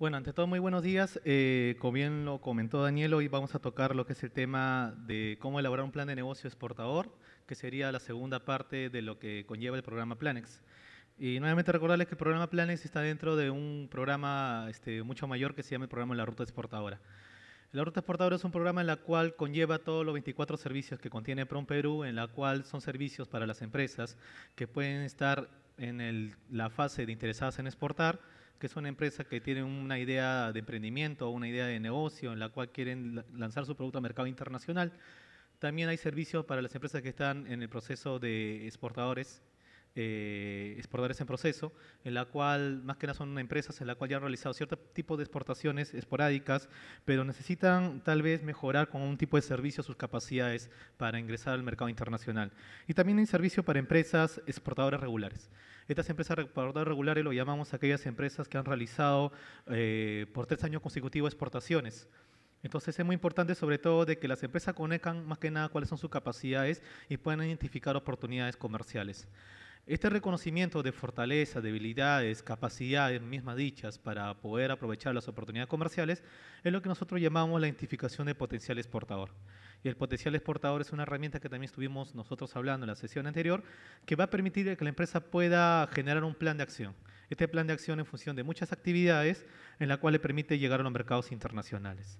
Bueno, ante todo, muy buenos días. Eh, como bien lo comentó Daniel, hoy vamos a tocar lo que es el tema de cómo elaborar un plan de negocio exportador, que sería la segunda parte de lo que conlleva el programa Planex. Y nuevamente recordarles que el programa Planex está dentro de un programa este, mucho mayor que se llama el programa La Ruta Exportadora. La Ruta Exportadora es un programa en la cual conlleva todos los 24 servicios que contiene PROM Perú, en la cual son servicios para las empresas que pueden estar en la fase de interesadas en exportar, que es una empresa que tienen una idea de emprendimiento o una idea de negocio en la cual quieren lanzar su producto al mercado internacional. También hay servicios para las empresas que están en el proceso de exportadores, eh, exportadores en proceso, en la cual más que nada son empresas en la cual ya han realizado cierto tipo de exportaciones esporádicas, pero necesitan tal vez mejorar con un tipo de servicio sus capacidades para ingresar al mercado internacional. Y también hay servicio para empresas exportadoras regulares. Estas empresas de regulares lo llamamos aquellas empresas que han realizado eh, por tres años consecutivos exportaciones. Entonces es muy importante sobre todo de que las empresas conozcan más que nada cuáles son sus capacidades y puedan identificar oportunidades comerciales. Este reconocimiento de fortalezas, debilidades, capacidades mismas dichas para poder aprovechar las oportunidades comerciales es lo que nosotros llamamos la identificación de potencial exportador y el potencial exportador es una herramienta que también estuvimos nosotros hablando en la sesión anterior, que va a permitir que la empresa pueda generar un plan de acción. Este plan de acción en función de muchas actividades en la cual le permite llegar a los mercados internacionales.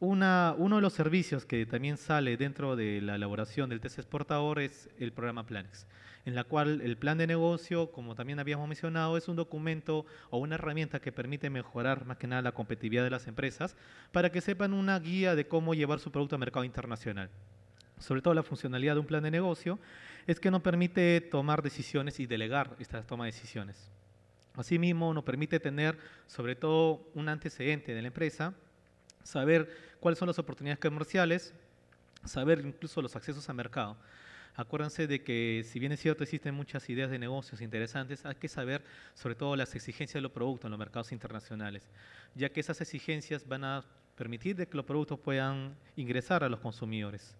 uno de los servicios que también sale dentro de la elaboración del test exportador es el programa Planex en la cual el plan de negocio, como también habíamos mencionado, es un documento o una herramienta que permite mejorar más que nada la competitividad de las empresas para que sepan una guía de cómo llevar su producto al mercado internacional sobre todo la funcionalidad de un plan de negocio, es que nos permite tomar decisiones y delegar estas toma de decisiones. Asimismo, nos permite tener, sobre todo, un antecedente de la empresa, saber cuáles son las oportunidades comerciales, saber incluso los accesos a mercado. Acuérdense de que si bien es cierto existen muchas ideas de negocios interesantes, hay que saber sobre todo las exigencias de los productos en los mercados internacionales, ya que esas exigencias van a permitir que los productos puedan ingresar a los consumidores.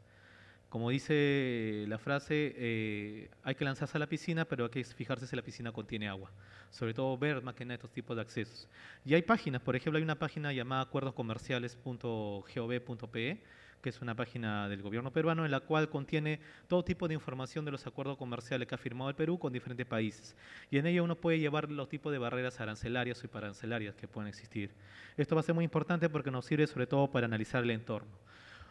Como dice la frase, eh, hay que lanzarse a la piscina, pero hay que fijarse si la piscina contiene agua. Sobre todo ver más que nada estos tipos de accesos. Y hay páginas, por ejemplo, hay una página llamada acuerdoscomerciales.gov.pe que es una página del gobierno peruano en la cual contiene todo tipo de información de los acuerdos comerciales que ha firmado el Perú con diferentes países. Y en ella uno puede llevar los tipos de barreras arancelarias y parancelarias que pueden existir. Esto va a ser muy importante porque nos sirve sobre todo para analizar el entorno.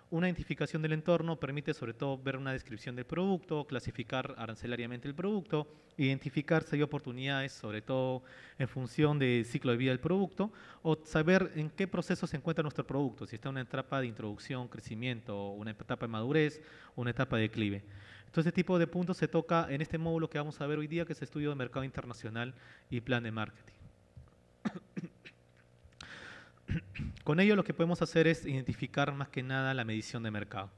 Una identificación del entorno permite sobre todo ver una descripción del producto, clasificar arancelariamente el producto, identificar si hay oportunidades, sobre todo en función del ciclo de vida del producto, o saber en qué proceso se encuentra nuestro producto, si está en una etapa de introducción, crecimiento, una etapa de madurez, una etapa de declive. Entonces, este tipo de puntos se toca en este módulo que vamos a ver hoy día, que es estudio de mercado internacional y plan de marketing. Con ello lo que podemos hacer es identificar más que nada la medición de mercado.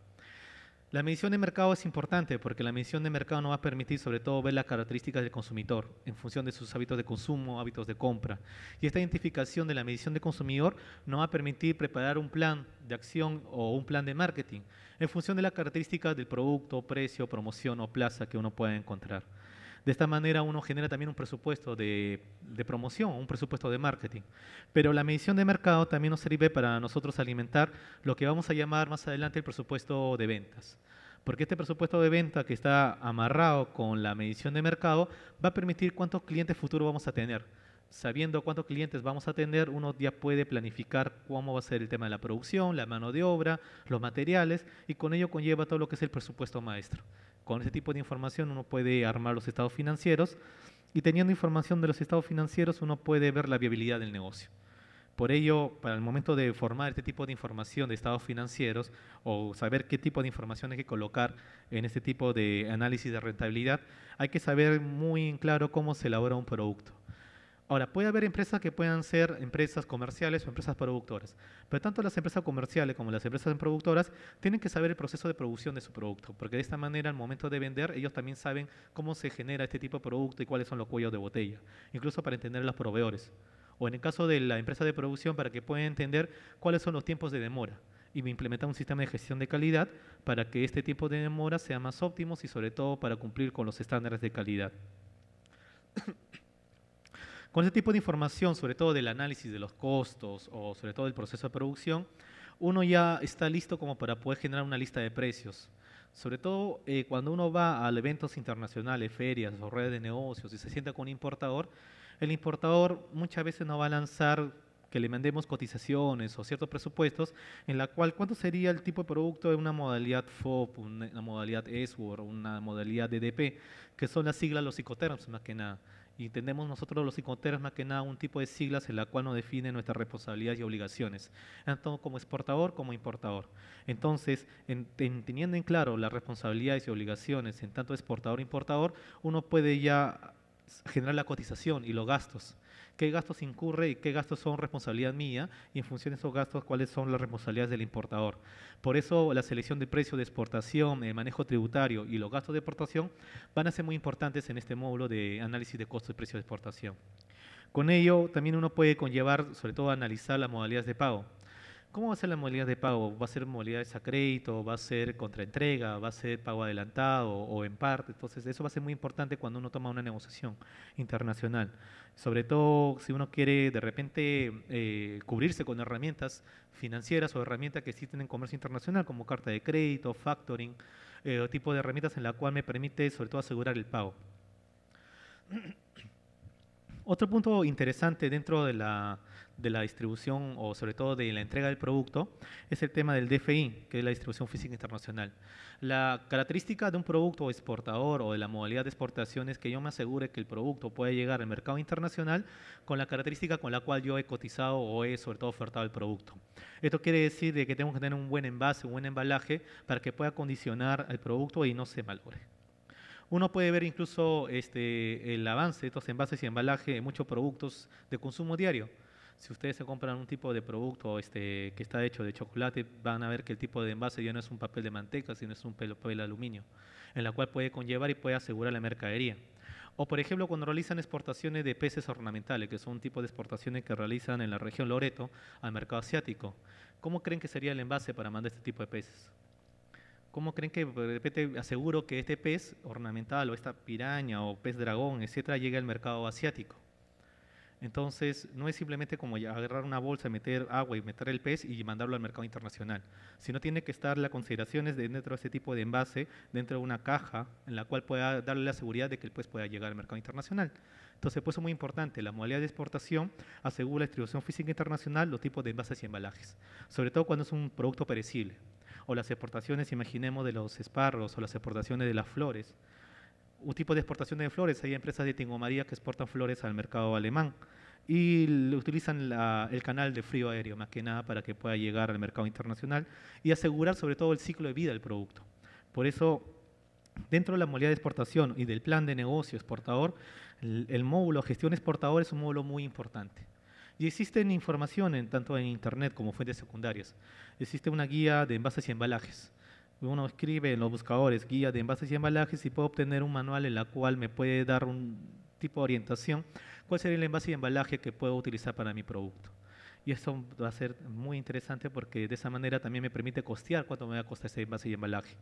La medición de mercado es importante porque la medición de mercado nos va a permitir sobre todo ver las características del consumidor en función de sus hábitos de consumo, hábitos de compra. Y esta identificación de la medición de consumidor nos va a permitir preparar un plan de acción o un plan de marketing en función de las características del producto, precio, promoción o plaza que uno pueda encontrar. De esta manera uno genera también un presupuesto de, promoción, un presupuesto de marketing. Pero la medición de mercado también nos sirve para nosotros alimentar lo que vamos a llamar más adelante el presupuesto de ventas. Porque este presupuesto de venta que está amarrado con la medición de mercado va a permitir cuántos clientes futuros vamos a tener. Sabiendo cuántos clientes vamos a tener, uno ya puede planificar cómo va a ser el tema de la producción, la mano de obra, los materiales, y con ello conlleva todo lo que es el presupuesto maestro. Con ese tipo de información uno puede armar los estados financieros y teniendo información de los estados financieros uno puede ver la viabilidad del negocio. Por ello, para el momento de formar este tipo de información de estados financieros o saber qué tipo de información hay que colocar en este tipo de análisis de rentabilidad, hay que saber muy en claro cómo se elabora un producto. Ahora, puede haber empresas que puedan ser empresas comerciales o empresas productoras, pero tanto las empresas comerciales como las empresas productoras tienen que saber el proceso de producción de su producto, porque de esta manera al momento de vender ellos también saben cómo se genera este tipo de producto y cuáles son los cuellos de botella, incluso para entender a los proveedores. O en el caso de la empresa de producción, para que puedan entender cuáles son los tiempos de demora y implementar un sistema de gestión de calidad para que este tiempo de demora sea más óptimo y sobre todo para cumplir con los estándares de calidad. Con ese tipo de información, sobre todo del análisis de los costos o sobre todo del proceso de producción, uno ya está listo como para poder generar una lista de precios. Sobre todo eh, cuando uno va a eventos internacionales, ferias o redes de negocios y se sienta con un importador, el importador muchas veces no va a lanzar que le mandemos cotizaciones o ciertos presupuestos, en la cual cuánto sería el tipo de producto de una modalidad FOP, una modalidad S-Word, una modalidad e DDP, que son las siglas, los psicoterms más que nada y entendemos nosotros los psicoteros más que nada un tipo de siglas en la cual nos define nuestras responsabilidades y obligaciones, tanto como exportador como importador. Entonces, teniendo en claro las responsabilidades y obligaciones en tanto exportador e importador, uno puede ya generar la cotización y los gastos qué gastos incurre y qué gastos son responsabilidad mía, y en función de esos gastos, cuáles son las responsabilidades del importador. Por eso, la selección de precios de exportación, el manejo tributario y los gastos de exportación van a ser muy importantes en este módulo de análisis de costos y precios de exportación. Con ello, también uno puede conllevar, sobre todo, analizar las modalidades de pago. ¿Cómo va a ser la modalidad de pago? ¿Va a ser modalidades a crédito? ¿Va a ser contraentrega? ¿Va a ser pago adelantado o en parte? Entonces, eso va a ser muy importante cuando uno toma una negociación internacional. Sobre todo si uno quiere de repente eh, cubrirse con herramientas financieras o herramientas que existen en comercio internacional, como carta de crédito, factoring, eh, tipo de herramientas en la cual me permite sobre todo asegurar el pago. Otro punto interesante dentro de la, de la distribución o sobre todo de la entrega del producto es el tema del DFI, que es la distribución física internacional. La característica de un producto exportador o de la modalidad de exportación es que yo me asegure que el producto pueda llegar al mercado internacional con la característica con la cual yo he cotizado o he sobre todo ofertado el producto. Esto quiere decir de que tenemos que tener un buen envase, un buen embalaje para que pueda condicionar el producto y no se malore. Uno puede ver incluso este, el avance de estos envases y embalaje en muchos productos de consumo diario si ustedes se compran un tipo de producto este, que está hecho de chocolate, van a ver que el tipo de envase ya no es un papel de manteca, sino es un papel de aluminio, en la cual puede conllevar y puede asegurar la mercadería. O por ejemplo, cuando realizan exportaciones de peces ornamentales, que son un tipo de exportaciones que realizan en la región Loreto al mercado asiático. ¿Cómo creen que sería el envase para mandar este tipo de peces? ¿Cómo creen que de repente aseguro que este pez ornamental o esta piraña o pez dragón, etcétera, llegue al mercado asiático? Entonces, no es simplemente como agarrar una bolsa, y meter agua y meter el pez y mandarlo al mercado internacional, sino tiene que estar las consideraciones dentro de ese tipo de envase, dentro de una caja en la cual pueda darle la seguridad de que el pez pueda llegar al mercado internacional. Entonces, pues es muy importante, la modalidad de exportación asegura la distribución física internacional, los tipos de envases y embalajes, sobre todo cuando es un producto perecible, o las exportaciones, imaginemos, de los esparros o las exportaciones de las flores, un tipo de exportación de flores. Hay empresas de María que exportan flores al mercado alemán y utilizan el canal de frío aéreo más que nada para que pueda llegar al mercado internacional y asegurar sobre todo el ciclo de vida del producto. Por eso, dentro de la modalidad de exportación y del plan de negocio exportador, el, módulo gestión exportador es un módulo muy importante. Y existen información tanto en Internet como fuentes secundarias. Existe una guía de envases y embalajes uno escribe en los buscadores guía de envases y embalajes y puedo obtener un manual en la cual me puede dar un tipo de orientación, cuál sería el envase y embalaje que puedo utilizar para mi producto. Y esto va a ser muy interesante porque de esa manera también me permite costear cuánto me va a costar ese envase y embalaje.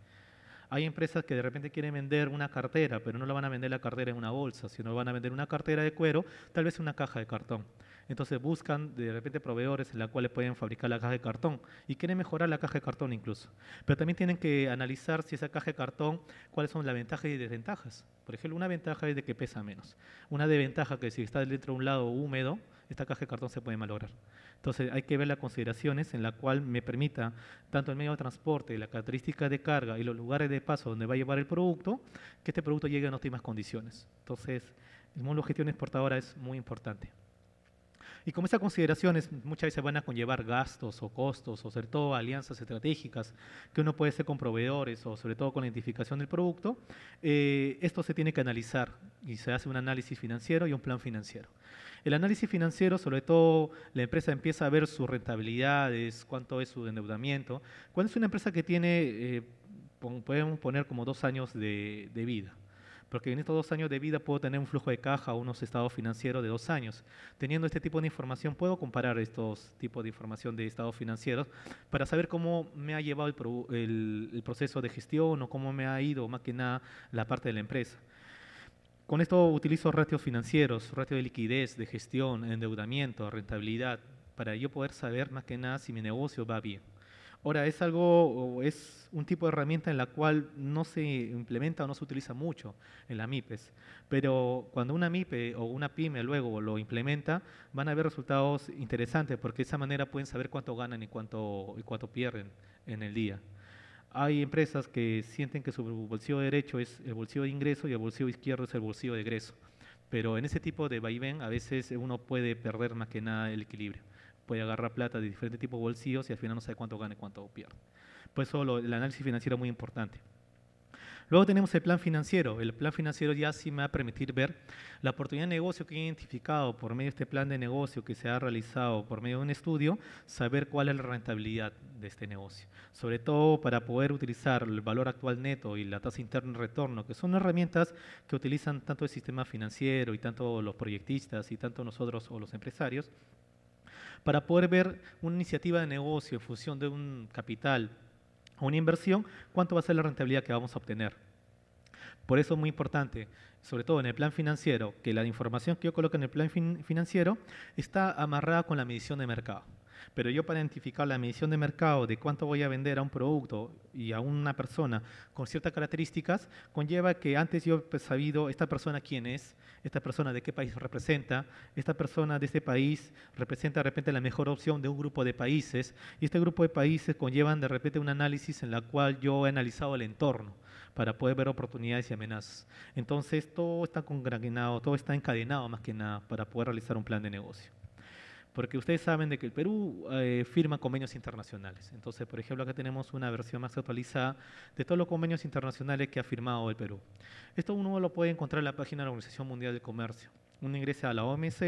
Hay empresas que de repente quieren vender una cartera, pero no la van a vender la cartera en una bolsa, sino van a vender una cartera de cuero, tal vez una caja de cartón. Entonces buscan de repente proveedores en los cuales pueden fabricar la caja de cartón y quieren mejorar la caja de cartón incluso. Pero también tienen que analizar si esa caja de cartón, cuáles son las ventajas y desventajas. Por ejemplo, una ventaja es de que pesa menos. Una desventaja que si está dentro de un lado húmedo, esta caja de cartón se puede malograr. Entonces hay que ver las consideraciones en la cual me permita tanto el medio de transporte, la característica de carga y los lugares de paso donde va a llevar el producto, que este producto llegue en óptimas condiciones. Entonces, el módulo de gestión exportadora es muy importante. Y como esas consideraciones muchas veces van a conllevar gastos o costos, o sobre todo alianzas estratégicas que uno puede hacer con proveedores o sobre todo con la identificación del producto, eh, esto se tiene que analizar y se hace un análisis financiero y un plan financiero. El análisis financiero, sobre todo, la empresa empieza a ver sus rentabilidades, cuánto es su endeudamiento. Cuando es una empresa que tiene, eh, podemos poner como dos años de vida, porque en estos dos años de vida puedo tener un flujo de caja o unos estados financieros de dos años. Teniendo este tipo de información, puedo comparar estos tipos de información de estados financieros para saber cómo me ha llevado el, proceso de gestión o cómo me ha ido, más que nada, la parte de la empresa. Con esto utilizo ratios financieros, ratios de liquidez, de gestión, endeudamiento, rentabilidad, para yo poder saber más que nada si mi negocio va bien. Ahora, es algo, es un tipo de herramienta en la cual no se implementa o no se utiliza mucho en la MIPES, pero cuando una MIPE o una PYME luego lo implementa, van a ver resultados interesantes, porque de esa manera pueden saber cuánto ganan y cuánto, y cuánto pierden en el día. Hay empresas que sienten que su bolsillo derecho es el bolsillo de ingreso y el bolsillo izquierdo es el bolsillo de egreso, pero en ese tipo de vaivén a veces uno puede perder más que nada el equilibrio puede agarrar plata de diferentes tipos de bolsillos y al final no sabe cuánto gana y cuánto pierde. Por pues eso el análisis financiero es muy importante. Luego tenemos el plan financiero. El plan financiero ya sí me va a permitir ver la oportunidad de negocio que he identificado por medio de este plan de negocio que se ha realizado por medio de un estudio, saber cuál es la rentabilidad de este negocio. Sobre todo para poder utilizar el valor actual neto y la tasa interna de retorno, que son herramientas que utilizan tanto el sistema financiero y tanto los proyectistas y tanto nosotros o los empresarios para poder ver una iniciativa de negocio, en fusión de un capital o una inversión, cuánto va a ser la rentabilidad que vamos a obtener. Por eso es muy importante, sobre todo en el plan financiero, que la información que yo coloco en el plan financiero está amarrada con la medición de mercado. Pero yo para identificar la medición de mercado de cuánto voy a vender a un producto y a una persona con ciertas características, conlleva que antes yo he sabido esta persona quién es, esta persona de qué país representa, esta persona de este país representa de repente la mejor opción de un grupo de países, y este grupo de países conllevan de repente un análisis en la cual yo he analizado el entorno para poder ver oportunidades y amenazas. Entonces todo está congranado, todo está encadenado más que nada para poder realizar un plan de negocio porque ustedes saben de que el Perú eh, firma convenios internacionales. Entonces, por ejemplo, acá tenemos una versión más actualizada de todos los convenios internacionales que ha firmado el Perú. Esto uno lo puede encontrar en la página de la Organización Mundial del Comercio. Uno ingresa a la OMC,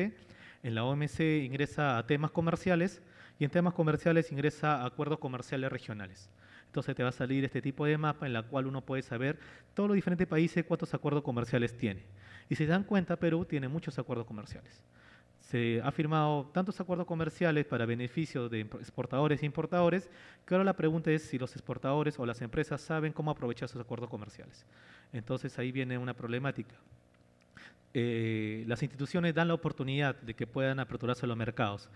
en la OMC ingresa a temas comerciales y en temas comerciales ingresa a acuerdos comerciales regionales. Entonces te va a salir este tipo de mapa en la cual uno puede saber todos los diferentes países cuántos acuerdos comerciales tiene. Y si se dan cuenta, Perú tiene muchos acuerdos comerciales se ha firmado tantos acuerdos comerciales para beneficio de exportadores e importadores, que ahora la pregunta es si los exportadores o las empresas saben cómo aprovechar esos acuerdos comerciales. Entonces ahí viene una problemática. Eh, las instituciones dan la oportunidad de que puedan aperturarse los mercados,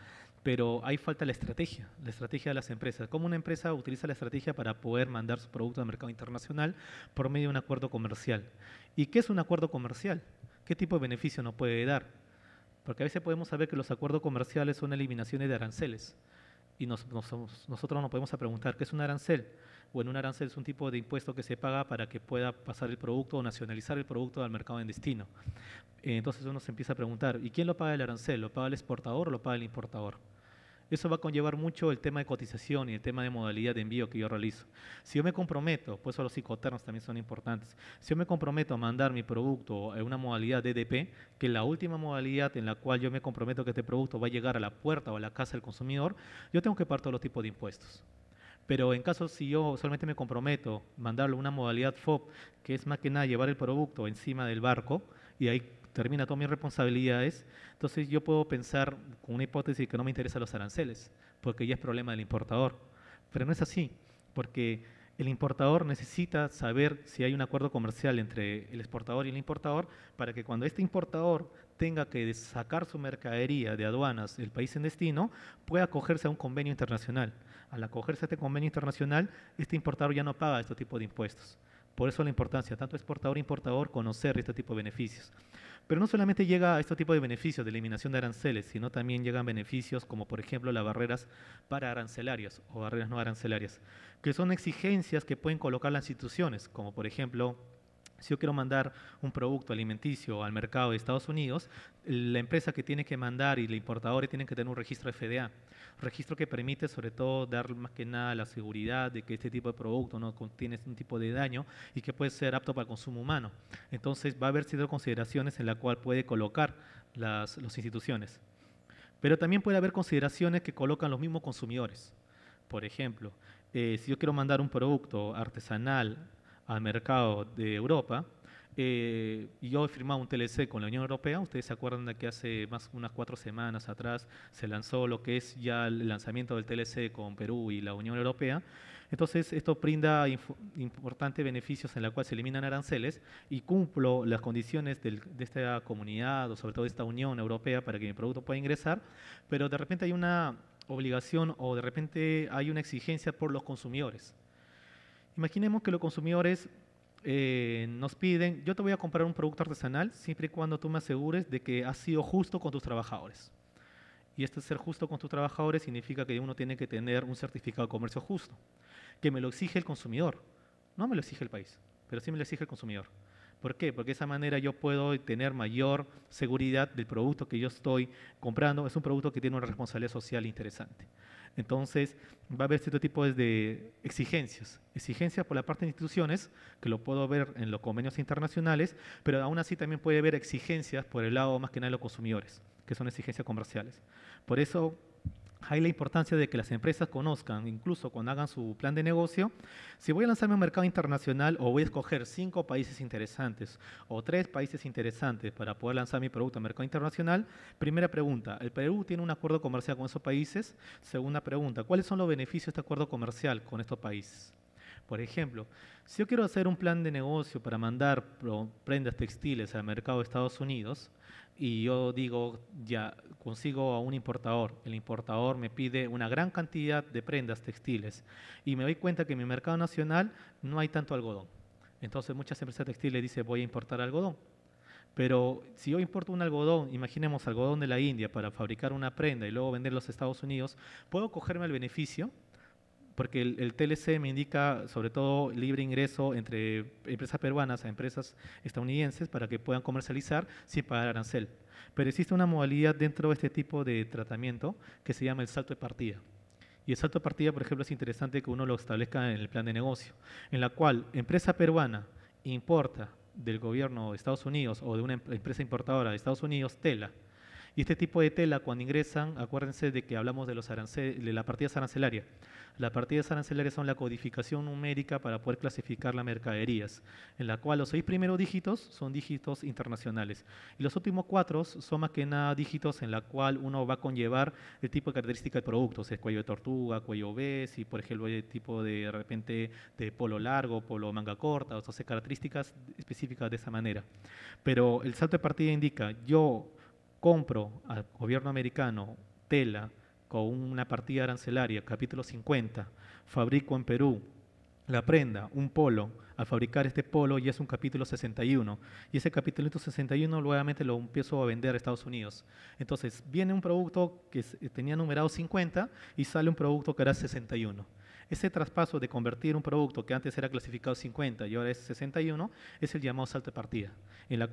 pero ahí falta la estrategia, la estrategia de las empresas. ¿Cómo una empresa utiliza la estrategia para poder mandar su producto al mercado internacional por medio de un acuerdo comercial? ¿Y qué es un acuerdo comercial? ¿Qué tipo de beneficio nos puede dar? Porque a veces podemos saber que los acuerdos comerciales son eliminaciones de aranceles. Y nosotros nos podemos preguntar qué es un arancel. Bueno, un arancel es un tipo de impuesto que se paga para que pueda pasar el producto o nacionalizar el producto al mercado en destino. Eh, entonces uno se empieza a preguntar, ¿y quién lo paga el arancel? ¿Lo paga el exportador o lo paga el importador? eso va a conllevar mucho el tema de cotización y el tema de modalidad de envío que yo realizo. Si yo me comprometo, pues los psicoternos también son importantes, si yo me comprometo a mandar mi producto a una modalidad DDP, que es la última modalidad en la cual yo me comprometo que este producto va a llegar a la puerta o a la casa del consumidor, yo tengo que pagar todos los tipos de impuestos. Pero en caso si yo solamente me comprometo mandarlo a una modalidad FOB, que es más que nada llevar el producto encima del barco y ahí termina todas mis responsabilidades, entonces yo puedo pensar con una hipótesis que no me interesan los aranceles, porque ya es problema del importador. Pero no es así, porque el importador necesita saber si hay un acuerdo comercial entre el exportador y el importador para que cuando este importador tenga que sacar su mercadería de aduanas del país en destino, pueda acogerse a un convenio internacional. Al acogerse a este convenio internacional, este importador ya no paga este tipo de impuestos. Por eso la importancia, tanto exportador e importador, conocer este tipo de beneficios. Pero no solamente llega a este tipo de beneficios de eliminación de aranceles, sino también llegan beneficios como por ejemplo las barreras para arancelarios o barreras no arancelarias, que son exigencias que pueden colocar las instituciones, como por ejemplo si yo quiero mandar un producto alimenticio al mercado de Estados Unidos, la empresa que tiene que mandar y el importador tienen que tener un registro FDA, registro que permite sobre todo dar más que nada la seguridad de que este tipo de producto no contiene un tipo de daño y que puede ser apto para el consumo humano. Entonces va a haber ciertas consideraciones en la cual puede colocar las, instituciones. Pero también puede haber consideraciones que colocan los mismos consumidores. Por ejemplo, eh, si yo quiero mandar un producto artesanal al mercado de Europa. Eh, yo he firmado un TLC con la Unión Europea. Ustedes se acuerdan de que hace más unas cuatro semanas atrás se lanzó lo que es ya el lanzamiento del TLC con Perú y la Unión Europea. Entonces, esto brinda importantes beneficios en la cual se eliminan aranceles y cumplo las condiciones de esta comunidad o sobre todo de esta Unión Europea para que mi producto pueda ingresar, pero de repente hay una obligación o de repente hay una exigencia por los consumidores. Imaginemos que los consumidores eh, nos piden, yo te voy a comprar un producto artesanal siempre y cuando tú me asegures de que has sido justo con tus trabajadores. Y este ser justo con tus trabajadores significa que uno tiene que tener un certificado de comercio justo, que me lo exige el consumidor. No me lo exige el país, pero sí me lo exige el consumidor. ¿Por qué? Porque de esa manera yo puedo tener mayor seguridad del producto que yo estoy comprando. Es un producto que tiene una responsabilidad social interesante. Entonces, va a haber cierto tipo de exigencias. Exigencias por la parte de instituciones, que lo puedo ver en los convenios internacionales, pero aún así también puede haber exigencias por el lado más que nada de los consumidores, que son exigencias comerciales. Por eso, hay la importancia de que las empresas conozcan, incluso cuando hagan su plan de negocio, si voy a lanzarme a un mercado internacional o voy a escoger cinco países interesantes o tres países interesantes para poder lanzar mi producto al mercado internacional, primera pregunta, ¿el Perú tiene un acuerdo comercial con esos países? Segunda pregunta, ¿cuáles son los beneficios de este acuerdo comercial con estos países? Por ejemplo, si yo quiero hacer un plan de negocio para mandar prendas textiles al mercado de Estados Unidos y yo digo, ya, consigo a un importador, el importador me pide una gran cantidad de prendas textiles y me doy cuenta que en mi mercado nacional no hay tanto algodón. Entonces muchas empresas textiles dicen voy a importar algodón. Pero si yo importo un algodón, imaginemos algodón de la India para fabricar una prenda y luego venderlo a los Estados Unidos, ¿puedo cogerme el beneficio? Porque el, el, TLC me indica sobre todo libre ingreso entre empresas peruanas a empresas estadounidenses para que puedan comercializar sin pagar arancel. Pero existe una modalidad dentro de este tipo de tratamiento que se llama el salto de partida. Y el salto de partida, por ejemplo, es interesante que uno lo establezca en el plan de negocio, en la cual empresa peruana importa del gobierno de Estados Unidos o de una em-, empresa importadora de Estados Unidos tela, y este tipo de tela, cuando ingresan, acuérdense de que hablamos de, los partidas de la partida arancelaria. Las partidas arancelarias son la codificación numérica para poder clasificar las mercaderías, en la cual los seis primeros dígitos son dígitos internacionales. Y los últimos cuatro son más que nada dígitos en la cual uno va a conllevar el tipo de característica del producto, o sea, cuello de tortuga, cuello B, si por ejemplo el tipo de, de repente de polo largo, polo manga corta, o sea, características específicas de esa manera. Pero el salto de partida indica, yo compro al gobierno americano tela con una partida arancelaria, capítulo 50, fabrico en Perú la prenda, un polo, al fabricar este polo y es un capítulo 61. Y ese capítulo 61 nuevamente lo empiezo a vender a Estados Unidos. Entonces, viene un producto que tenía numerado 50 y sale un producto que era 61. Ese traspaso de convertir un producto que antes era clasificado 50 y ahora es 61 es el llamado salto de partida, en la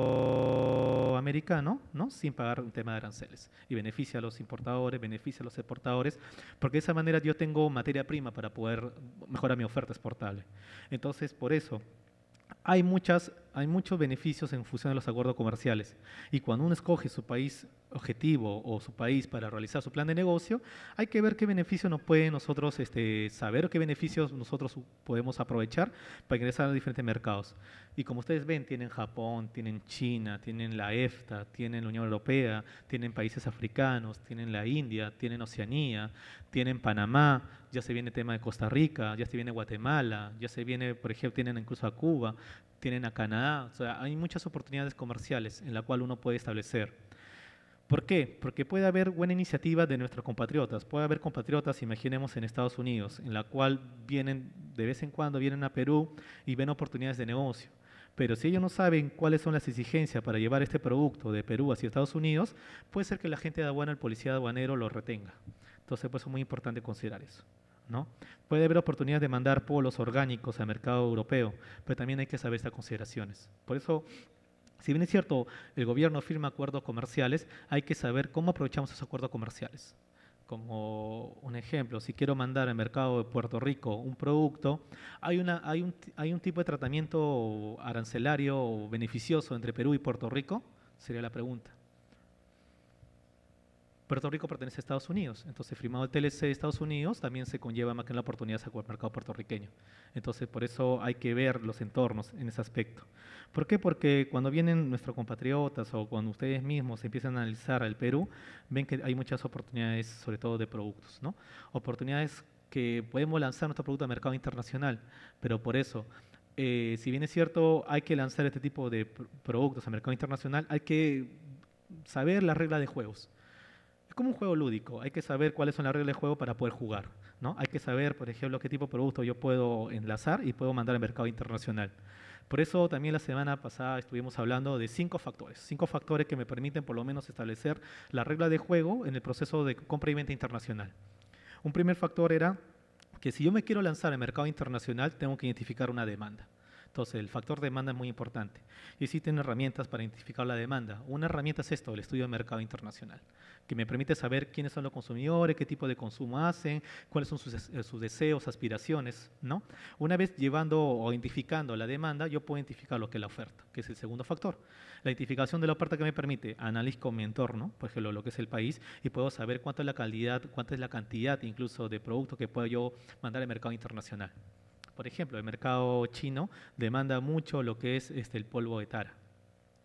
americano, ¿no? sin pagar un tema de aranceles. Y beneficia a los importadores, beneficia a los exportadores, porque de esa manera yo tengo materia prima para poder mejorar mi oferta exportable. Entonces, por eso, hay, muchas, hay muchos beneficios en función de los acuerdos comerciales. Y cuando uno escoge su país objetivo o su país para realizar su plan de negocio, hay que ver qué beneficios nos pueden nosotros este, saber, qué beneficios nosotros podemos aprovechar para ingresar a diferentes mercados. Y como ustedes ven, tienen Japón, tienen China, tienen la EFTA, tienen la Unión Europea, tienen países africanos, tienen la India, tienen Oceanía, tienen Panamá, ya se viene el tema de Costa Rica, ya se viene Guatemala, ya se viene, por ejemplo, tienen incluso a Cuba, tienen a Canadá, o sea, hay muchas oportunidades comerciales en la cual uno puede establecer. ¿Por qué? Porque puede haber buena iniciativa de nuestros compatriotas. Puede haber compatriotas, imaginemos, en Estados Unidos, en la cual vienen, de vez en cuando vienen a Perú y ven oportunidades de negocio. Pero si ellos no saben cuáles son las exigencias para llevar este producto de Perú hacia Estados Unidos, puede ser que la gente de aduana, el policía aduanero, lo retenga. Entonces, pues es muy importante considerar eso. ¿no? Puede haber oportunidades de mandar polos orgánicos al mercado europeo, pero también hay que saber estas consideraciones. Por eso si bien es cierto, el gobierno firma acuerdos comerciales, hay que saber cómo aprovechamos esos acuerdos comerciales. Como un ejemplo, si quiero mandar al mercado de Puerto Rico un producto, hay, un, hay un tipo de tratamiento arancelario beneficioso entre Perú y Puerto Rico, sería la pregunta. Puerto Rico pertenece a Estados Unidos, entonces firmado el TLC de Estados Unidos también se conlleva más que la oportunidad hacia el mercado puertorriqueño. Entonces por eso hay que ver los entornos en ese aspecto. ¿Por qué? Porque cuando vienen nuestros compatriotas o cuando ustedes mismos empiezan a analizar al Perú, ven que hay muchas oportunidades, sobre todo de productos, ¿no? Oportunidades que podemos lanzar nuestro producto al mercado internacional, pero por eso eh, si bien es cierto, hay que lanzar este tipo de productos al mercado internacional, hay que saber la regla de juegos como un juego lúdico, hay que saber cuáles son las reglas de juego para poder jugar, ¿no? Hay que saber, por ejemplo, qué tipo de producto yo puedo enlazar y puedo mandar al mercado internacional. Por eso también la semana pasada estuvimos hablando de cinco factores, cinco factores que me permiten por lo menos establecer la regla de juego en el proceso de compra y venta internacional. Un primer factor era que si yo me quiero lanzar al mercado internacional, tengo que identificar una demanda. Entonces, el factor demanda es muy importante. Y existen herramientas para identificar la demanda. Una herramienta es esto, el estudio de mercado internacional, que me permite saber quiénes son los consumidores, qué tipo de consumo hacen, cuáles son eh, sus, deseos, aspiraciones, ¿no? Una vez llevando o identificando la demanda, yo puedo identificar lo que es la oferta, que es el segundo factor. La identificación de la oferta que me permite analizo mi entorno, por ejemplo, lo que es el país, y puedo saber cuánto es la calidad, cuánta es la cantidad incluso de producto que puedo yo mandar al mercado internacional. Por ejemplo, el mercado chino demanda mucho lo que es este, el polvo de tara.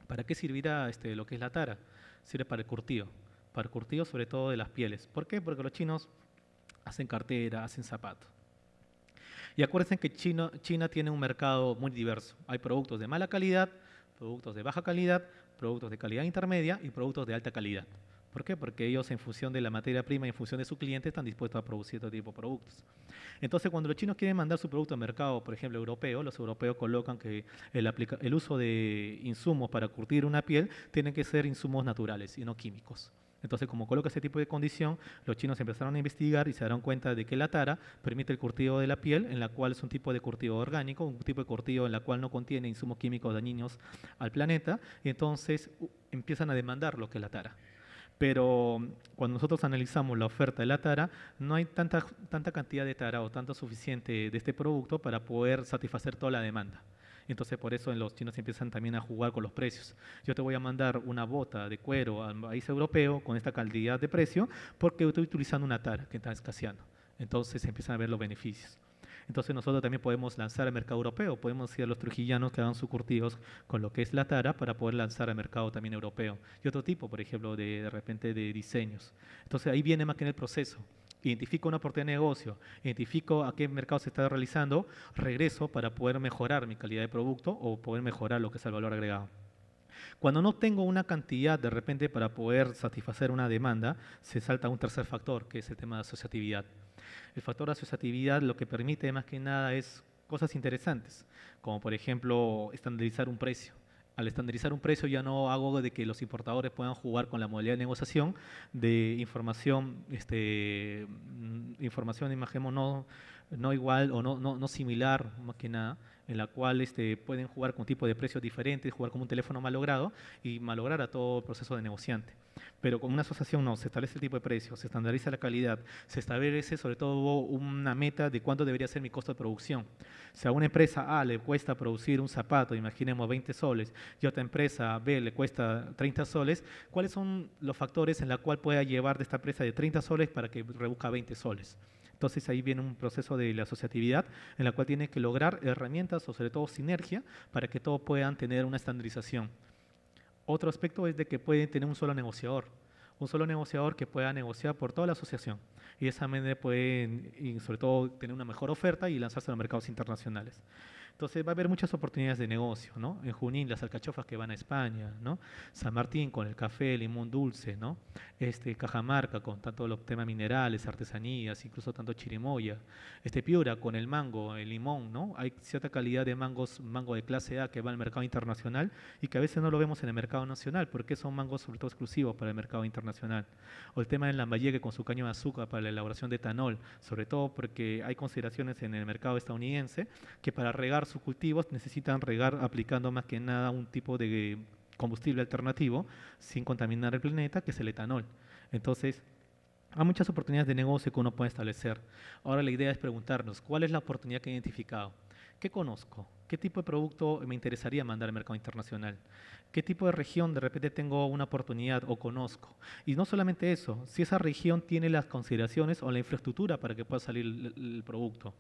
¿Para qué servirá este, lo que es la tara? Sirve para el curtido, para el curtido sobre todo de las pieles. ¿Por qué? Porque los chinos hacen cartera, hacen zapatos. Y acuérdense que China tiene un mercado muy diverso. Hay productos de mala calidad, productos de baja calidad, productos de calidad intermedia y productos de alta calidad. ¿Por qué? Porque ellos en función de la materia prima, y en función de su cliente, están dispuestos a producir otro tipo de productos. Entonces, cuando los chinos quieren mandar su producto al mercado, por ejemplo, europeo, los europeos colocan que el, uso de insumos para curtir una piel tiene que ser insumos naturales y no químicos. Entonces, como coloca ese tipo de condición, los chinos empezaron a investigar y se dieron cuenta de que la tara permite el curtido de la piel, en la cual es un tipo de curtido orgánico, un tipo de curtido en la cual no contiene insumos químicos dañinos al planeta, y entonces empiezan a demandar lo que es la tara pero cuando nosotros analizamos la oferta de la tara, no hay tanta, tanta cantidad de tara o tanto suficiente de este producto para poder satisfacer toda la demanda. Entonces, por eso los chinos empiezan también a jugar con los precios. Yo te voy a mandar una bota de cuero al país europeo con esta calidad de precio porque estoy utilizando una tara que está escaseando. Entonces, empiezan a ver los beneficios. Entonces nosotros también podemos lanzar al mercado europeo, podemos decir a los trujillanos que hagan sus curtidos con lo que es la tara para poder lanzar al mercado también europeo. Y otro tipo, por ejemplo, de, de repente de diseños. Entonces ahí viene más que en el proceso identifico una oportunidad de negocio, identifico a qué mercado se está realizando, regreso para poder mejorar mi calidad de producto o poder mejorar lo que es el valor agregado. Cuando no tengo una cantidad de repente para poder satisfacer una demanda, se salta un tercer factor, que es el tema de asociatividad. El factor de asociatividad lo que permite más que nada es cosas interesantes, como por ejemplo estandarizar un precio. Al estandarizar un precio ya no hago de que los importadores puedan jugar con la modalidad de negociación de información, este, mm, información, imaginemos, no, no igual o no, no, no similar, más que nada, en la cual este, pueden jugar con tipo de precios diferentes, jugar con un teléfono malogrado y malograr a todo el proceso de negociante. Pero con una asociación no, se establece el tipo de precios, se estandariza la calidad, se establece sobre todo una meta de cuánto debería ser mi costo de producción. Si a una empresa A le cuesta producir un zapato, imaginemos 20 soles, y a otra empresa B le cuesta 30 soles, ¿cuáles son los factores en la cual pueda llevar de esta empresa de 30 soles para que rebusca 20 soles? Entonces ahí viene un proceso de la asociatividad en la cual tiene que lograr herramientas o sobre todo sinergia para que todos puedan tener una estandarización. Otro aspecto es de que pueden tener un solo negociador, un solo negociador que pueda negociar por toda la asociación y de esa manera pueden, y sobre todo, tener una mejor oferta y lanzarse a los mercados internacionales. Entonces va a haber muchas oportunidades de negocio, ¿no? En Junín las alcachofas que van a España, ¿no? San Martín con el café, el limón dulce, ¿no? Este, Cajamarca con tanto los temas minerales, artesanías, incluso tanto chirimoya. Este Piura con el mango, el limón, ¿no? Hay cierta calidad de mangos, mango de clase A que va al mercado internacional y que a veces no lo vemos en el mercado nacional porque son mangos sobre todo exclusivos para el mercado internacional. O el tema del lambayeque con su caño de azúcar para la elaboración de etanol, sobre todo porque hay consideraciones en el mercado estadounidense que para regar sus cultivos, necesitan regar aplicando más que nada un tipo de combustible alternativo sin contaminar el planeta, que es el etanol. Entonces, hay muchas oportunidades de negocio que uno puede establecer. Ahora la idea es preguntarnos, ¿cuál es la oportunidad que he identificado? ¿Qué conozco? ¿Qué tipo de producto me interesaría mandar al mercado internacional? qué tipo de región de repente tengo una oportunidad o conozco. Y no solamente eso, si esa región tiene las consideraciones o la infraestructura para que pueda salir el, producto.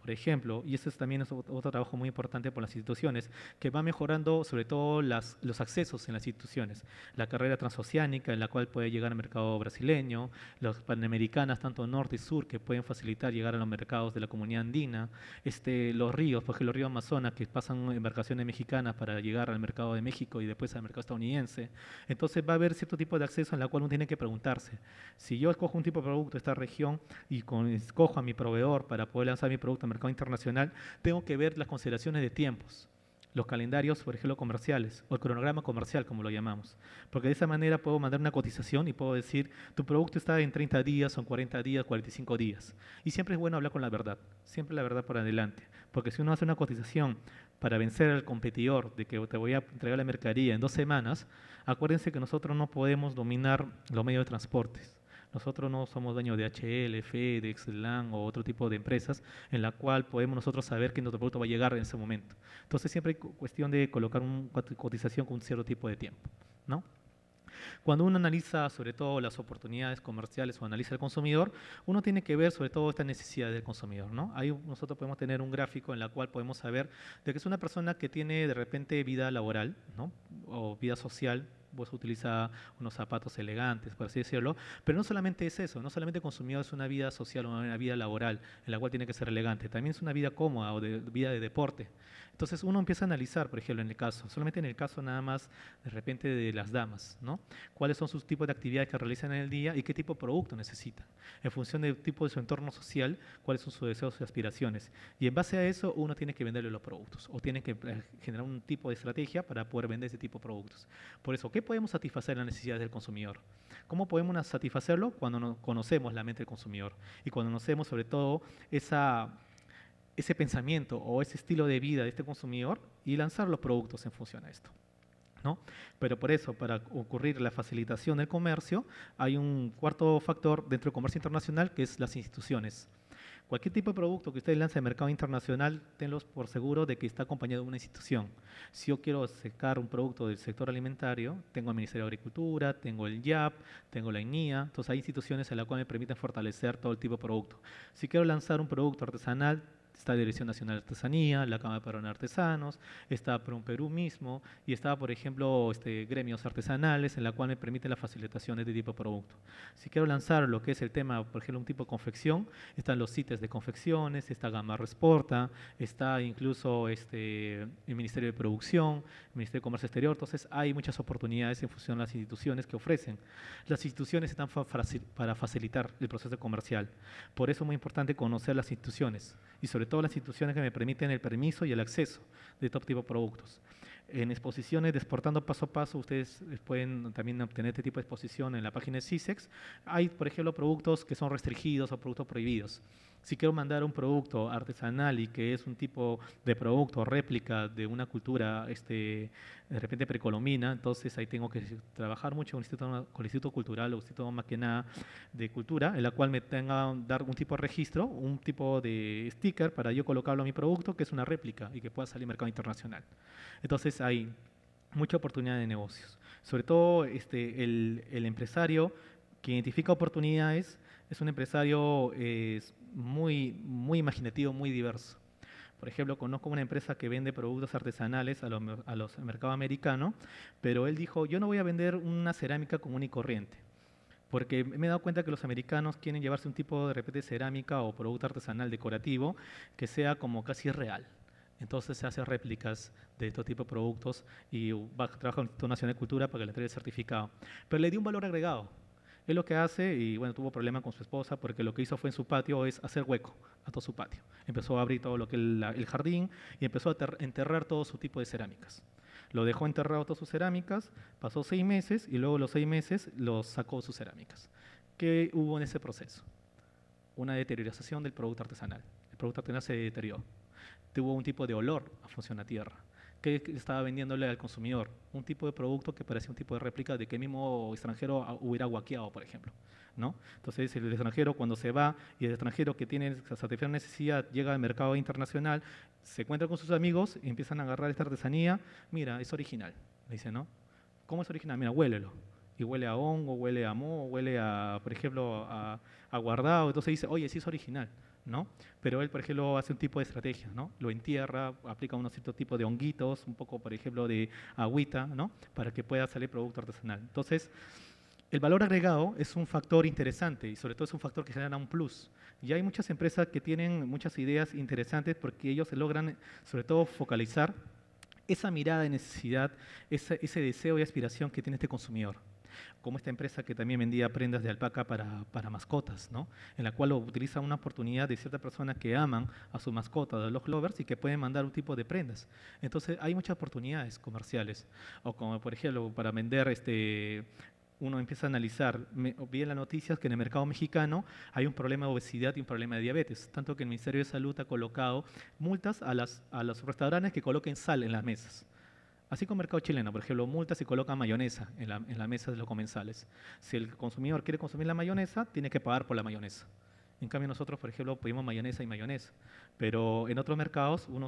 Por ejemplo, y ese también es otro trabajo muy importante por las instituciones, que va mejorando sobre todo las, los accesos en las instituciones. La carrera transoceánica en la cual puede llegar al mercado brasileño, las panamericanas tanto norte y sur que pueden facilitar llegar a los mercados de la comunidad andina, este, los ríos, ejemplo, los ríos Amazonas que pasan embarcaciones mexicanas para llegar al mercado de México y de pues al mercado estadounidense. Entonces va a haber cierto tipo de acceso en la cual uno tiene que preguntarse, si yo escojo un tipo de producto de esta región y con, escojo a mi proveedor para poder lanzar mi producto al mercado internacional, tengo que ver las consideraciones de tiempos los calendarios, por ejemplo, comerciales, o el cronograma comercial, como lo llamamos. Porque de esa manera puedo mandar una cotización y puedo decir, tu producto está en 30 días, son 40 días, 45 días. Y siempre es bueno hablar con la verdad, siempre la verdad por adelante. Porque si uno hace una cotización para vencer al competidor, de que te voy a entregar la mercadería en dos semanas, acuérdense que nosotros no podemos dominar los medios de transportes. Nosotros no somos dueños de HL, FedEx, LAN o otro tipo de empresas en la cual podemos nosotros saber que nuestro producto va a llegar en ese momento. Entonces siempre hay cuestión de colocar una cotización con un cierto tipo de tiempo, ¿no? Cuando uno analiza sobre todo las oportunidades comerciales o analiza al consumidor, uno tiene que ver sobre todo estas necesidades del consumidor. ¿no? Ahí nosotros podemos tener un gráfico en la cual podemos saber de que es una persona que tiene de repente vida laboral o vida social vos pues, utiliza unos zapatos elegantes, por así decirlo. Pero no solamente es eso, no solamente consumido es una vida social, o una vida laboral, en la cual tiene que ser elegante, también es una vida cómoda o de vida de deporte. Entonces uno empieza a analizar, por ejemplo, en el caso, solamente en el caso nada más de repente de las damas, ¿no? ¿Cuáles son sus tipos de actividades que realizan en el día y qué tipo de producto necesitan? En función del tipo de su entorno social, cuáles son sus deseos y aspiraciones. Y en base a eso uno tiene que venderle los productos o tiene que eh, generar un tipo de estrategia para poder vender ese tipo de productos. Por eso, ¿qué podemos satisfacer las necesidades del consumidor? ¿Cómo podemos satisfacerlo? Cuando no conocemos la mente del consumidor y cuando conocemos sobre todo esa, ese pensamiento o ese estilo de vida de este consumidor y lanzar los productos en función a esto. ¿no? Pero por eso, para ocurrir la facilitación del comercio, hay un cuarto factor dentro del comercio internacional que es las instituciones. Cualquier tipo de producto que ustedes lancen al mercado internacional, tenlos por seguro de que está acompañado de una institución. Si yo quiero sacar un producto del sector alimentario, tengo el Ministerio de Agricultura, tengo el YAP, tengo la INIA, entonces hay instituciones en las cuales me permiten fortalecer todo el tipo de producto. Si quiero lanzar un producto artesanal, está la Dirección Nacional de Artesanía, la Cámara de Parón Artesanos, está un Perú mismo y está, por ejemplo, este, gremios artesanales en la cual me permite la facilitaciones de tipo de producto. Si quiero lanzar lo que es el tema, por ejemplo, un tipo de confección, están los CITES de confecciones, está Gama Resporta, está incluso este, el Ministerio de Producción, el Ministerio de Comercio Exterior, entonces hay muchas oportunidades en función de las instituciones que ofrecen. Las instituciones están para facilitar el proceso comercial, por eso es muy importante conocer las instituciones y sobre todas las instituciones que me permiten el permiso y el acceso de todo tipo de productos. En exposiciones desportando Exportando Paso a Paso, ustedes pueden también obtener este tipo de exposición en la página de CISEX. Hay, por ejemplo, productos que son restringidos o productos prohibidos si quiero mandar un producto artesanal y que es un tipo de producto réplica de una cultura este, de repente precolombina, entonces ahí tengo que trabajar mucho con el Instituto, Cultural o Instituto más que nada de Cultura, en la cual me tenga dar un tipo de registro, un tipo de sticker para yo colocarlo a mi producto, que es una réplica y que pueda salir al mercado internacional. Entonces hay mucha oportunidad de negocios. Sobre todo este, el empresario que identifica oportunidades es un empresario eh, muy, muy imaginativo, muy diverso. Por ejemplo, conozco una empresa que vende productos artesanales a, los mercado americano, pero él dijo, yo no voy a vender una cerámica común y corriente, porque me he dado cuenta que los americanos quieren llevarse un tipo de repente cerámica o producto artesanal decorativo que sea como casi real. Entonces se hacen réplicas de estos tipo de productos y va a con la Institución de Cultura para que le traiga el certificado. Pero le dio un valor agregado, él lo que hace, y bueno, tuvo problemas con su esposa porque lo que hizo fue en su patio es hacer hueco a todo su patio. Empezó a abrir todo lo que el, el jardín y empezó a enterrar todo su tipo de cerámicas. Lo dejó enterrado todas sus cerámicas, pasó seis meses y luego los seis meses los sacó sus cerámicas. ¿Qué hubo en ese proceso? Una deterioración del producto artesanal. El producto artesanal se deterioró. Tuvo un tipo de olor a función a tierra que estaba vendiéndole al consumidor. Un tipo de producto que parecía un tipo de réplica de que mismo extranjero ah, hubiera guaqueado, por ejemplo. ¿no? Entonces, el extranjero cuando se va y el extranjero que tiene satisfacción necesidad llega al mercado internacional, se encuentra con sus amigos, y empiezan a agarrar esta artesanía, mira, es original, le dice, ¿no? ¿Cómo es original? Mira, huélelo. Y huele a hongo, huele a moho, huele a, por ejemplo, a guardado. Entonces dice, oye, sí es original. Pero él, por ejemplo, hace un tipo de estrategia, Lo entierra, aplica unos ciertos tipos de honguitos, un poco, por ejemplo, de agüita, Para que pueda salir producto artesanal. Entonces, el valor agregado es un factor interesante y sobre todo es un factor que genera un plus. Y hay muchas empresas que tienen muchas ideas interesantes porque ellos logran, sobre todo, focalizar esa mirada de necesidad, ese deseo y aspiración que tiene este consumidor como esta empresa que también vendía prendas de alpaca para, mascotas, en la cual utiliza una oportunidad de ciertas personas que aman a su mascota, a los lovers, y que pueden mandar un tipo de prendas. Entonces hay muchas oportunidades comerciales, o como por ejemplo para vender este, uno empieza a analizar, vi en las noticias que en el mercado mexicano hay un problema de obesidad y un problema de diabetes, tanto que el Ministerio de Salud ha colocado multas a, las, a los restaurantes que coloquen sal en las mesas. Así como mercado chileno, por ejemplo, multa si coloca mayonesa en la, en mesa de los comensales. Si el consumidor quiere consumir la mayonesa, tiene que pagar por la mayonesa. En cambio nosotros, por ejemplo, pedimos mayonesa y mayonesa. Pero en otros mercados, uno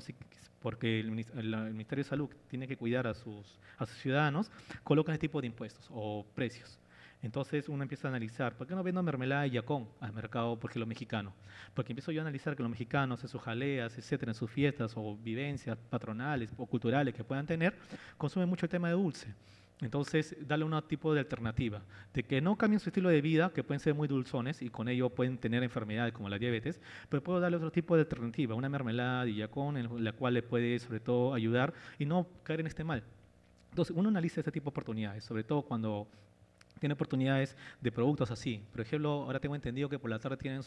porque el, Ministerio de Salud tiene que cuidar a sus, a sus ciudadanos, colocan este tipo de impuestos o precios. Entonces uno empieza a analizar, ¿por qué no vendo mermelada y yacón al mercado porque lo mexicano? Porque empiezo yo a analizar que los mexicanos en sus jaleas, etcétera, en sus fiestas o vivencias patronales o culturales que puedan tener, consumen mucho el tema de dulce. Entonces, darle un tipo de alternativa, de que no cambien su estilo de vida, que pueden ser muy dulzones y con ello pueden tener enfermedades como la diabetes, pero puedo darle otro tipo de alternativa, una mermelada y yacón, en la cual le puede sobre todo ayudar y no caer en este mal. Entonces, uno analiza ese tipo de oportunidades, sobre todo cuando tiene oportunidades de productos así. Por ejemplo, ahora tengo entendido que por la tarde tienen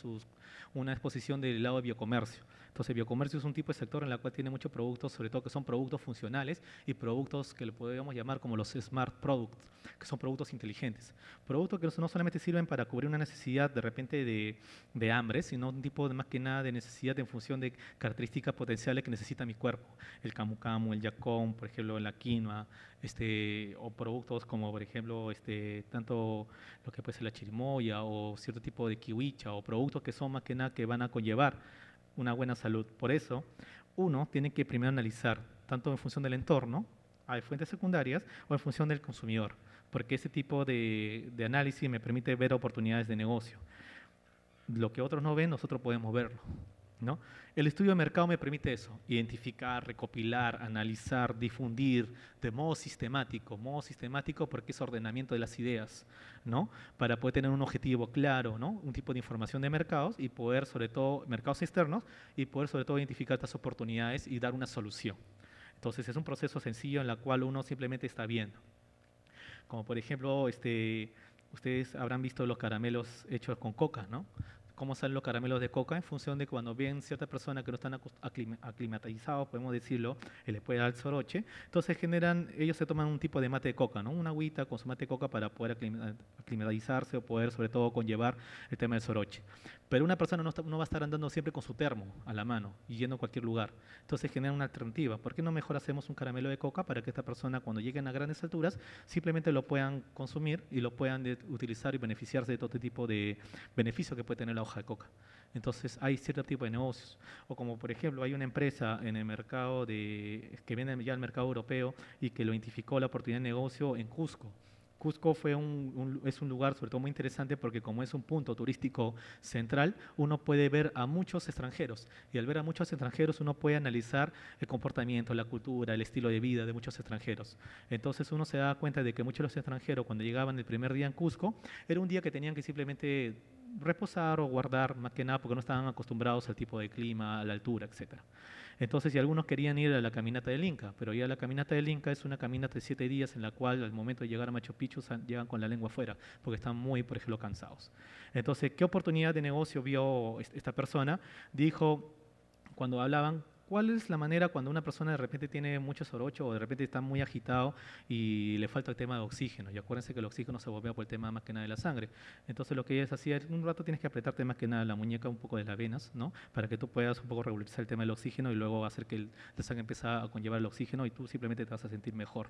una exposición del lado de biocomercio. Entonces, biocomercio es un tipo de sector en el cual tiene muchos productos, sobre todo que son productos funcionales y productos que le podríamos llamar como los smart products, que son productos inteligentes. Productos que no solamente sirven para cubrir una necesidad de repente de, hambre, sino un tipo de más que nada de necesidad en función de características potenciales que necesita mi cuerpo. El camu camu, el yacón, por ejemplo, la quinoa, este, o productos como, por ejemplo, este, tanto lo que puede ser la chirimoya o cierto tipo de kiwicha o productos que son más que nada que van a conllevar una buena salud. Por eso, uno tiene que primero analizar, tanto en función del entorno, hay fuentes secundarias, o en función del consumidor, porque ese tipo de, análisis me permite ver oportunidades de negocio. Lo que otros no ven, nosotros podemos verlo. El estudio de mercado me permite eso, identificar, recopilar, analizar, difundir de modo sistemático, modo sistemático porque es ordenamiento de las ideas, ¿no? Para poder tener un objetivo claro, ¿no? Un tipo de información de mercados y poder, sobre todo, mercados externos, y poder, sobre todo, identificar estas oportunidades y dar una solución. Entonces, es un proceso sencillo en el cual uno simplemente está viendo. Como por ejemplo, este, ustedes habrán visto los caramelos hechos con coca, ¿no? cómo salen los caramelos de coca en función de cuando bien ciertas personas que no están aclimatizados, podemos decirlo, les puede dar soroche. Entonces generan, ellos se toman un tipo de mate de coca, ¿no? Una agüita con su mate de coca para poder aclimatizarse o poder sobre todo conllevar el tema del soroche. Pero una persona no, va a estar andando siempre con su termo a la mano y yendo a cualquier lugar. Entonces genera una alternativa. ¿Por qué no mejor hacemos un caramelo de coca para que esta persona cuando lleguen a grandes alturas simplemente lo puedan consumir y lo puedan utilizar y beneficiarse de todo este tipo de beneficios que puede tener la hoja de coca. Entonces hay cierto tipo de negocios. O como por ejemplo hay una empresa en el mercado de, que viene ya al mercado europeo y que lo identificó la oportunidad de negocio en Cusco. Cusco fue un, es un lugar sobre todo muy interesante porque como es un punto turístico central, uno puede ver a muchos extranjeros y al ver a muchos extranjeros uno puede analizar el comportamiento, la cultura, el estilo de vida de muchos extranjeros. Entonces uno se da cuenta de que muchos de los extranjeros cuando llegaban el primer día en Cusco, era un día que tenían que simplemente reposar o guardar más que nada porque no estaban acostumbrados al tipo de clima, a la altura, etcétera. Entonces, si algunos querían ir a la caminata del Inca, pero ya la caminata del Inca es una caminata de siete días en la cual al momento de llegar a Machu Picchu llegan con la lengua afuera, porque están muy, por ejemplo, cansados. Entonces, ¿qué oportunidad de negocio vio esta persona? Dijo, cuando hablaban, ¿Cuál es la manera cuando una persona de repente tiene mucho sorocho o de repente está muy agitado y le falta el tema de oxígeno? Y acuérdense que el oxígeno se bombea por el tema más que nada de la sangre. Entonces lo que ella hacía es, un rato tienes que apretarte más que nada la muñeca, un poco de las venas, ¿no? Para que tú puedas un poco regularizar el tema del oxígeno y luego hacer que la sangre empiece a conllevar el oxígeno y tú simplemente te vas a sentir mejor.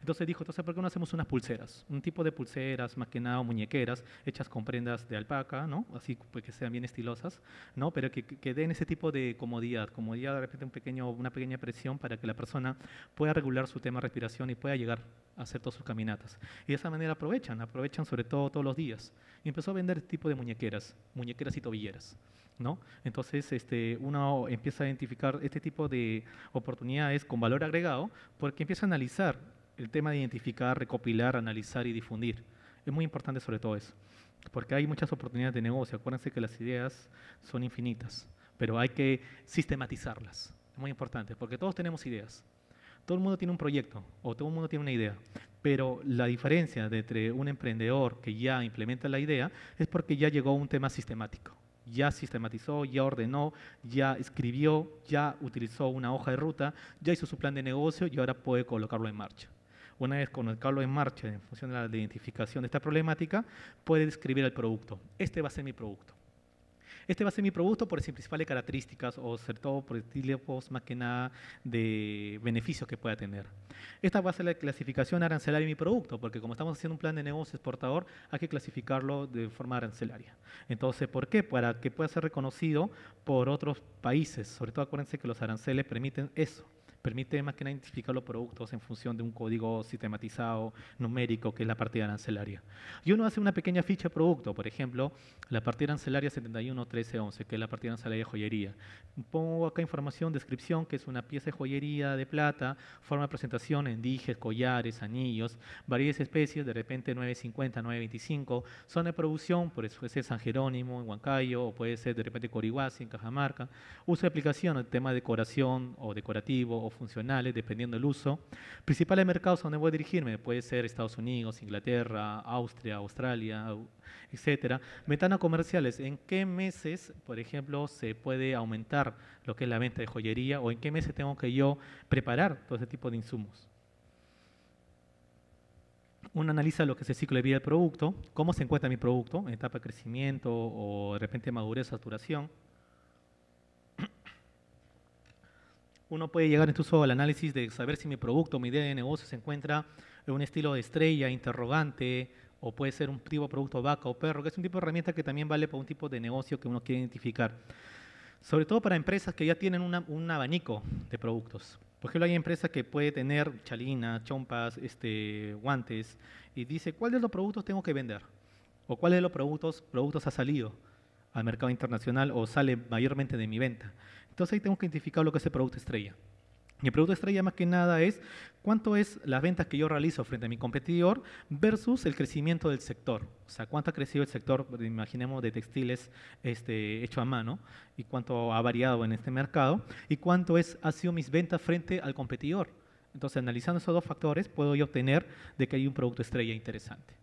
Entonces dijo, entonces ¿por qué no hacemos unas pulseras? Un tipo de pulseras, más que nada muñequeras, hechas con prendas de alpaca, ¿no? Así pues, que sean bien estilosas, ¿no? Pero que, que den ese tipo de comodidad, comodidad de repente un pequeño, una pequeña presión para que la persona pueda regular su tema de respiración y pueda llegar a hacer todas sus caminatas. Y de esa manera aprovechan, aprovechan sobre todo todos los días. Y empezó a vender este tipo de muñequeras, muñequeras y tobilleras. ¿No? Entonces este, uno empieza a identificar este tipo de oportunidades con valor agregado porque empieza a analizar el tema de identificar, recopilar, analizar y difundir. Es muy importante sobre todo eso, porque hay muchas oportunidades de negocio. Acuérdense que las ideas son infinitas pero hay que sistematizarlas. Es muy importante, porque todos tenemos ideas. Todo el mundo tiene un proyecto o todo el mundo tiene una idea, pero la diferencia entre un emprendedor que ya implementa la idea es porque ya llegó a un tema sistemático. Ya sistematizó, ya ordenó, ya escribió, ya utilizó una hoja de ruta, ya hizo su plan de negocio y ahora puede colocarlo en marcha. Una vez colocarlo en marcha en función de la identificación de esta problemática, puede describir el producto. Este va a ser mi producto este va a ser mi producto por sus principales características o sobre todo por estilos más que nada de beneficios que pueda tener. Esta va a ser la clasificación arancelaria de mi producto, porque como estamos haciendo un plan de negocio exportador, hay que clasificarlo de forma arancelaria. Entonces, ¿por qué? Para que pueda ser reconocido por otros países. Sobre todo acuérdense que los aranceles permiten eso permite más que nada identificar los productos en función de un código sistematizado, numérico, que es la partida arancelaria. Y uno hace una pequeña ficha producto, por ejemplo, la partida arancelaria 711311, que es la partida arancelaria de joyería. Pongo acá información, descripción, que es una pieza de joyería de plata, forma de presentación en dijes, collares, anillos, varias especies, de repente 950, 925, zona de producción, por eso puede ser San Jerónimo, en Huancayo, o puede ser de repente Corihuasi, en Cajamarca, uso de aplicación, el tema de decoración o decorativo o funcionales, dependiendo del uso. Principales mercados a donde voy a dirigirme, puede ser Estados Unidos, Inglaterra, Austria, Australia, etc. Ventanas comerciales, ¿en qué meses, por ejemplo, se puede aumentar lo que es la venta de joyería o en qué meses tengo que yo preparar todo ese tipo de insumos? uno analiza lo que es el ciclo de vida del producto, cómo se encuentra mi producto, en etapa de crecimiento o de repente madurez, saturación, uno puede llegar incluso al análisis de saber si mi producto, mi idea de negocio se encuentra en un estilo de estrella, interrogante, o puede ser un tipo de producto vaca o perro, que es un tipo de herramienta que también vale para un tipo de negocio que uno quiere identificar. Sobre todo para empresas que ya tienen un abanico de productos. Por ejemplo, hay empresas que puede tener chalinas, chompas, este, guantes, y dice, ¿cuál de los productos tengo que vender? ¿O cuál de los productos, productos ha salido al mercado internacional o sale mayormente de mi venta? Entonces ahí tengo que identificar lo que es el producto estrella. el producto estrella más que nada es cuánto es las ventas que yo realizo frente a mi competidor versus el crecimiento del sector. O sea, cuánto ha crecido el sector, imaginemos, de textiles este, hecho a mano y cuánto ha variado en este mercado y cuánto es, ha sido mis ventas frente al competidor. Entonces, analizando esos dos factores, puedo yo obtener de que hay un producto estrella interesante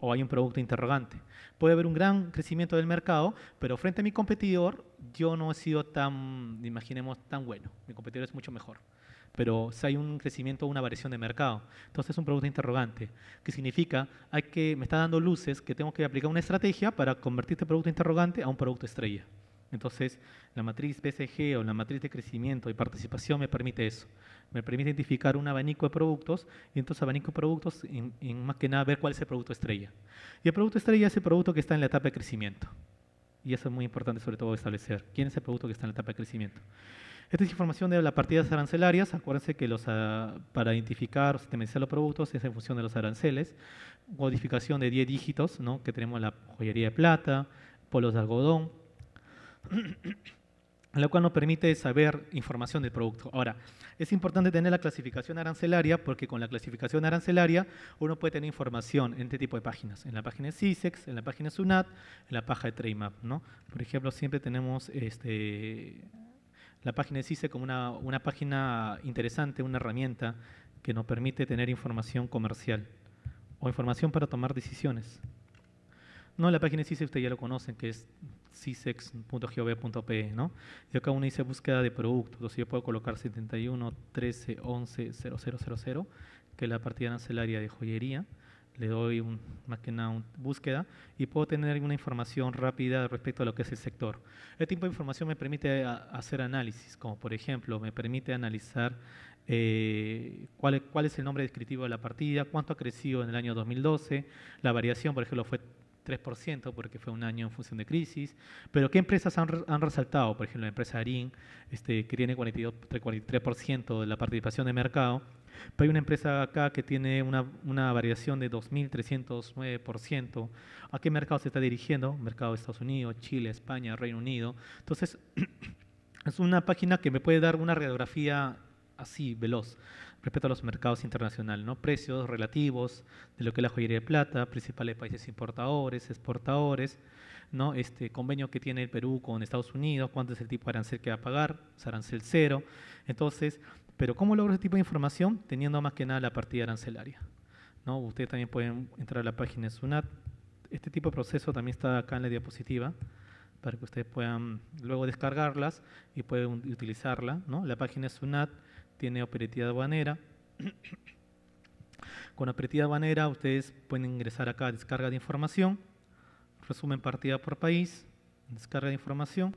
o hay un producto interrogante. Puede haber un gran crecimiento del mercado, pero frente a mi competidor yo no he sido tan, imaginemos, tan bueno. Mi competidor es mucho mejor. Pero si hay un crecimiento o una variación de mercado, entonces es un producto interrogante, que significa hay que me está dando luces que tengo que aplicar una estrategia para convertir este producto interrogante a un producto estrella. Entonces, la matriz BCG o la matriz de crecimiento y participación me permite eso. Me permite identificar un abanico de productos y entonces abanico de productos en, más que nada ver cuál es el producto estrella. Y el producto estrella es el producto que está en la etapa de crecimiento. Y eso es muy importante sobre todo establecer. ¿Quién es el producto que está en la etapa de crecimiento? Esta es información de las partidas arancelarias. Acuérdense que los, ah, para identificar o sistematizar los productos es en función de los aranceles. codificación de 10 dígitos, que tenemos la joyería de plata, polos de algodón, lo cual nos permite saber información del producto. Ahora, es importante tener la clasificación arancelaria porque con la clasificación arancelaria uno puede tener información en este tipo de páginas, en la página de CISEX, en la página de SUNAT, en la página de Trademap. ¿no? Por ejemplo, siempre tenemos este, la página de CISEX como una, una página interesante, una herramienta que nos permite tener información comercial o información para tomar decisiones. No, la página de CISEX ustedes ya lo conocen, que es cisex.gov.pe, ¿no? Y acá uno dice búsqueda de productos. entonces yo puedo colocar 71 13 11 000, que es la partida arancelaria de joyería, le doy un, más que nada una búsqueda y puedo tener una información rápida respecto a lo que es el sector. Este tipo de información me permite eh, hacer análisis, como por ejemplo, me permite analizar eh, cuál, cuál es el nombre descriptivo de la partida, cuánto ha crecido en el año 2012, la variación, por ejemplo, fue 3% porque fue un año en función de crisis, pero ¿qué empresas han, resaltado? Por ejemplo, la empresa Arin, este, que tiene 42, 43% de la participación de mercado, pero hay una empresa acá que tiene una, una variación de 2.309%. ¿A qué mercado se está dirigiendo? Mercado de Estados Unidos, Chile, España, Reino Unido. Entonces, es una página que me puede dar una radiografía así, veloz respecto a los mercados internacionales, ¿no? precios relativos de lo que es la joyería de plata, principales países importadores, exportadores, ¿no? este convenio que tiene el Perú con Estados Unidos, cuánto es el tipo de arancel que va a pagar, es arancel cero. Entonces, pero ¿cómo logro ese tipo de información? Teniendo más que nada la partida arancelaria. ¿no? Ustedes también pueden entrar a la página de SUNAT. Este tipo de proceso también está acá en la diapositiva para que ustedes puedan luego descargarlas y pueden utilizarla. ¿no? La página es SUNAT tiene operatividad banera. Con operatividad banera, ustedes pueden ingresar acá a descarga de información, resumen partida por país, descarga de información,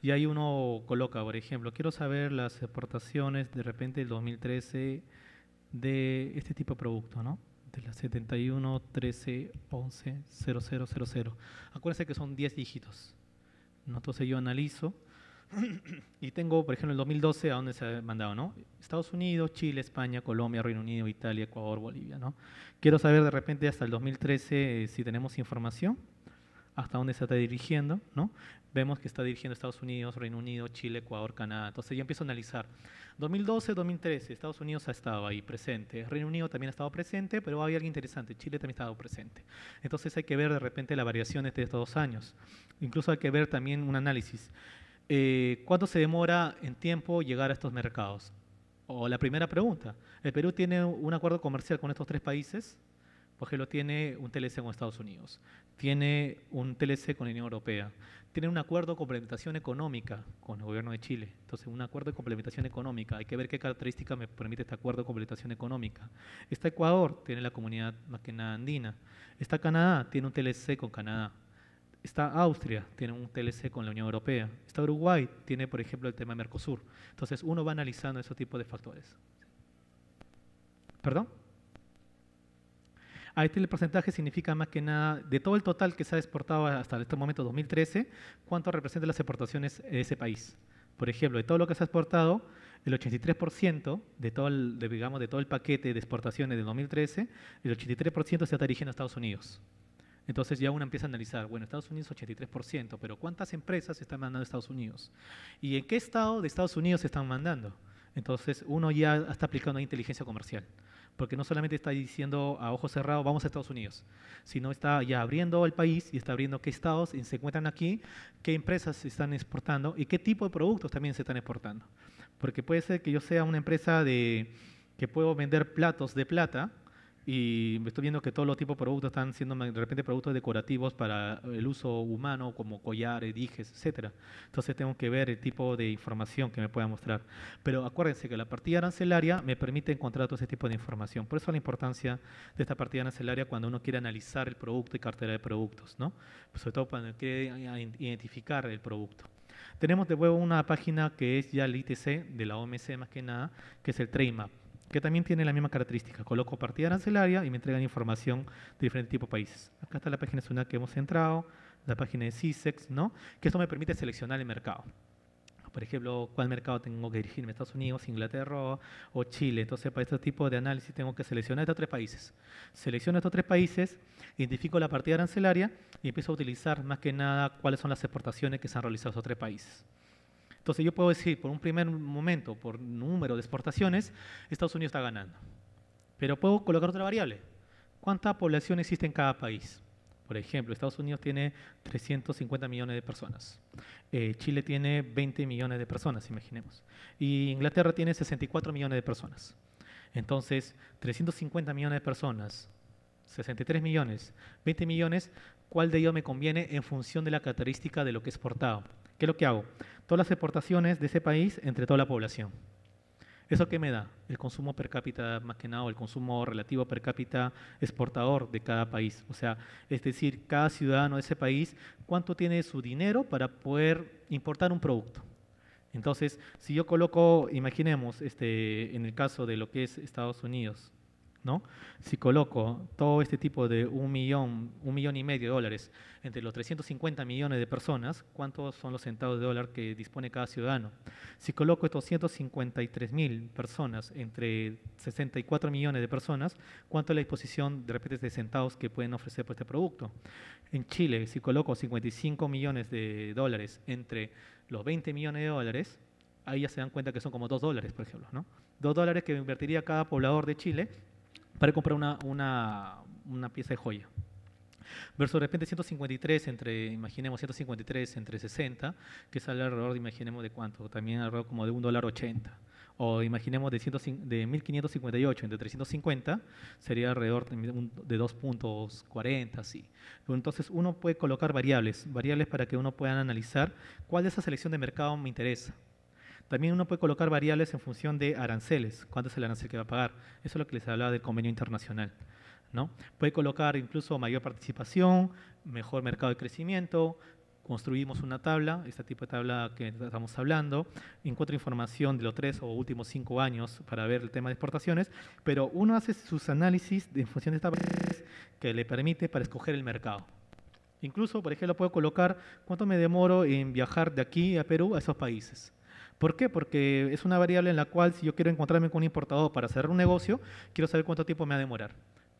y ahí uno coloca, por ejemplo, quiero saber las exportaciones de repente del 2013 de este tipo de producto, ¿no? de la 71 13 11 0000. Acuérdense que son 10 dígitos. Entonces yo analizo y tengo, por ejemplo, el 2012 a dónde se ha mandado, ¿no? Estados Unidos, Chile, España, Colombia, Reino Unido, Italia, Ecuador, Bolivia, ¿no? Quiero saber de repente hasta el 2013 eh, si tenemos información, hasta dónde se está dirigiendo, ¿no? Vemos que está dirigiendo Estados Unidos, Reino Unido, Chile, Ecuador, Canadá. Entonces yo empiezo a analizar. 2012, 2013, Estados Unidos ha estado ahí presente, Reino Unido también ha estado presente, pero había algo interesante, Chile también ha estado presente. Entonces hay que ver de repente la variación de estos dos años. Incluso hay que ver también un análisis. Eh, ¿Cuánto se demora en tiempo llegar a estos mercados? O la primera pregunta, ¿el Perú tiene un acuerdo comercial con estos tres países? Por ejemplo, tiene un TLC con Estados Unidos, tiene un TLC con la Unión Europea, tiene un acuerdo de complementación económica con el gobierno de Chile. Entonces, un acuerdo de complementación económica, hay que ver qué característica me permite este acuerdo de complementación económica. Está Ecuador, tiene la comunidad más que nada andina. Está Canadá, tiene un TLC con Canadá. Está Austria, tiene un TLC con la Unión Europea. Está Uruguay, tiene, por ejemplo, el tema Mercosur. Entonces, uno va analizando ese tipo de factores. ¿Perdón? Ahí este el porcentaje significa más que nada, de todo el total que se ha exportado hasta este momento, 2013, cuánto representa las exportaciones de ese país. Por ejemplo, de todo lo que se ha exportado, el 83% de todo el, digamos, de todo el paquete de exportaciones de 2013, el 83% se ha a Estados Unidos. Entonces ya uno empieza a analizar, bueno, Estados Unidos 83%, pero ¿cuántas empresas están mandando a Estados Unidos? ¿Y en qué estado de Estados Unidos se están mandando? Entonces uno ya está aplicando inteligencia comercial, porque no solamente está diciendo a ojo cerrado, vamos a Estados Unidos, sino está ya abriendo el país y está abriendo qué estados se encuentran aquí, qué empresas se están exportando y qué tipo de productos también se están exportando. Porque puede ser que yo sea una empresa que puedo vender platos de plata, y estoy viendo que todos los tipos de productos están siendo de repente productos decorativos para el uso humano, como collares, dijes, etcétera. Entonces tengo que ver el tipo de información que me pueda mostrar. Pero acuérdense que la partida arancelaria me permite encontrar todo ese tipo de información. Por eso la importancia de esta partida arancelaria cuando uno quiere analizar el producto y cartera de productos, ¿no? sobre todo cuando quiere identificar el producto. Tenemos de nuevo una página que es ya el ITC de la OMC más que nada, que es el Trade Map que también tiene la misma característica. Coloco partida arancelaria y me entregan información de diferentes tipos de países. Acá está la página una que hemos entrado, la página de CISEX, ¿no? que esto me permite seleccionar el mercado. Por ejemplo, cuál mercado tengo que dirigirme, Estados Unidos, Inglaterra o Chile. Entonces, para este tipo de análisis tengo que seleccionar estos tres países. Selecciono estos tres países, identifico la partida arancelaria y empiezo a utilizar más que nada cuáles son las exportaciones que se han realizado a estos tres países. Entonces yo puedo decir, por un primer momento, por número de exportaciones, Estados Unidos está ganando. Pero puedo colocar otra variable. ¿Cuánta población existe en cada país? Por ejemplo, Estados Unidos tiene 350 millones de personas. Eh, Chile tiene 20 millones de personas, imaginemos. Y Inglaterra tiene 64 millones de personas. Entonces, 350 millones de personas, 63 millones, 20 millones, ¿cuál de ellos me conviene en función de la característica de lo que he exportado? ¿Qué es lo que hago? Todas las exportaciones de ese país entre toda la población. ¿Eso qué me da? El consumo per cápita más que nada, o el consumo relativo per cápita exportador de cada país. O sea, es decir, cada ciudadano de ese país, ¿cuánto tiene su dinero para poder importar un producto? Entonces, si yo coloco, imaginemos, este, en el caso de lo que es Estados Unidos, si coloco todo este tipo de un millón, un millón y medio de dólares entre los 350 millones de personas, ¿cuántos son los centavos de dólar que dispone cada ciudadano? Si coloco estos 153 mil personas entre 64 millones de personas, ¿cuánto es la disposición de de centavos que pueden ofrecer por este producto? En Chile, si coloco 55 millones de dólares entre los 20 millones de dólares, ahí ya se dan cuenta que son como 2 dólares, por ejemplo, ¿no? 2 dólares que invertiría cada poblador de Chile para comprar una, una, una pieza de joya. Verso de repente 153 entre, imaginemos 153 entre 60, que sale alrededor, de, imaginemos de cuánto, también alrededor como de un dólar 80. O imaginemos de, de 1558 entre 350, sería alrededor de 2.40, así. Entonces uno puede colocar variables, variables para que uno pueda analizar cuál de esa selección de mercado me interesa. También uno puede colocar variables en función de aranceles, cuánto es el arancel que va a pagar. Eso es lo que les hablaba del convenio internacional. ¿no? Puede colocar incluso mayor participación, mejor mercado de crecimiento, construimos una tabla, este tipo de tabla que estamos hablando, encuentra información de los tres o últimos cinco años para ver el tema de exportaciones, pero uno hace sus análisis en función de esta base que le permite para escoger el mercado. Incluso, por ejemplo, puedo colocar cuánto me demoro en viajar de aquí a Perú a esos países. ¿Por qué? Porque es una variable en la cual si yo quiero encontrarme con un importador para hacer un negocio, quiero saber cuánto tiempo me va a demorar.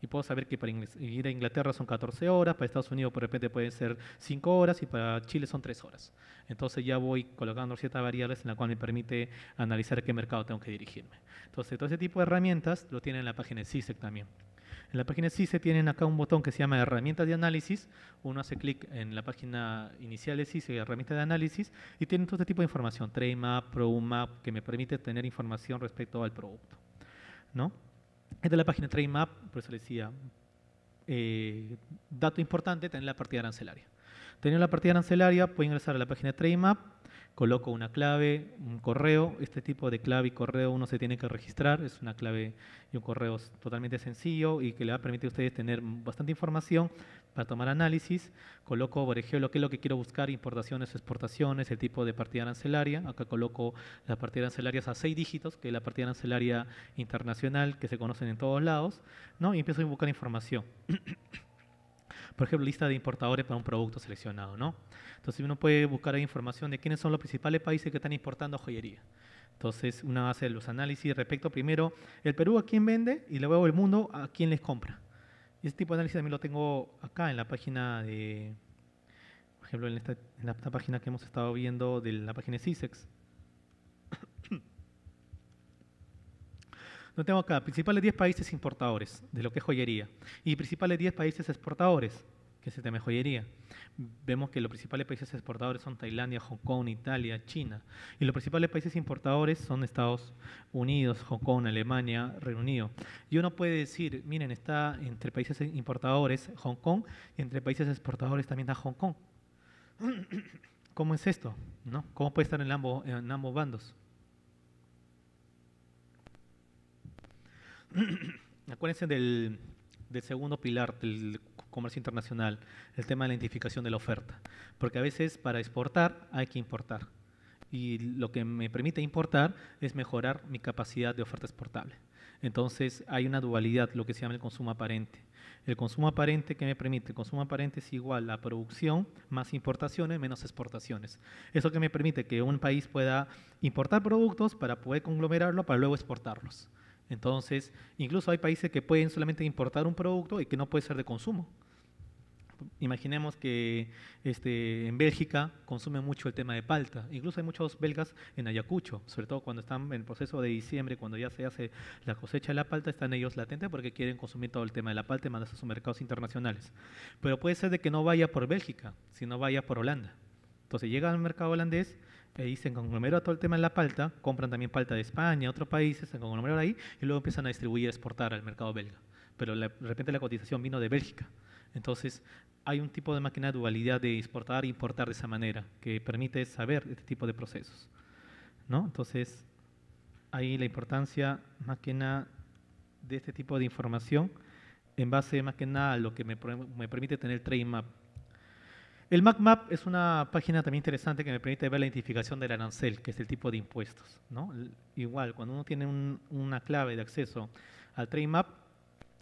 Y puedo saber que para ir a Inglaterra son 14 horas, para Estados Unidos por repente puede ser 5 horas y para Chile son 3 horas. Entonces ya voy colocando ciertas variables en la cual me permite analizar qué mercado tengo que dirigirme. Entonces todo ese tipo de herramientas lo tienen en la página de CISEC e también. En la página se tienen acá un botón que se llama herramientas de análisis. Uno hace clic en la página inicial de CICE, herramientas de análisis, y tienen todo este tipo de información, TradeMap, ProMap, que me permite tener información respecto al producto. ¿no? Esta es la página TradeMap, por eso decía, eh, dato importante, tener la partida arancelaria. Teniendo la partida arancelaria, puedo ingresar a la página TradeMap, coloco una clave, un correo. Este tipo de clave y correo uno se tiene que registrar. Es una clave y un correo totalmente sencillo y que le va a permitir a ustedes tener bastante información para tomar análisis. Coloco, por ejemplo, qué es lo que quiero buscar, importaciones exportaciones, el tipo de partida arancelaria. Acá coloco las partidas arancelarias a seis dígitos, que es la partida arancelaria internacional que se conocen en todos lados, ¿no? y empiezo a buscar información. Por ejemplo, lista de importadores para un producto seleccionado, ¿no? Entonces uno puede buscar información de quiénes son los principales países que están importando joyería. Entonces una base de los análisis respecto primero el Perú a quién vende y luego el mundo a quién les compra. Y este tipo de análisis también lo tengo acá en la página de, por ejemplo, en esta, en esta página que hemos estado viendo de la página de CISEX. No tengo acá, principales 10 países importadores de lo que es joyería y principales 10 países exportadores, que se el joyería. Vemos que los principales países exportadores son Tailandia, Hong Kong, Italia, China. Y los principales países importadores son Estados Unidos, Hong Kong, Alemania, Reino Unido. Y uno puede decir, miren, está entre países importadores Hong Kong y entre países exportadores también está Hong Kong. ¿Cómo es esto? ¿No? ¿Cómo puede estar en ambos, en ambos bandos? acuérdense del, segundo pilar del comercio internacional, el tema de la identificación de la oferta. Porque a veces para exportar hay que importar. Y lo que me permite importar es mejorar mi capacidad de oferta exportable. Entonces hay una dualidad, lo que se llama el consumo aparente. El consumo aparente, ¿qué me permite? El consumo aparente es igual a producción más importaciones menos exportaciones. Eso que me permite que un país pueda importar productos para poder conglomerarlo para luego exportarlos. Entonces, incluso hay países que pueden solamente importar un producto y que no puede ser de consumo. Imaginemos que este, en Bélgica consume mucho el tema de palta. Incluso hay muchos belgas en Ayacucho, sobre todo cuando están en el proceso de diciembre, cuando ya se hace la cosecha de la palta, están ellos latentes porque quieren consumir todo el tema de la palta y mandarse a sus mercados internacionales. Pero puede ser de que no vaya por Bélgica, sino vaya por Holanda. Entonces llega al mercado holandés Ahí eh, y se conglomera todo el tema en la palta, compran también palta de España, otros países, se conglomeran ahí y luego empiezan a distribuir, y exportar al mercado belga. Pero de repente la cotización vino de Bélgica. Entonces, hay un tipo de máquina de dualidad de exportar e importar de esa manera, que permite saber este tipo de procesos. ¿no? Entonces, ahí la importancia más de este tipo de información en base más que nada a lo que me, me permite tener trade map el MacMap es una página también interesante que me permite ver la identificación del arancel, que es el tipo de impuestos. Igual, cuando uno tiene una clave de acceso al TradeMap,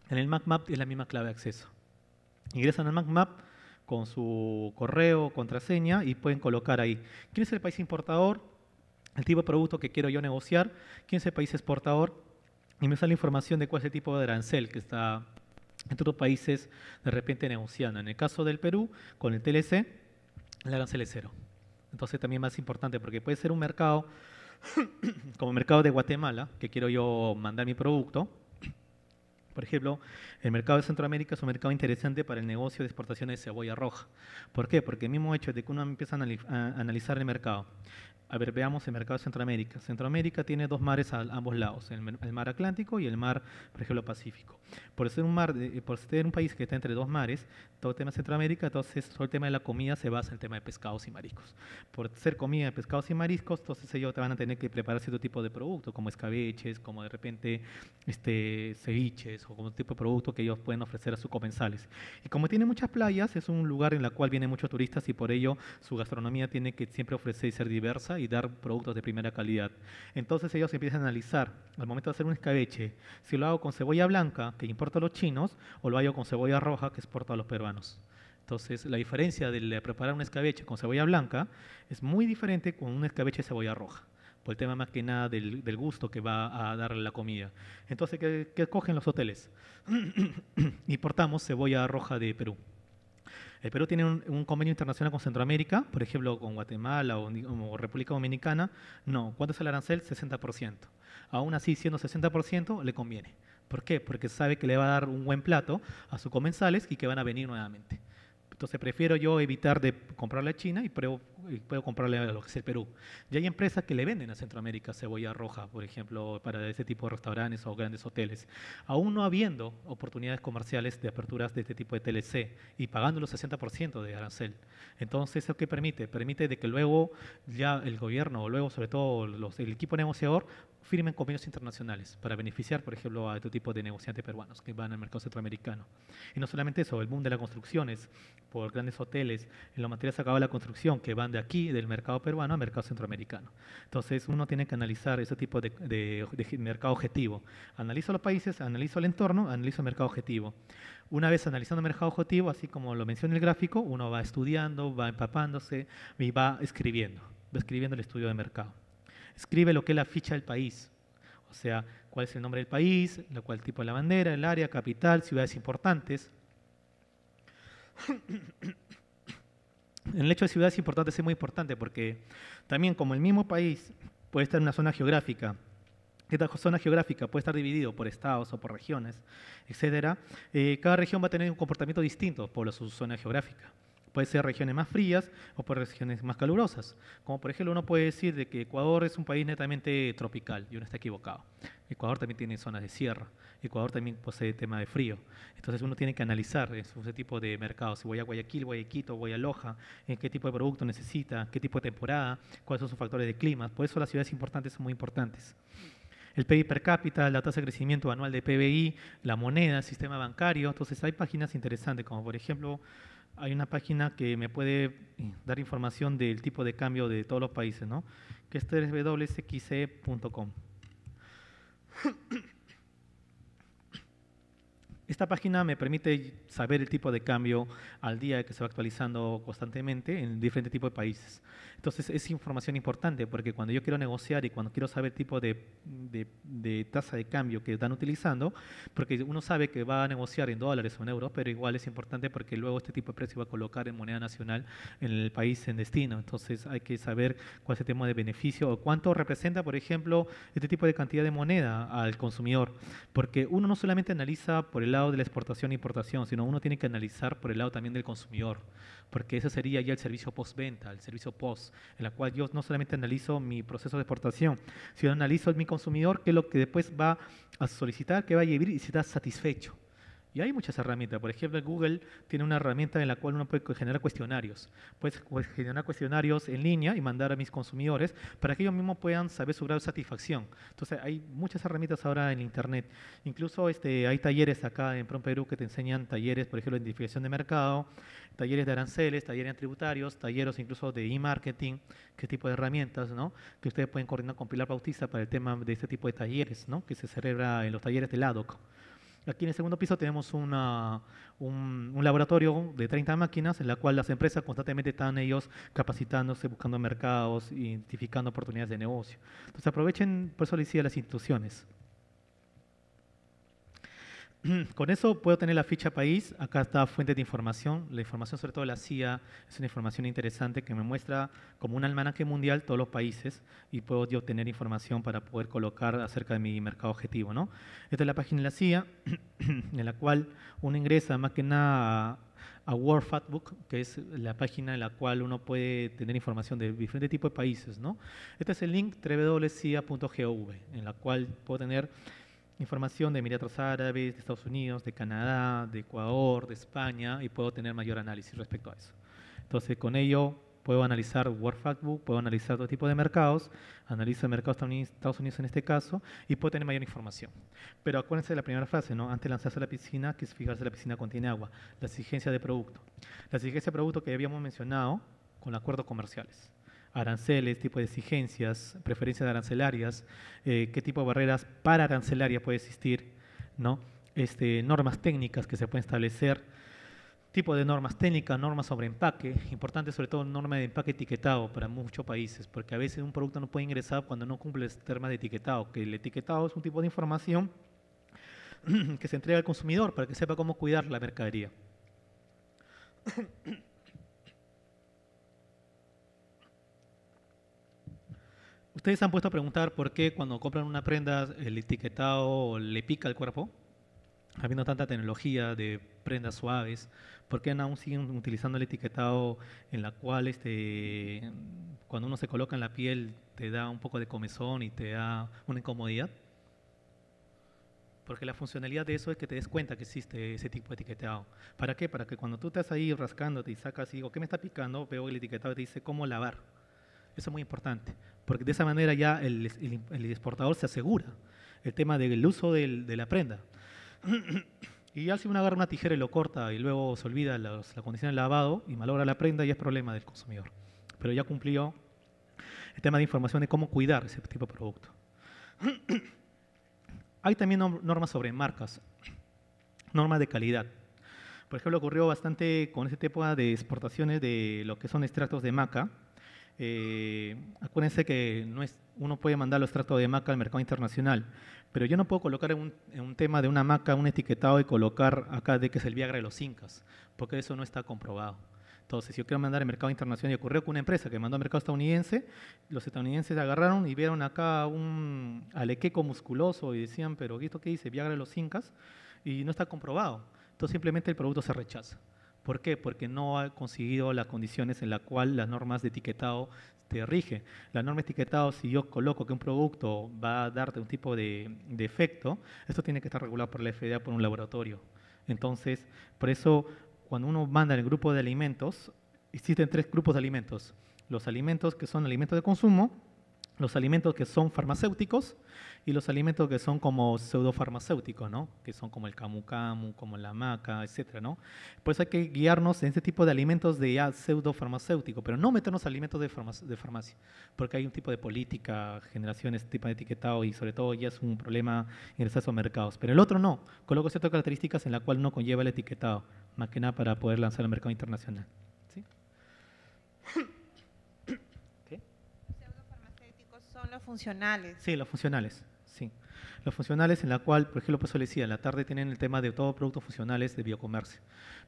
en el MacMap es la misma clave de acceso. Ingresan al MacMap con su correo, contraseña y pueden colocar ahí. ¿Quién es el país importador? El tipo de producto que quiero yo negociar. ¿Quién es el país exportador? Y me sale información de cuál es el tipo de arancel que está entre otros países de repente negociando. En el caso del Perú, con el TLC, el arancel es cero. Entonces también más importante, porque puede ser un mercado, como el mercado de Guatemala, que quiero yo mandar mi producto, por ejemplo, el mercado de Centroamérica es un mercado interesante para el negocio de exportación de cebolla roja. ¿Por qué? Porque el mismo hecho de que uno empieza a analizar el mercado. A ver, veamos el mercado de Centroamérica. Centroamérica tiene dos mares a ambos lados, el, mar Atlántico y el mar, por ejemplo, Pacífico. Por ser, un mar por ser un país que está entre dos mares, todo el tema de Centroamérica, entonces todo el tema de la comida se basa en el tema de pescados y mariscos. Por ser comida de pescados y mariscos, entonces ellos te van a tener que preparar cierto tipo de producto, como escabeches, como de repente este, ceviches o como tipo de producto que ellos pueden ofrecer a sus comensales. Y como tiene muchas playas, es un lugar en el cual vienen muchos turistas y por ello su gastronomía tiene que siempre ofrecer y ser diversa y dar productos de primera calidad. Entonces ellos empiezan a analizar al momento de hacer un escabeche, si lo hago con cebolla blanca, que importa a los chinos, o lo hago con cebolla roja, que exporta a los peruanos. Entonces, la diferencia de preparar un escabeche con cebolla blanca es muy diferente con un escabeche de cebolla roja, por el tema más que nada del, gusto que va a darle la comida. Entonces, ¿qué, cogen los hoteles? Importamos cebolla roja de Perú. El Perú tiene un, convenio internacional con Centroamérica, por ejemplo, con Guatemala o, o República Dominicana. No, ¿cuánto es el arancel? 60%. Aún así, siendo 60%, le conviene. ¿Por qué? Porque sabe que le va a dar un buen plato a sus comensales y que van a venir nuevamente. Entonces prefiero yo evitar de comprarle a China y puedo, comprarle a lo que es el Perú. Ya hay empresas que le venden a Centroamérica cebolla roja, por ejemplo, para ese tipo de restaurantes o grandes hoteles. Aún no habiendo oportunidades comerciales de aperturas de este tipo de TLC y pagando los 60% de arancel. Entonces, ¿eso qué permite? Permite de que luego ya el gobierno, o luego sobre todo los, el equipo negociador, firmen convenios internacionales para beneficiar, por ejemplo, a este tipo de negociantes peruanos que van al mercado centroamericano. Y no solamente eso, el boom de las construcciones por grandes hoteles, en los materiales acabados de la construcción que van de aquí, del mercado peruano, al mercado centroamericano. Entonces, uno tiene que analizar ese tipo de, de mercado objetivo. Analizo los países, analizo el entorno, analizo el mercado objetivo. Una vez analizando el mercado objetivo, así como lo menciona el gráfico, uno va estudiando, va empapándose y va escribiendo, va escribiendo el estudio de mercado. Escribe lo que es la ficha del país, o sea, cuál es el nombre del país, lo cual tipo de la bandera, el área, capital, ciudades importantes. en el hecho de ciudades importantes es muy importante porque también como el mismo país puede estar en una zona geográfica, esta zona geográfica puede estar dividido por estados o por regiones, etcétera. Eh, cada región va a tener un comportamiento distinto por su zona geográfica. Puede ser regiones más frías o por regiones más calurosas. Como por ejemplo uno puede decir de que Ecuador es un país netamente tropical y uno está equivocado. Ecuador también tiene zonas de sierra, Ecuador también posee tema de frío. Entonces uno tiene que analizar ese tipo de mercados, si voy a Guayaquil, Guayaquito, voy a Loja, en eh, qué tipo de producto necesita, qué tipo de temporada, cuáles son sus factores de clima. Por eso las ciudades importantes son muy importantes el PIB per cápita, la tasa de crecimiento anual de PBI, la moneda, el sistema bancario. Entonces hay páginas interesantes, como por ejemplo hay una página que me puede eh, dar información del tipo de cambio de todos los países, ¿no? Que es www.xe.com. Esta página me permite saber el tipo de cambio al día que se va actualizando constantemente en diferentes tipos de países. Entonces, es información importante porque cuando yo quiero negociar y cuando quiero saber el tipo de, tasa de cambio que están utilizando, porque uno sabe que va a negociar en dólares o en euros, pero igual es importante porque luego este tipo de precio va a colocar en moneda nacional en el país en destino. Entonces, hay que saber cuál es el tema de beneficio o cuánto representa, por ejemplo, este tipo de cantidad de moneda al consumidor. Porque uno no solamente analiza por el lado de la exportación e importación, sino uno tiene que analizar por el lado también del consumidor, porque ese sería ya el servicio postventa, el servicio post, en la cual yo no solamente analizo mi proceso de exportación, sino analizo a mi consumidor, que es lo que después va a solicitar, que va a llevar y si está satisfecho. Y hay muchas herramientas. Por ejemplo, Google tiene una herramienta en la cual uno puede generar cuestionarios. Puedes generar cuestionarios en línea y mandar a mis consumidores para que ellos mismos puedan saber su grado de satisfacción. Entonces, hay muchas herramientas ahora en Internet. Incluso este, hay talleres acá en Prom Perú que te enseñan talleres, por ejemplo, de identificación de mercado, talleres de aranceles, talleres tributarios, talleres incluso de e-marketing, qué tipo de herramientas, ¿no? Que ustedes pueden coordinar con Pilar Bautista para el tema de este tipo de talleres, ¿no? Que se celebra en los talleres del ADOC. Aquí en el segundo piso tenemos un, laboratorio de 30 máquinas en la cual las empresas constantemente están ellos capacitándose, buscando mercados, identificando oportunidades de negocio. Entonces aprovechen, por eso les decía, las instituciones. con eso puedo tener la ficha país. Acá está fuente de información. La información sobre todo de la CIA es una información interesante que me muestra como un almanaque mundial todos los países y puedo obtener información para poder colocar acerca de mi mercado objetivo. ¿no? Esta es la página de la CIA en la cual uno ingresa más que nada a World Factbook, que es la página en la cual uno puede tener información de diferentes tipos de países. ¿no? Este es el link www.cia.gov, en la cual puedo tener información de Emiratos Árabes, de Estados Unidos, de Canadá, de Ecuador, de España, y puedo tener mayor análisis respecto a eso. Entonces, con ello puedo analizar World puedo analizar todo tipo de mercados, analizo el mercado de Estados Unidos en este caso, y puedo tener mayor información. Pero acuérdense de la primera frase, ¿no? Antes de lanzarse a la piscina, que es fijarse la piscina contiene agua, la exigencia de producto. La exigencia de producto que habíamos mencionado con acuerdos comerciales aranceles, tipo de exigencias, preferencias arancelarias, eh, qué tipo de barreras para arancelaria puede existir, ¿no? Este, normas técnicas que se pueden establecer, tipo de normas técnicas, normas sobre empaque, importante sobre todo norma de empaque etiquetado para muchos países, porque a veces un producto no puede ingresar cuando no cumple el este tema de etiquetado, que el etiquetado es un tipo de información que se entrega al consumidor para que sepa cómo cuidar la mercadería. ¿Ustedes han puesto a preguntar por qué cuando compran una prenda el etiquetado le pica el cuerpo? Habiendo tanta tecnología de prendas suaves, ¿por qué aún siguen utilizando el etiquetado en la cual este, cuando uno se coloca en la piel te da un poco de comezón y te da una incomodidad? Porque la funcionalidad de eso es que te des cuenta que existe ese tipo de etiquetado. ¿Para qué? Para que cuando tú te estás ahí rascándote y sacas y digo, ¿qué me está picando? Veo el etiquetado y te dice cómo lavar eso es muy importante, porque de esa manera ya el, exportador se asegura el tema del uso de la prenda. y ya si uno agarra una tijera y lo corta y luego se olvida la condición del lavado y malogra la prenda, ya es problema del consumidor. Pero ya cumplió el tema de información de cómo cuidar ese tipo de producto. Hay también normas sobre marcas, normas de calidad. Por ejemplo, ocurrió bastante con ese tipo de exportaciones de lo que son extractos de maca, eh, acuérdense que no es, uno puede mandar los tratos de maca al mercado internacional, pero yo no puedo colocar en un, tema de una maca un etiquetado y colocar acá de que es el Viagra de los Incas, porque eso no está comprobado. Entonces, si yo quiero mandar al mercado internacional, y ocurrió con una empresa que mandó al mercado estadounidense, los estadounidenses agarraron y vieron acá un alequeco musculoso y decían, pero ¿esto qué dice? Viagra de los Incas, y no está comprobado. Entonces, simplemente el producto se rechaza. ¿Por qué? Porque no ha conseguido las condiciones en las cuales las normas de etiquetado te rigen. La norma de etiquetado, si yo coloco que un producto va a darte un tipo de, efecto, esto tiene que estar regulado por la FDA, por un laboratorio. Entonces, por eso, cuando uno manda el grupo de alimentos, existen tres grupos de alimentos. Los alimentos que son alimentos de consumo, los alimentos que son farmacéuticos y los alimentos que son como pseudofarmacéuticos, ¿no? Que son como el camu camu, como la maca, etcétera, ¿no? Pues hay que guiarnos en este tipo de alimentos de ya pseudofarmacéutico, pero no meternos alimentos de, farmacia, de farmacia, porque hay un tipo de política, generación, este tipo de etiquetado y sobre todo ya es un problema ingresar a mercados. Pero el otro no, coloco ciertas características en la cual no conlleva el etiquetado, más que nada para poder lanzar al mercado internacional. ¿sí? funcionales. Sí, los funcionales, sí. Los funcionales en la cual, por ejemplo, pues decía, en la tarde tienen el tema de todos productos funcionales de biocomercio.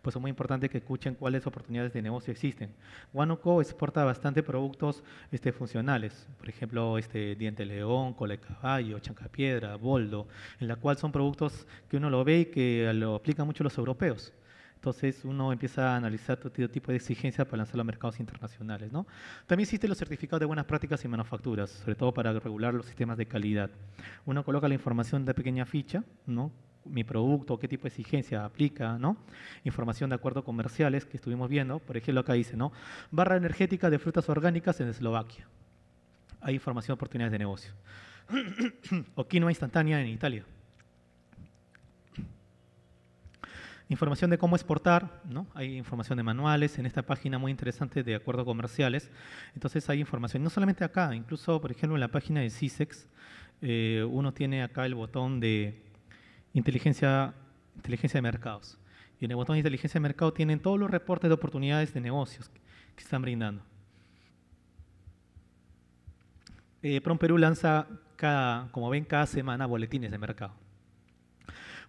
Pues es muy importante que escuchen cuáles oportunidades de negocio existen. Guanoco exporta bastante productos este, funcionales, por ejemplo, este, diente león, cola de caballo, chancapiedra, boldo, en la cual son productos que uno lo ve y que lo aplican mucho los europeos. Entonces uno empieza a analizar todo tipo de exigencias para lanzar a mercados internacionales. ¿no? También existen los certificados de buenas prácticas y manufacturas, sobre todo para regular los sistemas de calidad. Uno coloca la información de pequeña ficha, ¿no? mi producto, qué tipo de exigencia aplica, ¿no? Información de acuerdos comerciales que estuvimos viendo, por ejemplo, acá dice, ¿no? Barra energética de frutas orgánicas en Eslovaquia. Hay información de oportunidades de negocio. o quinoa instantánea en Italia. Información de cómo exportar, ¿no? Hay información de manuales en esta página muy interesante de acuerdos comerciales. Entonces hay información, no solamente acá, incluso, por ejemplo, en la página de CISEX, eh, uno tiene acá el botón de inteligencia, inteligencia de mercados. Y en el botón de inteligencia de mercado tienen todos los reportes de oportunidades de negocios que están brindando. Eh, Perú lanza, cada, como ven, cada semana boletines de mercado.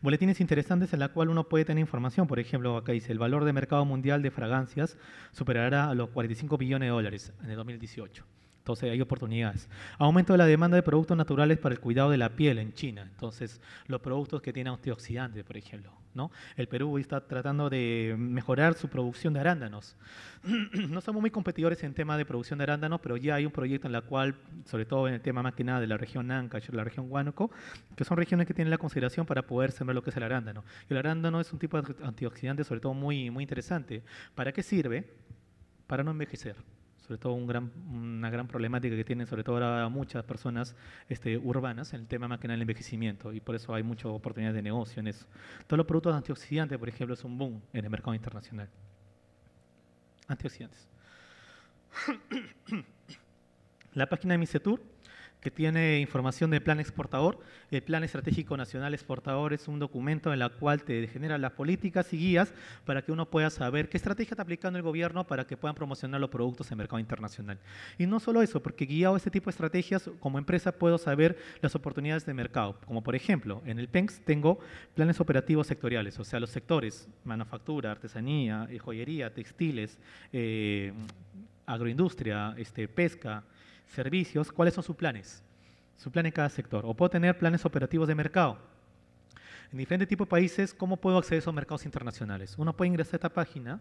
Boletines interesantes en la cual uno puede tener información. Por ejemplo, acá dice, el valor de mercado mundial de fragancias superará a los 45 billones de dólares en el 2018. Entonces hay oportunidades. Aumento de la demanda de productos naturales para el cuidado de la piel en China. Entonces los productos que tienen antioxidantes, por ejemplo, el Perú está tratando de mejorar su producción de arándanos. no somos muy competidores en tema de producción de arándanos, pero ya hay un proyecto en el cual, sobre todo en el tema más que nada de la región Ancash, la región Huánuco, que son regiones que tienen la consideración para poder sembrar lo que es el arándano. y El arándano es un tipo de antioxidante, sobre todo muy, muy interesante. ¿Para qué sirve? Para no envejecer sobre todo una gran problemática que tienen sobre todo ahora muchas personas este, urbanas el tema más que nada el envejecimiento y por eso hay muchas oportunidades de negocio en eso. Todos los productos antioxidantes, por ejemplo, es un boom en el mercado internacional. Antioxidantes. La página de Tour que tiene información del Plan Exportador. El Plan Estratégico Nacional Exportador es un documento en el cual te genera las políticas y guías para que uno pueda saber qué estrategia está aplicando el gobierno para que puedan promocionar los productos en mercado internacional. Y no solo eso, porque guiado a este tipo de estrategias, como empresa puedo saber las oportunidades de mercado. Como por ejemplo, en el PENX tengo planes operativos sectoriales, o sea, los sectores, manufactura, artesanía, eh, joyería, textiles, eh, agroindustria, este, pesca, servicios, ¿cuáles son sus planes? Su plan en cada sector. O puedo tener planes operativos de mercado. En diferentes tipos de países, ¿cómo puedo acceder a esos mercados internacionales? Uno puede ingresar a esta página,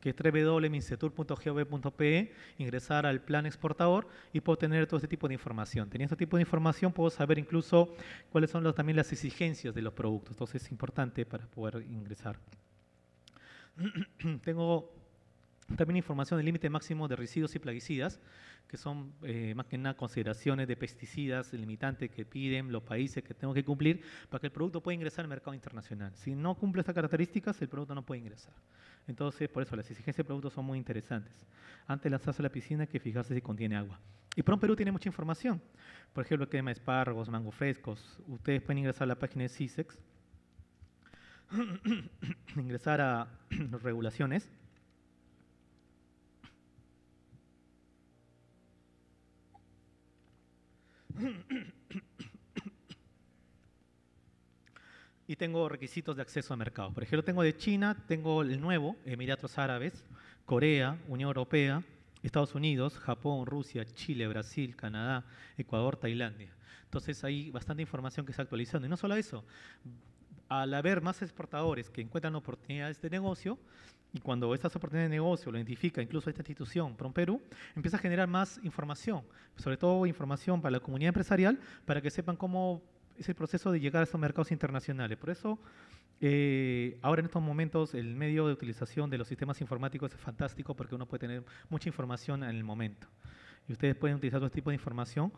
que es www.mincetur.gov.pe, ingresar al plan exportador y puedo tener todo este tipo de información. Teniendo este tipo de información, puedo saber incluso cuáles son los, también las exigencias de los productos. Entonces, es importante para poder ingresar. Tengo también información del límite máximo de residuos y plaguicidas, que son eh, más que nada consideraciones de pesticidas limitantes que piden los países que tengo que cumplir para que el producto pueda ingresar al mercado internacional. Si no cumple estas características, el producto no puede ingresar. Entonces, por eso las exigencias de productos son muy interesantes. Antes de lanzarse a la piscina hay que fijarse si contiene agua. Y PROM Perú tiene mucha información. Por ejemplo, quema de espárragos, mango frescos. Ustedes pueden ingresar a la página de CISEX, ingresar a las regulaciones y tengo requisitos de acceso a mercados. Por ejemplo, tengo de China, tengo el nuevo, Emiratos Árabes, Corea, Unión Europea, Estados Unidos, Japón, Rusia, Chile, Brasil, Canadá, Ecuador, Tailandia. Entonces hay bastante información que está actualizando. Y no solo eso, al haber más exportadores que encuentran oportunidades de negocio, y cuando estas oportunidades de negocio lo identifica incluso esta institución, PROMPERU, empieza a generar más información, sobre todo información para la comunidad empresarial, para que sepan cómo es el proceso de llegar a esos mercados internacionales. Por eso, eh, ahora en estos momentos, el medio de utilización de los sistemas informáticos es fantástico porque uno puede tener mucha información en el momento. Y ustedes pueden utilizar todo este tipo de información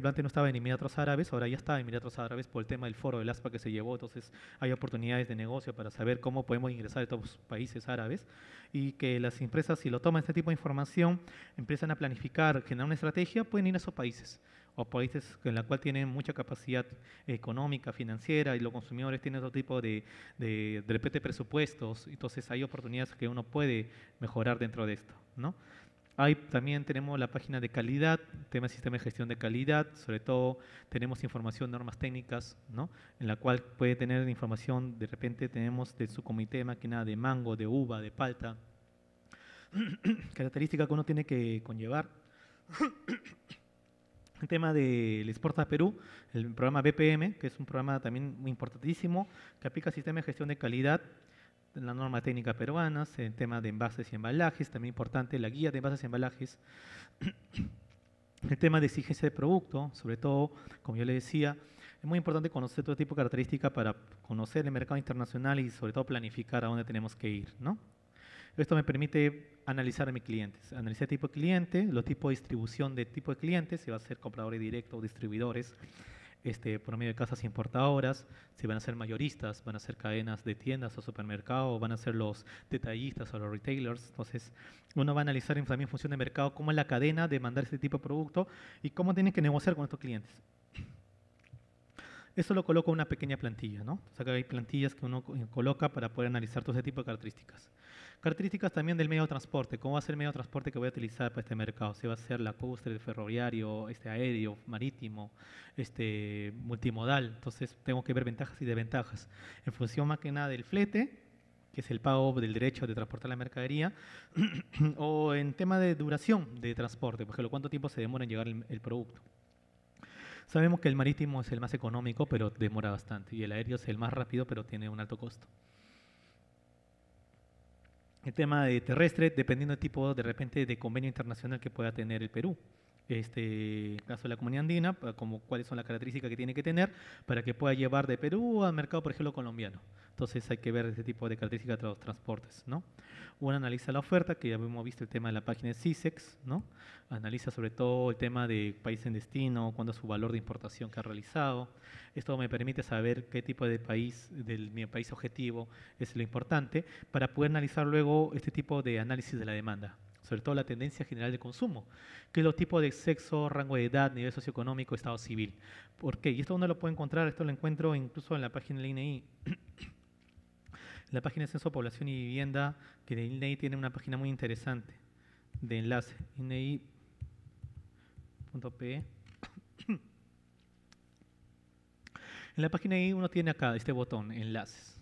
que antes no estaba en Emiratos Árabes, ahora ya está en Emiratos Árabes por el tema del foro del ASPA que se llevó, entonces hay oportunidades de negocio para saber cómo podemos ingresar a estos países árabes y que las empresas, si lo toman este tipo de información, empiezan a planificar, generar una estrategia, pueden ir a esos países o países en la cual tienen mucha capacidad económica, financiera, y los consumidores tienen otro tipo de, de, presupuestos, entonces hay oportunidades que uno puede mejorar dentro de esto, ¿no? Ahí también tenemos la página de calidad, tema de sistema de gestión de calidad, sobre todo tenemos información, normas técnicas, ¿no? en la cual puede tener información, de repente tenemos de su comité de máquina de mango, de uva, de palta, características que uno tiene que conllevar. el tema del Exporta Perú, el programa BPM, que es un programa también muy importantísimo, que aplica sistema de gestión de calidad la norma técnica peruana, el tema de envases y embalajes, también importante la guía de envases y embalajes, el tema de exigencia de producto, sobre todo, como yo le decía, es muy importante conocer todo tipo de características para conocer el mercado internacional y sobre todo planificar a dónde tenemos que ir, ¿no? Esto me permite analizar a mis clientes, analizar el tipo de cliente, los tipos de distribución de tipo de clientes, si va a ser compradores directos, distribuidores, este, por medio de casas importadoras, si van a ser mayoristas, van a ser cadenas de tiendas o supermercados, van a ser los detallistas o los retailers. Entonces, uno va a analizar en, función de mercado cómo es la cadena de mandar este tipo de producto y cómo tienen que negociar con estos clientes. Eso lo coloco en una pequeña plantilla, ¿no? O sea, hay plantillas que uno coloca para poder analizar todo ese tipo de características. Características también del medio de transporte. ¿Cómo va a ser el medio de transporte que voy a utilizar para este mercado? ¿Se va a ser la postre el ferroviario, este aéreo, marítimo, este multimodal? Entonces, tengo que ver ventajas y desventajas. En función más que nada del flete, que es el pago del derecho de transportar la mercadería, o en tema de duración de transporte, por lo cuánto tiempo se demora en llegar el, producto. Sabemos que el marítimo es el más económico, pero demora bastante, y el aéreo es el más rápido, pero tiene un alto costo el tema de terrestre, dependiendo del tipo de repente de convenio internacional que pueda tener el Perú este, caso de la comunidad andina, como cuáles son las características que tiene que tener para que pueda llevar de Perú al mercado, por ejemplo, colombiano. Entonces hay que ver este tipo de características de los transportes, ¿no? Uno analiza la oferta, que ya hemos visto el tema de la página de CISEX, ¿no? Analiza sobre todo el tema de país en destino, cuándo es su valor de importación que ha realizado. Esto me permite saber qué tipo de país, del mi país objetivo, es lo importante, para poder analizar luego este tipo de análisis de la demanda sobre todo la tendencia general de consumo, que es los tipos de sexo, rango de edad, nivel socioeconómico, estado civil. ¿Por qué? Y esto uno lo puede encontrar, esto lo encuentro incluso en la página del INEI. E la página de Censo, Población y Vivienda, que el INEI e tiene una página muy interesante de enlace, INEI.pe. E. en la página de INEI uno tiene acá este botón, enlaces.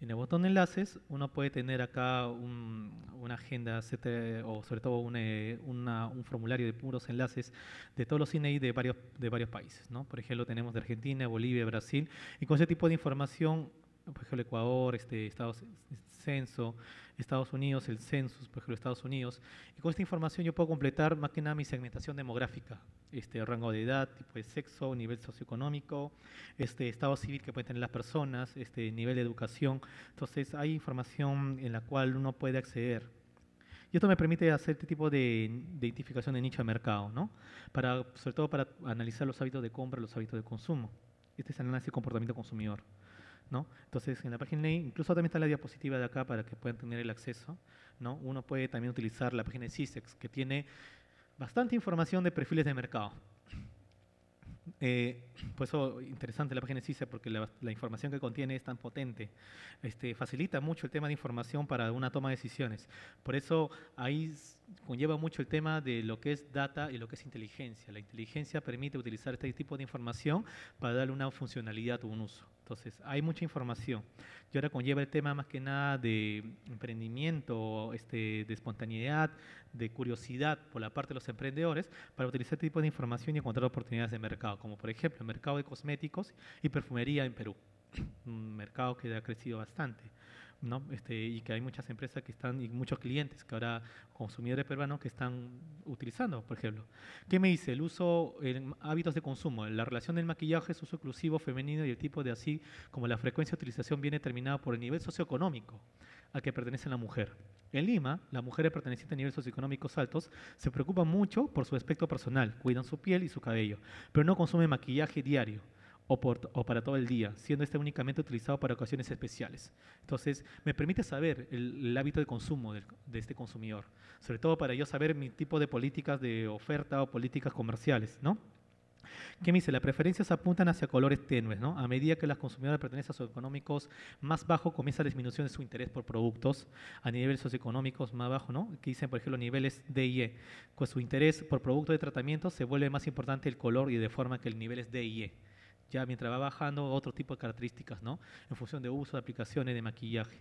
En el botón enlaces uno puede tener acá una agenda o sobre todo eh, un formulario de puros enlaces de todos los CNI de varios, de varios países. ¿no? Por ejemplo, tenemos de Argentina, Bolivia, Brasil. Y con ese tipo de información por ejemplo, Ecuador, este, Estados, Censo, Estados Unidos, el Census, por ejemplo, Estados Unidos. Y con esta información yo puedo completar más que nada mi segmentación demográfica, este, rango de edad, tipo de sexo, nivel socioeconómico, este, estado civil que pueden tener las personas, este, nivel de educación. Entonces, hay información en la cual uno puede acceder. Y esto me permite hacer este tipo de, identificación de nicho de mercado, ¿no? Para, sobre todo para analizar los hábitos de compra, los hábitos de consumo. Este es el análisis de comportamiento consumidor. Entonces, en la página incluso también está la diapositiva de acá para que puedan tener el acceso, ¿no? Uno puede también utilizar la página CISEX, que tiene bastante información de perfiles de mercado. Eh, por eso interesante la página CISEX, porque la, información que contiene es tan potente. Este, facilita mucho el tema de información para una toma de decisiones. Por eso ahí conlleva mucho el tema de lo que es data y lo que es inteligencia. La inteligencia permite utilizar este tipo de información para darle una funcionalidad o un uso. Entonces, hay mucha información. Y ahora conlleva el tema más que nada de emprendimiento, este, de espontaneidad, de curiosidad por la parte de los emprendedores para utilizar este tipo de información y encontrar oportunidades de mercado, como por ejemplo el mercado de cosméticos y perfumería en Perú, un mercado que ha crecido bastante. Este, y que hay muchas empresas que están, y muchos clientes que ahora, consumidores peruanos que están utilizando, por ejemplo. ¿Qué me dice? El uso hábitos de consumo, la relación del maquillaje, su uso exclusivo femenino y el tipo de así como la frecuencia de utilización viene determinada por el nivel socioeconómico al que pertenece la mujer. En Lima, las mujeres pertenecientes a niveles socioeconómicos altos se preocupan mucho por su aspecto personal, cuidan su piel y su cabello, pero no consumen maquillaje diario o, para todo el día, siendo este únicamente utilizado para ocasiones especiales. Entonces, me permite saber el, hábito de consumo de este consumidor, sobre todo para yo saber mi tipo de políticas de oferta o políticas comerciales, ¿no? ¿Qué me dice? Las preferencias apuntan hacia colores tenues, ¿no? A medida que las consumidoras pertenecen a socioeconómicos más bajo, comienza la disminución de su interés por productos a niveles socioeconómicos más bajos. ¿no? Que dicen, por ejemplo, niveles D y E. Con pues su interés por productos de tratamiento se vuelve más importante el color y de forma que el nivel es D y E ya mientras va bajando otro tipo de características, ¿no? En función de uso de aplicaciones de maquillaje.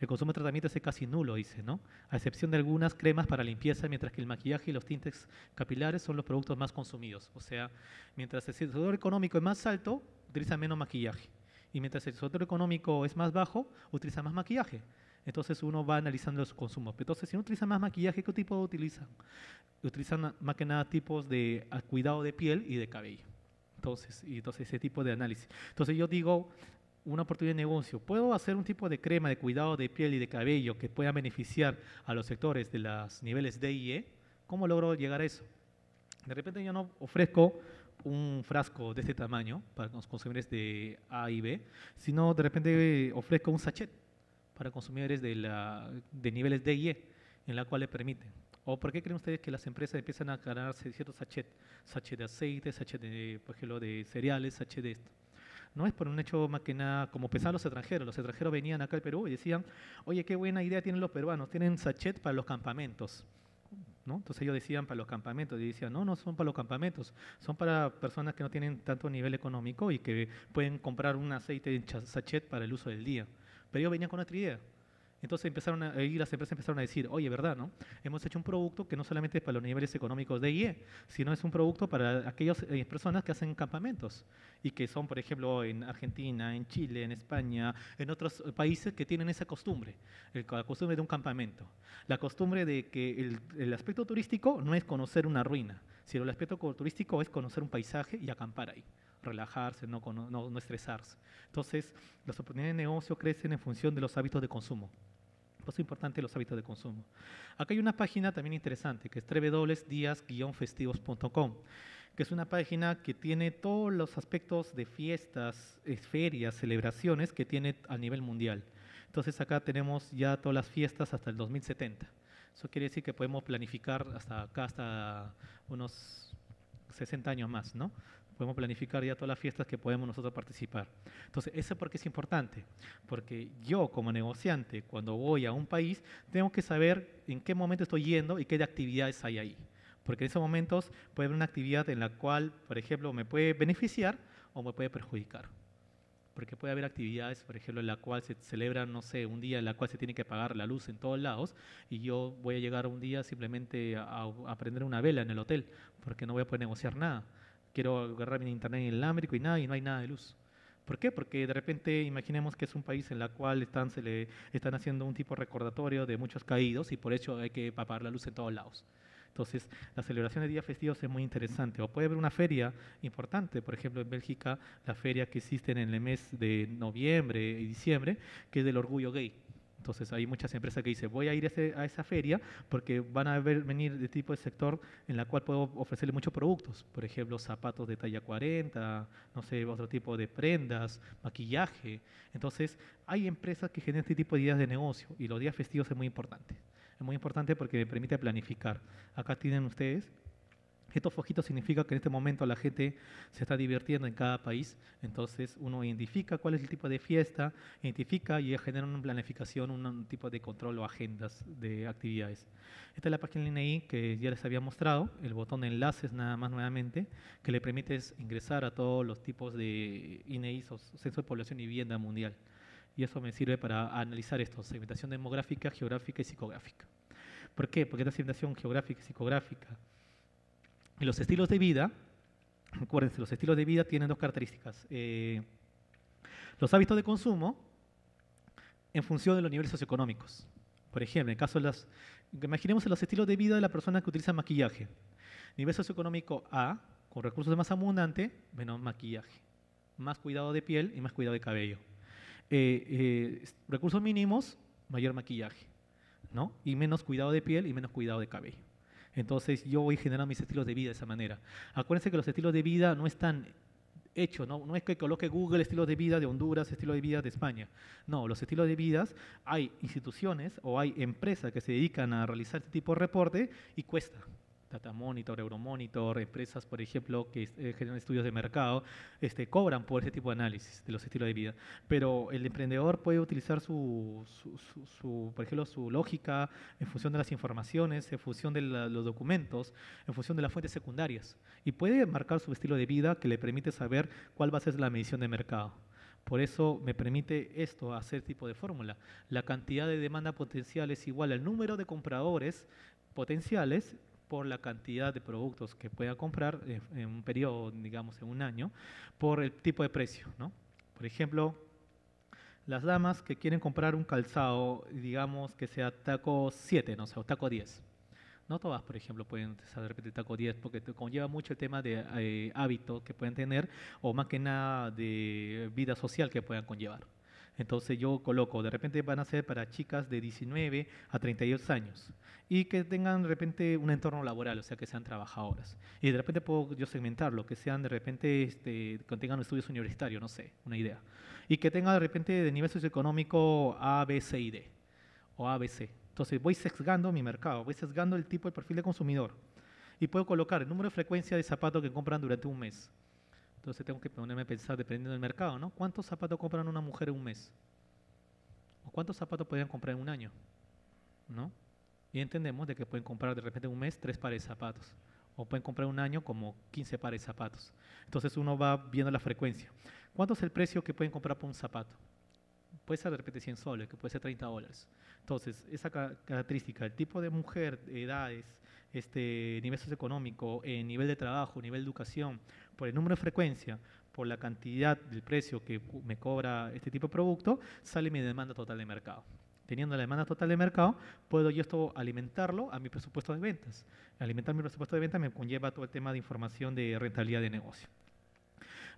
El consumo de tratamiento es casi nulo, dice, ¿no? A excepción de algunas cremas para limpieza, mientras que el maquillaje y los tintes capilares son los productos más consumidos. O sea, mientras el sector económico es más alto, utiliza menos maquillaje. Y mientras el sector económico es más bajo, utiliza más maquillaje. Entonces uno va analizando su consumo. Entonces, si uno utiliza más maquillaje, ¿qué tipo utiliza? Utilizan más que nada tipos de ah, cuidado de piel y de cabello. Entonces, y entonces ese tipo de análisis. Entonces yo digo, una oportunidad de negocio, ¿puedo hacer un tipo de crema de cuidado de piel y de cabello que pueda beneficiar a los sectores de los niveles D y E? ¿Cómo logro llegar a eso? De repente yo no ofrezco un frasco de este tamaño para los consumidores de A y B, sino de repente ofrezco un sachet para consumidores de, la, de niveles D y E, en la cual le permiten ¿O por qué creen ustedes que las empresas empiezan a ganarse ciertos sachet, sachet de aceite, sachet de, por ejemplo, de cereales, sachet de esto? No es por un hecho más que nada como pensaban los extranjeros. Los extranjeros venían acá al Perú y decían, oye, qué buena idea tienen los peruanos, tienen sachet para los campamentos. ¿No? Entonces ellos decían para los campamentos, y decían, no, no son para los campamentos, son para personas que no tienen tanto nivel económico y que pueden comprar un aceite en sachet para el uso del día. Pero ellos venían con otra idea, entonces empezaron a, las empresas empezaron a decir, oye, ¿verdad? no? Hemos hecho un producto que no solamente es para los niveles económicos de IE, sino es un producto para aquellas eh, personas que hacen campamentos y que son, por ejemplo, en Argentina, en Chile, en España, en otros eh, países que tienen esa costumbre, la costumbre de un campamento, la costumbre de que el, aspecto turístico no es conocer una ruina, sino el aspecto turístico es conocer un paisaje y acampar ahí relajarse, no, estresarse. Entonces, las oportunidades de negocio crecen en función de los hábitos de consumo. Por eso es importante los hábitos de consumo. Acá hay una página también interesante, que es wwwdias festivoscom que es una página que tiene todos los aspectos de fiestas, eh, ferias, celebraciones que tiene a nivel mundial. Entonces acá tenemos ya todas las fiestas hasta el 2070. Eso quiere decir que podemos planificar hasta acá, hasta unos 60 años más, ¿no? podemos planificar ya todas las fiestas que podemos nosotros participar. Entonces, eso porque es importante, porque yo como negociante, cuando voy a un país, tengo que saber en qué momento estoy yendo y qué actividades hay ahí. Porque en esos momentos puede haber una actividad en la cual, por ejemplo, me puede beneficiar o me puede perjudicar. Porque puede haber actividades, por ejemplo, en la cual se celebra, no sé, un día en la cual se tiene que pagar la luz en todos lados y yo voy a llegar un día simplemente a, a prender una vela en el hotel porque no voy a poder negociar nada quiero agarrar mi internet inalámbrico y nada, y no hay nada de luz. ¿Por qué? Porque de repente imaginemos que es un país en el cual están, se le, están haciendo un tipo recordatorio de muchos caídos y por eso hay que apagar la luz en todos lados. Entonces, la celebración de días festivos es muy interesante. O puede haber una feria importante, por ejemplo, en Bélgica, la feria que existen en el mes de noviembre y diciembre, que es del orgullo gay. Entonces hay muchas empresas que dicen, voy a ir a, esa feria porque van a venir de tipo de sector en la cual puedo ofrecerle muchos productos. Por ejemplo, zapatos de talla 40, no sé, otro tipo de prendas, maquillaje. Entonces hay empresas que generan este tipo de ideas de negocio y los días festivos es muy importante. Es muy importante porque me permite planificar. Acá tienen ustedes estos fojitos significa que en este momento la gente se está divirtiendo en cada país, entonces uno identifica cuál es el tipo de fiesta, identifica y genera una planificación, un tipo de control o agendas de actividades. Esta es la página INEI que ya les había mostrado, el botón de enlaces nada más nuevamente, que le permite ingresar a todos los tipos de INEI, e Censo de Población y Vivienda Mundial. Y eso me sirve para analizar esto, segmentación demográfica, geográfica y psicográfica. ¿Por qué? Porque esta segmentación geográfica y psicográfica y los estilos de vida, acuérdense, los estilos de vida tienen dos características. Eh, los hábitos de consumo en función de los niveles socioeconómicos. Por ejemplo, en caso de las, imaginemos los estilos de vida de la persona que utiliza maquillaje. Nivel socioeconómico A, con recursos más abundante, menos maquillaje. Más cuidado de piel y más cuidado de cabello. Eh, eh, recursos mínimos, mayor maquillaje. ¿no? Y menos cuidado de piel y menos cuidado de cabello. Entonces yo voy generando mis estilos de vida de esa manera. Acuérdense que los estilos de vida no están hechos, ¿no? es que coloque Google estilos de vida de Honduras, estilo de vida de España. No, los estilos de vida hay instituciones o hay empresas que se dedican a realizar este tipo de reporte y cuesta. Data Monitor, Euromonitor, empresas, por ejemplo, que eh, generan estudios de mercado, este, cobran por ese tipo de análisis de los estilos de vida. Pero el emprendedor puede utilizar su, por ejemplo, su lógica en función de las informaciones, en función de los documentos, en función de las fuentes secundarias. Y puede marcar su estilo de vida que le permite saber cuál va a ser la medición de mercado. Por eso me permite esto, hacer este tipo de fórmula. La cantidad de demanda potencial es igual al número de compradores potenciales por la cantidad de productos que pueda comprar en un periodo, digamos, en un año, por el tipo de precio, ¿no? Por ejemplo, las damas que quieren comprar un calzado, digamos, que sea taco 7, no o taco 10, no todas, por ejemplo, pueden usar de repente taco 10 porque conlleva mucho el tema de eh, hábitos que pueden tener o más que nada de vida social que puedan conllevar. Entonces yo coloco, de repente van a ser para chicas de 19 a 32 años y que tengan de repente un entorno laboral, o sea, que sean trabajadoras. Y de repente puedo yo segmentarlo, que sean de repente, este, que tengan estudios universitarios, no sé, una idea. Y que tengan de repente de nivel socioeconómico A, B, C y D, o A, B, C. Entonces voy sesgando mi mercado, voy sesgando el tipo de perfil de consumidor. Y puedo colocar el número de frecuencia de zapatos que compran durante un mes entonces tengo que ponerme a pensar, dependiendo del mercado, ¿no? ¿Cuántos zapatos compran una mujer en un mes? ¿O cuántos zapatos podrían comprar en un año? ¿No? Y entendemos de que pueden comprar de repente en un mes tres pares de zapatos. O pueden comprar en un año como 15 pares de zapatos. Entonces uno va viendo la frecuencia. ¿Cuánto es el precio que pueden comprar por un zapato? Puede ser de repente 100 soles, que puede ser 30 dólares. Entonces, esa característica, el tipo de mujer, edades, este, nivel socioeconómico, eh, nivel de trabajo, nivel de educación, por el número de frecuencia, por la cantidad del precio que me cobra este tipo de producto, sale mi demanda total de mercado. Teniendo la demanda total de mercado, puedo yo esto alimentarlo a mi presupuesto de ventas. Alimentar mi presupuesto de ventas me conlleva todo el tema de información de rentabilidad de negocio.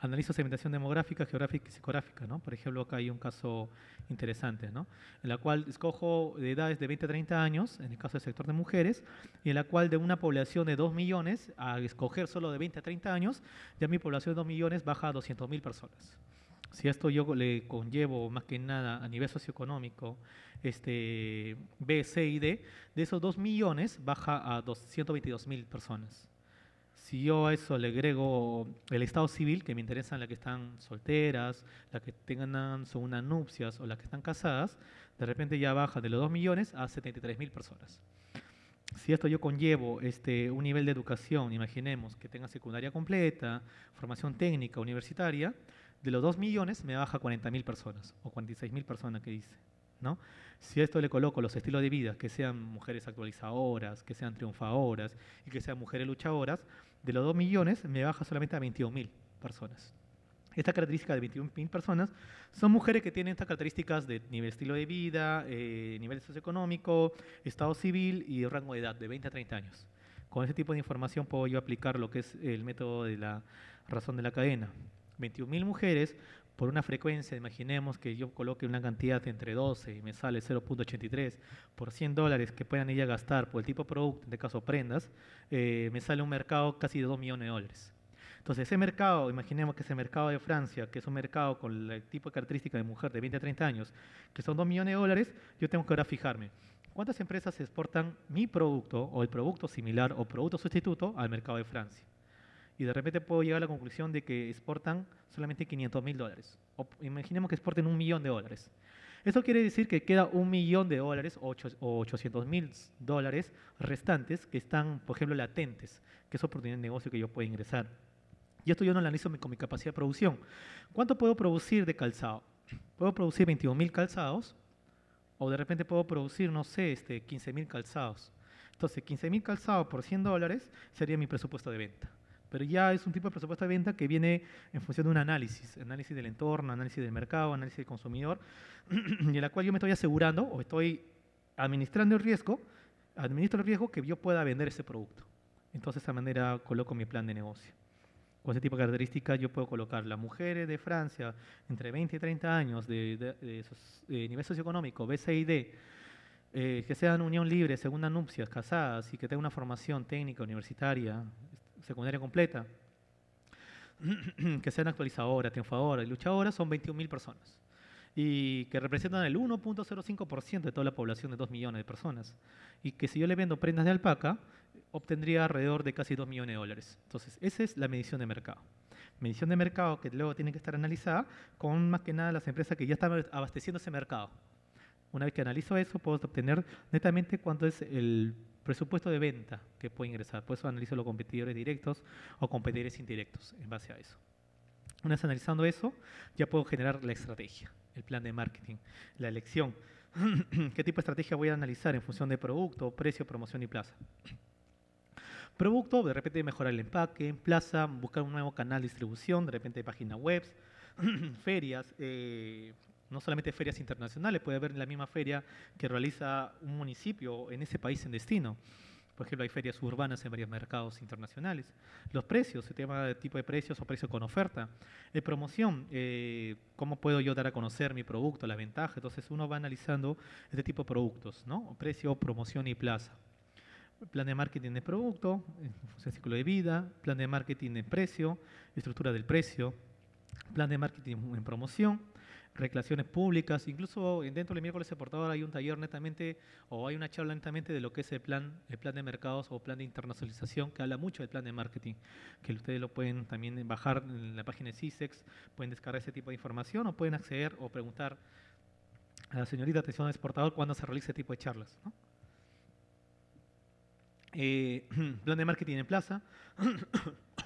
Analizo segmentación demográfica, geográfica y psicográfica, ¿no? Por ejemplo, acá hay un caso interesante, ¿no? En la cual escojo de edades de 20 a 30 años, en el caso del sector de mujeres, y en la cual de una población de 2 millones, al escoger solo de 20 a 30 años, ya mi población de 2 millones baja a 200 mil personas. Si esto yo le conllevo más que nada a nivel socioeconómico, este, B, C y D, de esos 2 millones baja a 222 mil personas. Si yo a eso le agrego el estado civil, que me interesan las que están solteras, las que tengan unas nupcias o las que están casadas, de repente ya baja de los 2 millones a 73 mil personas. Si esto yo conllevo este, un nivel de educación, imaginemos que tenga secundaria completa, formación técnica, universitaria, de los 2 millones me baja a 40 mil personas, o 46 mil personas que dice. ¿No? Si esto le coloco los estilos de vida, que sean mujeres actualizadoras, que sean triunfadoras y que sean mujeres luchadoras, de los 2 millones me baja solamente a 21.000 personas. Esta característica de 21.000 personas son mujeres que tienen estas características de nivel estilo de vida, eh, nivel socioeconómico, estado civil y rango de edad de 20 a 30 años. Con ese tipo de información puedo yo aplicar lo que es el método de la razón de la cadena. 21.000 mujeres por una frecuencia, imaginemos que yo coloque una cantidad entre 12 y me sale 0.83, por 100 dólares que puedan ella gastar por el tipo de producto, en este caso prendas, eh, me sale un mercado casi de 2 millones de dólares. Entonces, ese mercado, imaginemos que ese mercado de Francia, que es un mercado con el tipo de característica de mujer de 20 a 30 años, que son 2 millones de dólares, yo tengo que ahora fijarme. ¿Cuántas empresas exportan mi producto o el producto similar o producto sustituto al mercado de Francia? y de repente puedo llegar a la conclusión de que exportan solamente 500 mil dólares. O imaginemos que exporten un millón de dólares. Eso quiere decir que queda un millón de dólares o 800 mil dólares restantes que están, por ejemplo, latentes, que es oportunidad de negocio que yo puedo ingresar. Y esto yo no lo analizo con mi capacidad de producción. ¿Cuánto puedo producir de calzado? Puedo producir 21 mil calzados o de repente puedo producir, no sé, este, 15 mil calzados. Entonces, 15 mil calzados por 100 dólares sería mi presupuesto de venta pero ya es un tipo de presupuesto de venta que viene en función de un análisis, análisis del entorno, análisis del mercado, análisis del consumidor, y en la cual yo me estoy asegurando o estoy administrando el riesgo, administro el riesgo que yo pueda vender ese producto. Entonces, de esa manera coloco mi plan de negocio. Con ese tipo de características yo puedo colocar las mujeres de Francia entre 20 y 30 años de, nivel socioeconómico, BCID, eh, que sean unión libre, segunda nupcias, casadas y que tengan una formación técnica universitaria secundaria completa, que sean actualizadoras, triunfadora y luchadora son 21.000 personas y que representan el 1.05% de toda la población de 2 millones de personas. Y que si yo le vendo prendas de alpaca, obtendría alrededor de casi 2 millones de dólares. Entonces, esa es la medición de mercado. Medición de mercado que luego tiene que estar analizada con más que nada las empresas que ya están abasteciendo ese mercado. Una vez que analizo eso, puedo obtener netamente cuánto es el presupuesto de venta que puede ingresar. Por eso analizo los competidores directos o competidores indirectos en base a eso. Una vez analizando eso, ya puedo generar la estrategia, el plan de marketing, la elección. ¿Qué tipo de estrategia voy a analizar en función de producto, precio, promoción y plaza? Producto, de repente mejorar el empaque, plaza, buscar un nuevo canal de distribución, de repente página web, ferias, eh, no solamente ferias internacionales, puede haber la misma feria que realiza un municipio en ese país en destino. Por ejemplo, hay ferias urbanas en varios mercados internacionales. Los precios, el tema de tipo de precios o precio con oferta. De promoción, eh, cómo puedo yo dar a conocer mi producto, la ventaja. Entonces uno va analizando este tipo de productos, ¿no? Precio, promoción y plaza. Plan de marketing de producto, eh, ciclo de vida, plan de marketing de precio, estructura del precio, plan de marketing en promoción, reclamaciones públicas. Incluso dentro del miércoles exportador hay un taller netamente o hay una charla netamente de lo que es el plan, el plan de mercados o plan de internacionalización que habla mucho del plan de marketing, que ustedes lo pueden también bajar en la página de CISEX, pueden descargar ese tipo de información o pueden acceder o preguntar a la señorita atención exportador cuando se realice ese tipo de charlas. Eh, plan de marketing en plaza.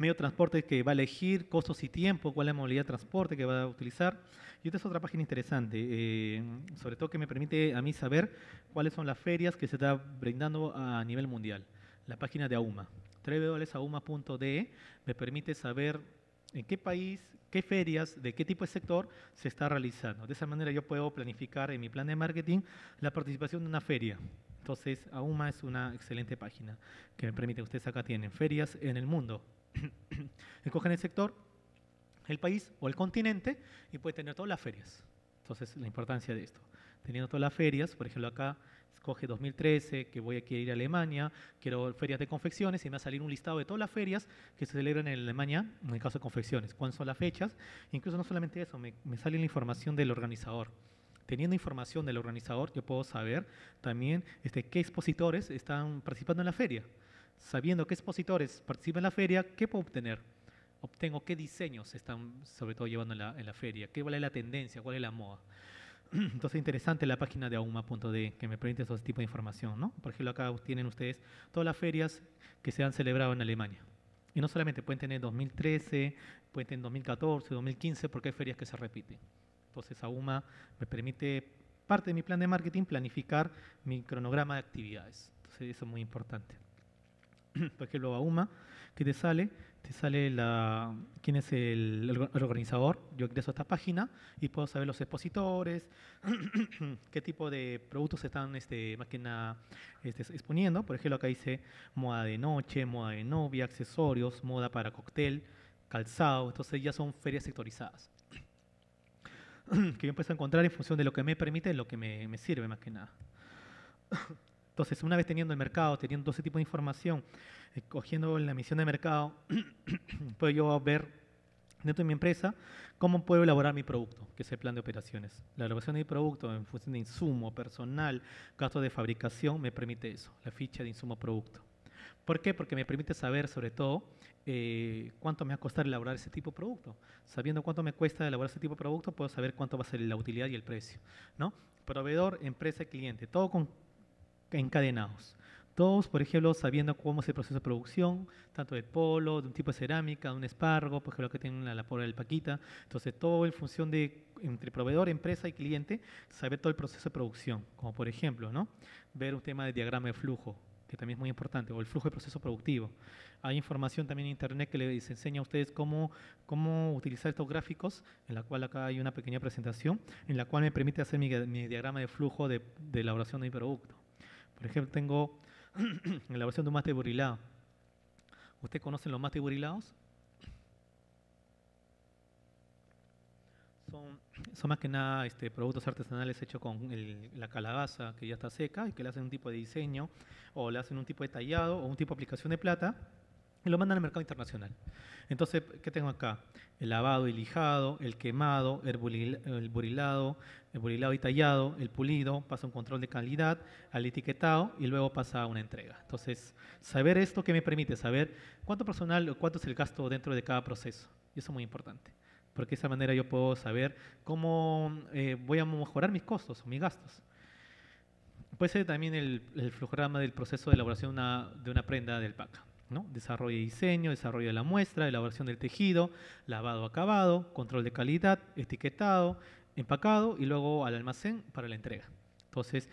medio de transporte que va a elegir, costos y tiempo, cuál es la modalidad de transporte que va a utilizar. Y esta es otra página interesante, eh, sobre todo que me permite a mí saber cuáles son las ferias que se está brindando a nivel mundial. La página de AUMA, www.auma.de, me permite saber en qué país, qué ferias, de qué tipo de sector se está realizando. De esa manera yo puedo planificar en mi plan de marketing la participación de una feria. Entonces, AUMA es una excelente página que me permite, ustedes acá tienen ferias en el mundo, en el sector, el país o el continente y puede tener todas las ferias. Entonces, la importancia de esto. Teniendo todas las ferias, por ejemplo, acá escoge 2013, que voy a querer ir a Alemania, quiero ferias de confecciones, y me va a salir un listado de todas las ferias que se celebran en Alemania, en el caso de confecciones, cuáles son las fechas, incluso no solamente eso, me, sale la información del organizador. Teniendo información del organizador, yo puedo saber también este, qué expositores están participando en la feria sabiendo qué expositores participan en la feria, ¿qué puedo obtener? Obtengo qué diseños están sobre todo llevando en la, feria, qué vale la tendencia, cuál es la moda. Entonces, interesante la página de auma.de que me permite todo ese tipo de información, ¿no? Por ejemplo, acá tienen ustedes todas las ferias que se han celebrado en Alemania. Y no solamente pueden tener 2013, pueden tener 2014, 2015, porque hay ferias que se repiten. Entonces, AUMA me permite, parte de mi plan de marketing, planificar mi cronograma de actividades. Entonces, eso es muy importante. por ejemplo, UMA, ¿qué te sale, te sale la, quién es el, organizador, yo ingreso a esta página y puedo saber los expositores, qué tipo de productos están este, más que nada, este, exponiendo. Por ejemplo, acá dice moda de noche, moda de novia, accesorios, moda para cóctel, calzado, entonces ya son ferias sectorizadas que yo empiezo a encontrar en función de lo que me permite, lo que me, me sirve más que nada. Entonces, una vez teniendo el mercado, teniendo todo ese tipo de información, eh, cogiendo la misión de mercado, puedo yo ver dentro de mi empresa cómo puedo elaborar mi producto, que es el plan de operaciones. La elaboración de mi producto en función de insumo, personal, gasto de fabricación, me permite eso, la ficha de insumo-producto. ¿Por qué? Porque me permite saber, sobre todo, eh, cuánto me va a costar elaborar ese tipo de producto. Sabiendo cuánto me cuesta elaborar ese tipo de producto, puedo saber cuánto va a ser la utilidad y el precio. ¿no? Proveedor, empresa, cliente, todo con encadenados. Todos, por ejemplo, sabiendo cómo es el proceso de producción, tanto de polo, de un tipo de cerámica, de un espargo, por ejemplo, que tienen la, la pola del paquita. Entonces, todo en función de entre proveedor, empresa y cliente, saber todo el proceso de producción. Como por ejemplo, ¿no? ver un tema de diagrama de flujo, que también es muy importante, o el flujo de proceso productivo. Hay información también en Internet que les enseña a ustedes cómo, cómo utilizar estos gráficos, en la cual acá hay una pequeña presentación, en la cual me permite hacer mi, diagrama de flujo de, de elaboración de mi producto. Por ejemplo, tengo en la versión de un mate burilado. ¿Ustedes conocen los mate burilados? Son, más que nada este, productos artesanales hechos con la calabaza que ya está seca y que le hacen un tipo de diseño o le hacen un tipo de tallado o un tipo de aplicación de plata y lo mandan al mercado internacional. Entonces, ¿qué tengo acá? El lavado y lijado, el quemado, el, burilado, el burilado y tallado, el pulido, pasa un control de calidad, al etiquetado y luego pasa a una entrega. Entonces, saber esto que me permite saber cuánto personal cuánto es el gasto dentro de cada proceso. Y eso es muy importante, porque de esa manera yo puedo saber cómo eh, voy a mejorar mis costos o mis gastos. Puede ser también el, el flujograma del proceso de elaboración de una prenda del Paca. Desarrollo y diseño, desarrollo de la muestra, elaboración del tejido, lavado acabado, control de calidad, etiquetado, empacado y luego al almacén para la entrega. Entonces,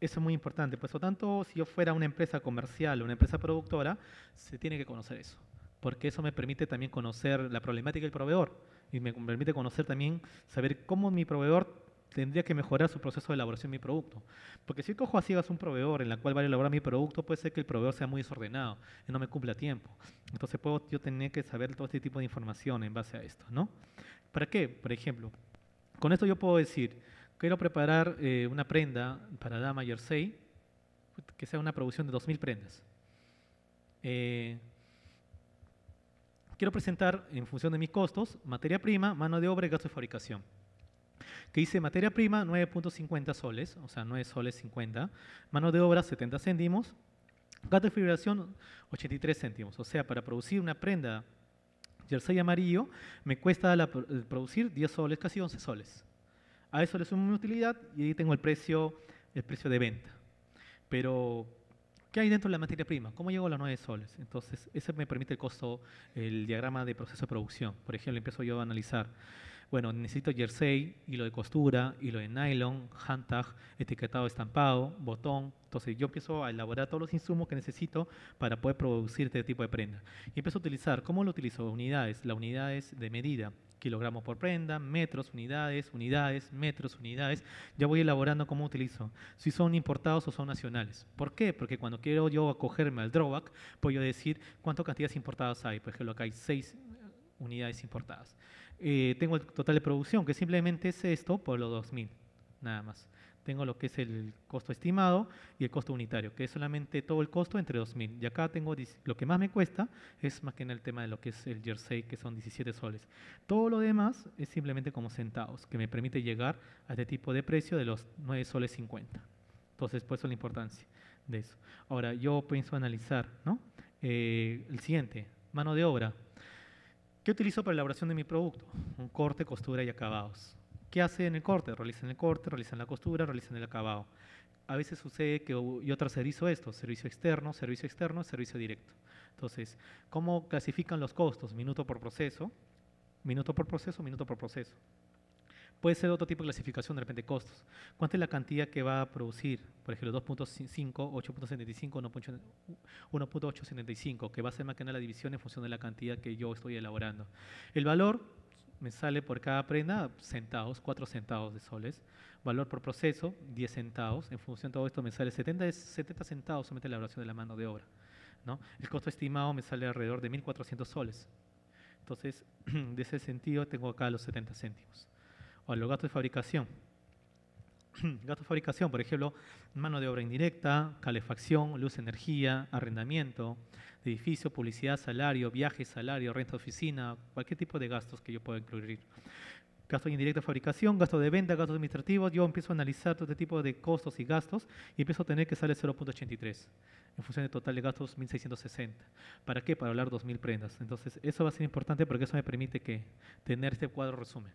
eso es muy importante. Por lo tanto, si yo fuera una empresa comercial o una empresa productora, se tiene que conocer eso, porque eso me permite también conocer la problemática del proveedor y me permite conocer también saber cómo mi proveedor tendría que mejorar su proceso de elaboración de mi producto. Porque si cojo a ciegas un proveedor en la cual va a elaborar mi producto, puede ser que el proveedor sea muy desordenado y no me cumpla tiempo. Entonces puedo yo tener que saber todo este tipo de información en base a esto, ¿no? ¿Para qué? Por ejemplo, con esto yo puedo decir, quiero preparar eh, una prenda para Dama Jersey, que sea una producción de 2.000 prendas. Eh, quiero presentar, en función de mis costos, materia prima, mano de obra y gasto de fabricación que dice materia prima 9.50 soles, o sea, 9 soles 50, mano de obra 70 céntimos, Gato de fibración 83 céntimos. O sea, para producir una prenda jersey amarillo me cuesta eh, producir 10 soles, casi 11 soles. A eso le sumo mi utilidad y ahí tengo el precio, el precio de venta. Pero, ¿qué hay dentro de la materia prima? ¿Cómo llego a los 9 soles? Entonces, ese me permite el costo, el diagrama de proceso de producción. Por ejemplo, empiezo yo a analizar bueno, necesito jersey, hilo de costura, hilo de nylon, hand etiquetado estampado, botón. Entonces yo empiezo a elaborar todos los insumos que necesito para poder producir este tipo de prenda. Y empiezo a utilizar, ¿cómo lo utilizo? Unidades, las unidades de medida kilogramos por prenda, metros, unidades, unidades, metros, unidades. Ya voy elaborando cómo utilizo, si son importados o son nacionales. ¿Por qué? Porque cuando quiero yo acogerme al drawback, puedo decir cuántas cantidades importadas hay. Por ejemplo, acá hay seis unidades importadas. Eh, tengo el total de producción, que simplemente es esto por los 2000, nada más. Tengo lo que es el costo estimado y el costo unitario, que es solamente todo el costo entre 2000. Y acá tengo lo que más me cuesta, es más que en el tema de lo que es el jersey, que son 17 soles. Todo lo demás es simplemente como centavos, que me permite llegar a este tipo de precio de los 9 soles 50. Entonces, por eso la importancia de eso. Ahora, yo pienso analizar, ¿no? Eh, el siguiente, mano de obra. ¿Qué utilizo para la elaboración de mi producto? Un corte, costura y acabados. ¿Qué hace en el corte? Realizan el corte, realizan la costura, realizan el acabado. A veces sucede que yo tercerizo esto, servicio externo, servicio externo, servicio directo. Entonces, ¿cómo clasifican los costos? Minuto por proceso, minuto por proceso, minuto por proceso. Puede ser otro tipo de clasificación, de repente costos. ¿Cuánta es la cantidad que va a producir? Por ejemplo, 2.5, 8.75, 1.875, que va a ser más que nada la división en función de la cantidad que yo estoy elaborando. El valor me sale por cada prenda centavos, 4 centavos de soles. Valor por proceso, 10 centavos. En función de todo esto me sale 70, 70 centavos solamente la elaboración de la mano de obra. ¿no? El costo estimado me sale alrededor de 1.400 soles. Entonces, de ese sentido tengo acá los 70 céntimos o los gastos de fabricación. gastos de fabricación, por ejemplo, mano de obra indirecta, calefacción, luz, energía, arrendamiento, edificio, publicidad, salario, viaje, salario, renta de oficina, cualquier tipo de gastos que yo pueda incluir. Gastos indirectos de fabricación, gastos de venta, gastos administrativos. Yo empiezo a analizar todo este tipo de costos y gastos y empiezo a tener que sale 0.83 en función del total de gastos 1.660. ¿Para qué? Para hablar 2.000 prendas. Entonces, eso va a ser importante porque eso me permite que tener este cuadro resumen.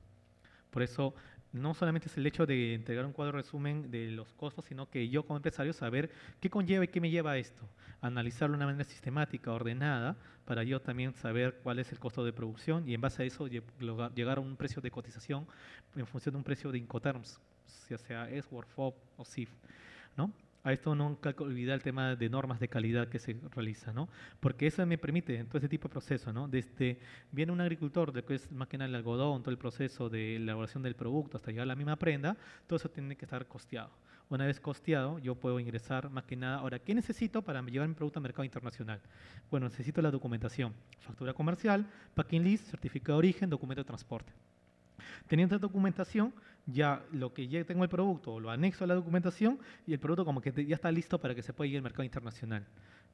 Por eso, no solamente es el hecho de entregar un cuadro resumen de los costos, sino que yo como empresario saber qué conlleva y qué me lleva esto. Analizarlo de una manera sistemática, ordenada, para yo también saber cuál es el costo de producción y en base a eso llegar a un precio de cotización en función de un precio de Incoterms, ya sea es o SIF. ¿no? a esto nunca olvidar el tema de normas de calidad que se realiza, ¿no? Porque eso me permite todo ese tipo de proceso, ¿no? Desde, viene un agricultor, de que es el algodón, todo el proceso de elaboración del producto hasta llegar a la misma prenda, todo eso tiene que estar costeado. Una vez costeado, yo puedo ingresar más que nada. Ahora, ¿qué necesito para llevar mi producto al mercado internacional? Bueno, necesito la documentación, factura comercial, packing list, certificado de origen, documento de transporte. Teniendo la documentación, ya lo que ya tengo el producto, lo anexo a la documentación y el producto como que ya está listo para que se pueda ir al mercado internacional.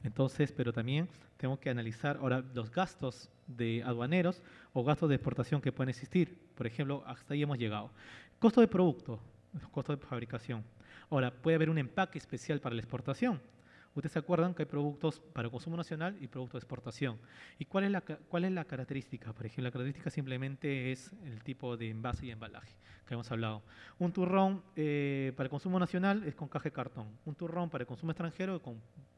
Entonces, pero también tengo que analizar ahora los gastos de aduaneros o gastos de exportación que pueden existir. Por ejemplo, hasta ahí hemos llegado. Costo de producto, los costos de fabricación. Ahora, puede haber un empaque especial para la exportación Ustedes se acuerdan que hay productos para consumo nacional y productos de exportación. ¿Y cuál es la, cuál es la característica? Por ejemplo, la característica simplemente es el tipo de envase y embalaje que hemos hablado. Un turrón eh, para consumo nacional es con caja de cartón. Un turrón para consumo extranjero es con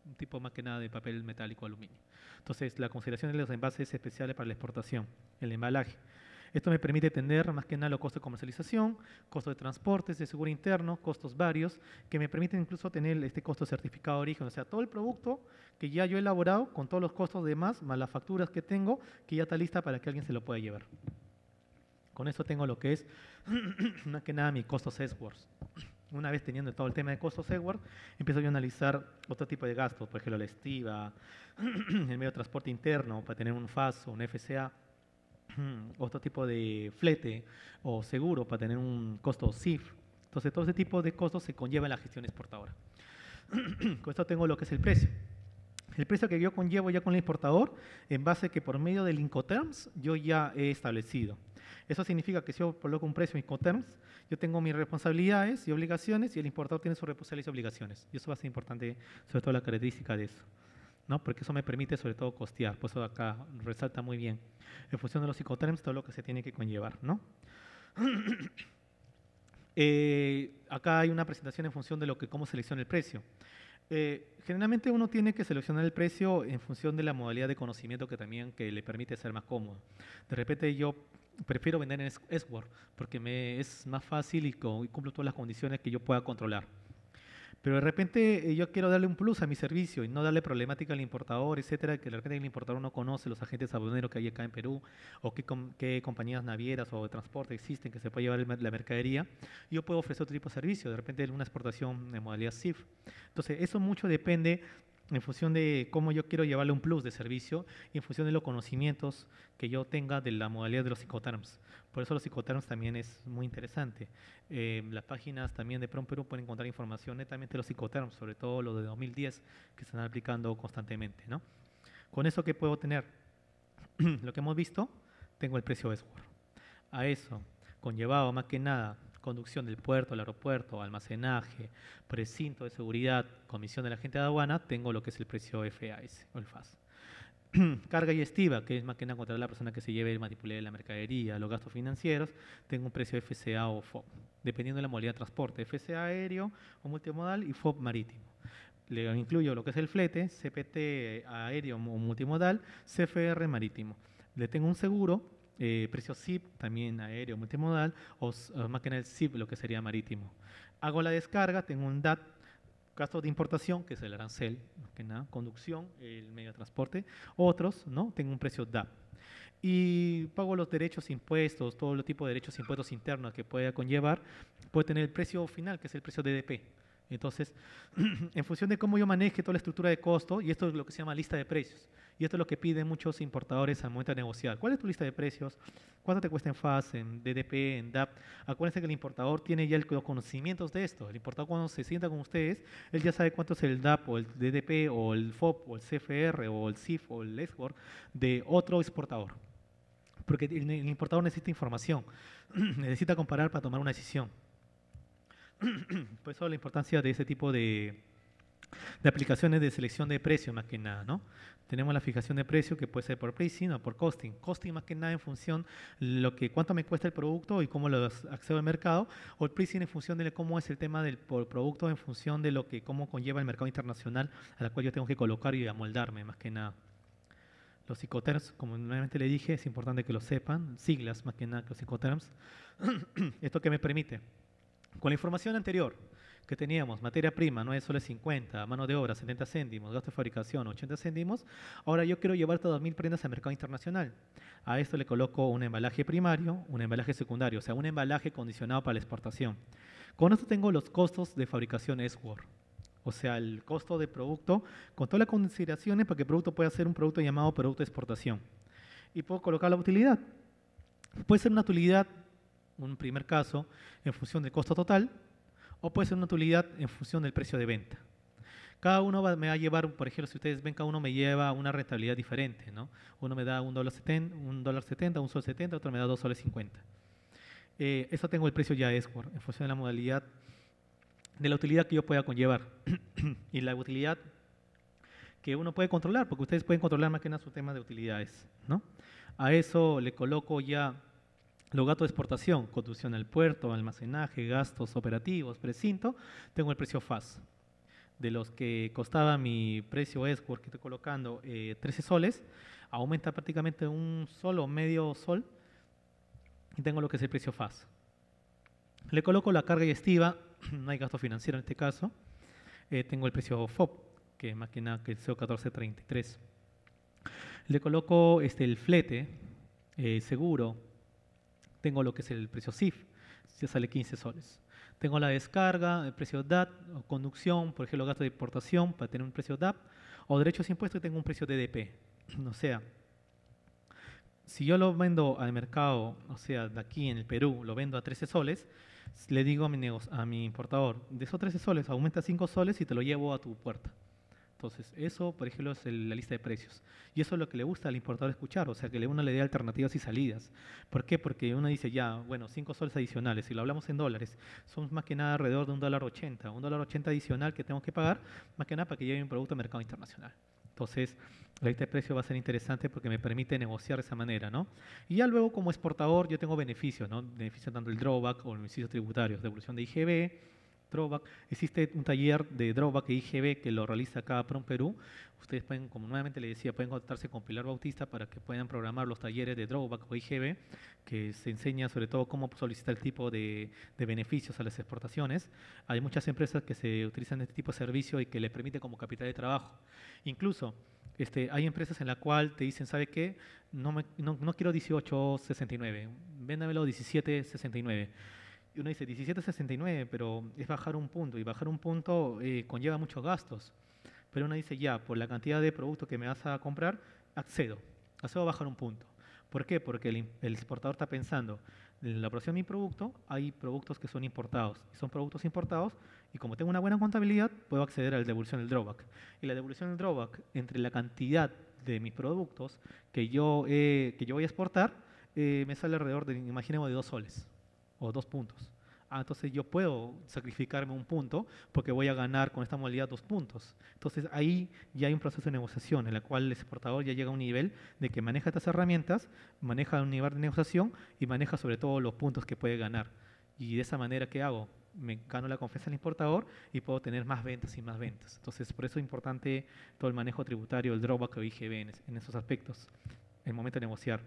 un tipo más que nada de papel metálico aluminio. Entonces, la consideración de los envases especiales para la exportación, el embalaje. Esto me permite tener más que nada los costos de comercialización, costos de transportes, de seguro interno, costos varios, que me permiten incluso tener este costo certificado de origen. O sea, todo el producto que ya yo he elaborado con todos los costos de más, más las facturas que tengo, que ya está lista para que alguien se lo pueda llevar. Con eso tengo lo que es, más que nada, mi costo SESWORDS. Una vez teniendo todo el tema de costos SESWORDS, empiezo yo a analizar otro tipo de gastos, por ejemplo, la estiva, el medio de transporte interno para tener un FAS o un FCA, otro tipo de flete o seguro para tener un costo SIF. Entonces, todo ese tipo de costos se conlleva en la gestión exportadora. con esto tengo lo que es el precio. El precio que yo conllevo ya con el importador, en base que por medio del Incoterms yo ya he establecido. Eso significa que si yo coloco un precio en Incoterms, yo tengo mis responsabilidades y obligaciones y el importador tiene sus responsabilidades y obligaciones. Y eso va a ser importante, sobre todo la característica de eso. ¿no? porque eso me permite sobre todo costear, pues eso acá resalta muy bien. En función de los psicoterms, todo lo que se tiene que conllevar. ¿no? Eh, acá hay una presentación en función de lo que, cómo selecciona el precio. Eh, generalmente uno tiene que seleccionar el precio en función de la modalidad de conocimiento que también que le permite ser más cómodo. De repente yo prefiero vender en s porque me es más fácil y, y cumplo todas las condiciones que yo pueda controlar. Pero de repente eh, yo quiero darle un plus a mi servicio y no darle problemática al importador, etcétera, que de repente el importador no conoce los agentes aduaneros que hay acá en Perú o qué, qué compañías navieras o de transporte existen que se puede llevar la mercadería. Yo puedo ofrecer otro tipo de servicio, de repente una exportación de modalidad CIF. Entonces, eso mucho depende en función de cómo yo quiero llevarle un plus de servicio y en función de los conocimientos que yo tenga de la modalidad de los incoterms. Por eso los psicotermos también es muy interesante. Eh, las páginas también de Prom Perú pueden encontrar información netamente de los psicotermos, sobre todo los de 2010 que están aplicando constantemente. ¿no? Con eso, que puedo tener? Lo que hemos visto, tengo el precio de suero. A eso, conllevado más que nada conducción del puerto el aeropuerto, almacenaje, precinto de seguridad, comisión de la gente de aduana, tengo lo que es el precio FAS el FAS. carga y estiva, que es máquina que contra la persona que se lleve el manipulé de la mercadería, los gastos financieros, tengo un precio FCA o FOB, dependiendo de la modalidad de transporte, FCA aéreo o multimodal y FOB marítimo. Le incluyo lo que es el flete, CPT aéreo o multimodal, CFR marítimo. Le tengo un seguro, eh, precio SIP, también aéreo multimodal, o, máquina SIP, lo que sería marítimo. Hago la descarga, tengo un DAT gastos de importación, que es el arancel, que nada, conducción, el medio de transporte. Otros, ¿no? Tengo un precio DAP. Y pago los derechos impuestos, todo el tipo de derechos impuestos internos que pueda conllevar, puede tener el precio final, que es el precio DDP. Entonces, en función de cómo yo maneje toda la estructura de costo, y esto es lo que se llama lista de precios, y esto es lo que piden muchos importadores al momento de negociar. ¿Cuál es tu lista de precios? ¿Cuánto te cuesta en FAS, en DDP, en DAP? Acuérdense que el importador tiene ya los conocimientos de esto. El importador cuando se sienta con ustedes, él ya sabe cuánto es el DAP o el DDP o el FOB o el CFR o el CIF o el export de otro exportador. Porque el importador necesita información, necesita comparar para tomar una decisión. pues eso la importancia de ese tipo de, aplicaciones de selección de precio más que nada, ¿no? Tenemos la fijación de precio que puede ser por pricing o por costing. Costing más que nada en función lo que cuánto me cuesta el producto y cómo lo accedo al mercado, o el pricing en función de cómo es el tema del producto en función de lo que cómo conlleva el mercado internacional a la cual yo tengo que colocar y amoldarme más que nada. Los psicoterms, como nuevamente le dije, es importante que lo sepan, siglas más que nada los psicoterms. Esto que me permite con la información anterior que teníamos, materia prima 9 soles 50, mano de obra 70 céntimos, gasto de fabricación 80 céntimos, ahora yo quiero llevar todas mil prendas al mercado internacional. A esto le coloco un embalaje primario, un embalaje secundario, o sea, un embalaje condicionado para la exportación. Con esto tengo los costos de fabricación S-Word o sea, el costo de producto, con todas las consideraciones para que el producto pueda ser un producto llamado producto de exportación. Y puedo colocar la utilidad. Puede ser una utilidad un primer caso, en función del costo total, o puede ser una utilidad en función del precio de venta. Cada uno me va a llevar, por ejemplo, si ustedes ven, cada uno me lleva una rentabilidad diferente, ¿no? Uno me da un dólar un dólar otro me da dos soles cincuenta. Eh, eso tengo el precio ya escort, en función de la modalidad, de la utilidad que yo pueda conllevar. y la utilidad que uno puede controlar, porque ustedes pueden controlar más que nada su tema de utilidades, ¿no? A eso le coloco ya los gastos de exportación, conducción al puerto, almacenaje, gastos operativos, precinto, tengo el precio FAS. De los que costaba mi precio es, que estoy colocando 13 eh, soles, aumenta prácticamente un solo medio sol y tengo lo que es el precio FAS. Le coloco la carga y estiva, no hay gasto financiero en este caso. Eh, tengo el precio FOB, que es más que nada que el CO1433. Le coloco este, el flete, eh, seguro, tengo lo que es el precio SIF, ya sale 15 soles. Tengo la descarga, el precio DAT, o conducción, por ejemplo, gasto de importación para tener un precio DAP, o derechos impuestos que tengo un precio DDP. o sea, si yo lo vendo al mercado, o sea, de aquí en el Perú, lo vendo a 13 soles, le digo a mi, a mi importador, de esos 13 soles aumenta 5 soles y te lo llevo a tu puerta. Entonces, eso, por ejemplo, es la lista de precios. Y eso es lo que le gusta al importador escuchar, o sea, que le uno le dé alternativas y salidas. ¿Por qué? Porque uno dice, ya, bueno, 5 soles adicionales, si lo hablamos en dólares, son más que nada alrededor de un dólar ochenta, un dólar ochenta adicional que tengo que pagar, más que nada para que llegue un producto al mercado internacional. Entonces, la lista de precios va a ser interesante porque me permite negociar de esa manera, ¿no? Y ya luego, como exportador, yo tengo beneficios, ¿no? Beneficios tanto el drawback o beneficios tributarios, devolución de IGB, drawback. Existe un taller de drawback e IGB que lo realiza acá Prom Perú. Ustedes pueden, como nuevamente le decía, pueden contactarse con Pilar Bautista para que puedan programar los talleres de drawback o IGB, que se enseña sobre todo cómo solicitar el tipo de, beneficios a las exportaciones. Hay muchas empresas que se utilizan este tipo de servicio y que le permite como capital de trabajo. Incluso, este, hay empresas en la cual te dicen, ¿sabe qué? No, no quiero 18.69, véndamelo 17.69 y uno dice 17.69, pero es bajar un punto, y bajar un punto eh, conlleva muchos gastos. Pero uno dice, ya, por la cantidad de productos que me vas a comprar, accedo, accedo a bajar un punto. ¿Por qué? Porque el, exportador está pensando, en la producción de mi producto hay productos que son importados. son productos importados y como tengo una buena contabilidad, puedo acceder a la devolución del drawback. Y la devolución del drawback, entre la cantidad de mis productos que yo, que yo voy a exportar, eh, me sale alrededor, de, imaginemos, de dos soles o dos puntos. Ah, entonces yo puedo sacrificarme un punto porque voy a ganar con esta modalidad dos puntos. Entonces ahí ya hay un proceso de negociación en el cual el exportador ya llega a un nivel de que maneja estas herramientas, maneja un nivel de negociación y maneja sobre todo los puntos que puede ganar. Y de esa manera, ¿qué hago? me gano la confianza del importador y puedo tener más ventas y más ventas. Entonces, por eso es importante todo el manejo tributario, el drawback o IGB en, en esos aspectos, el momento de negociar.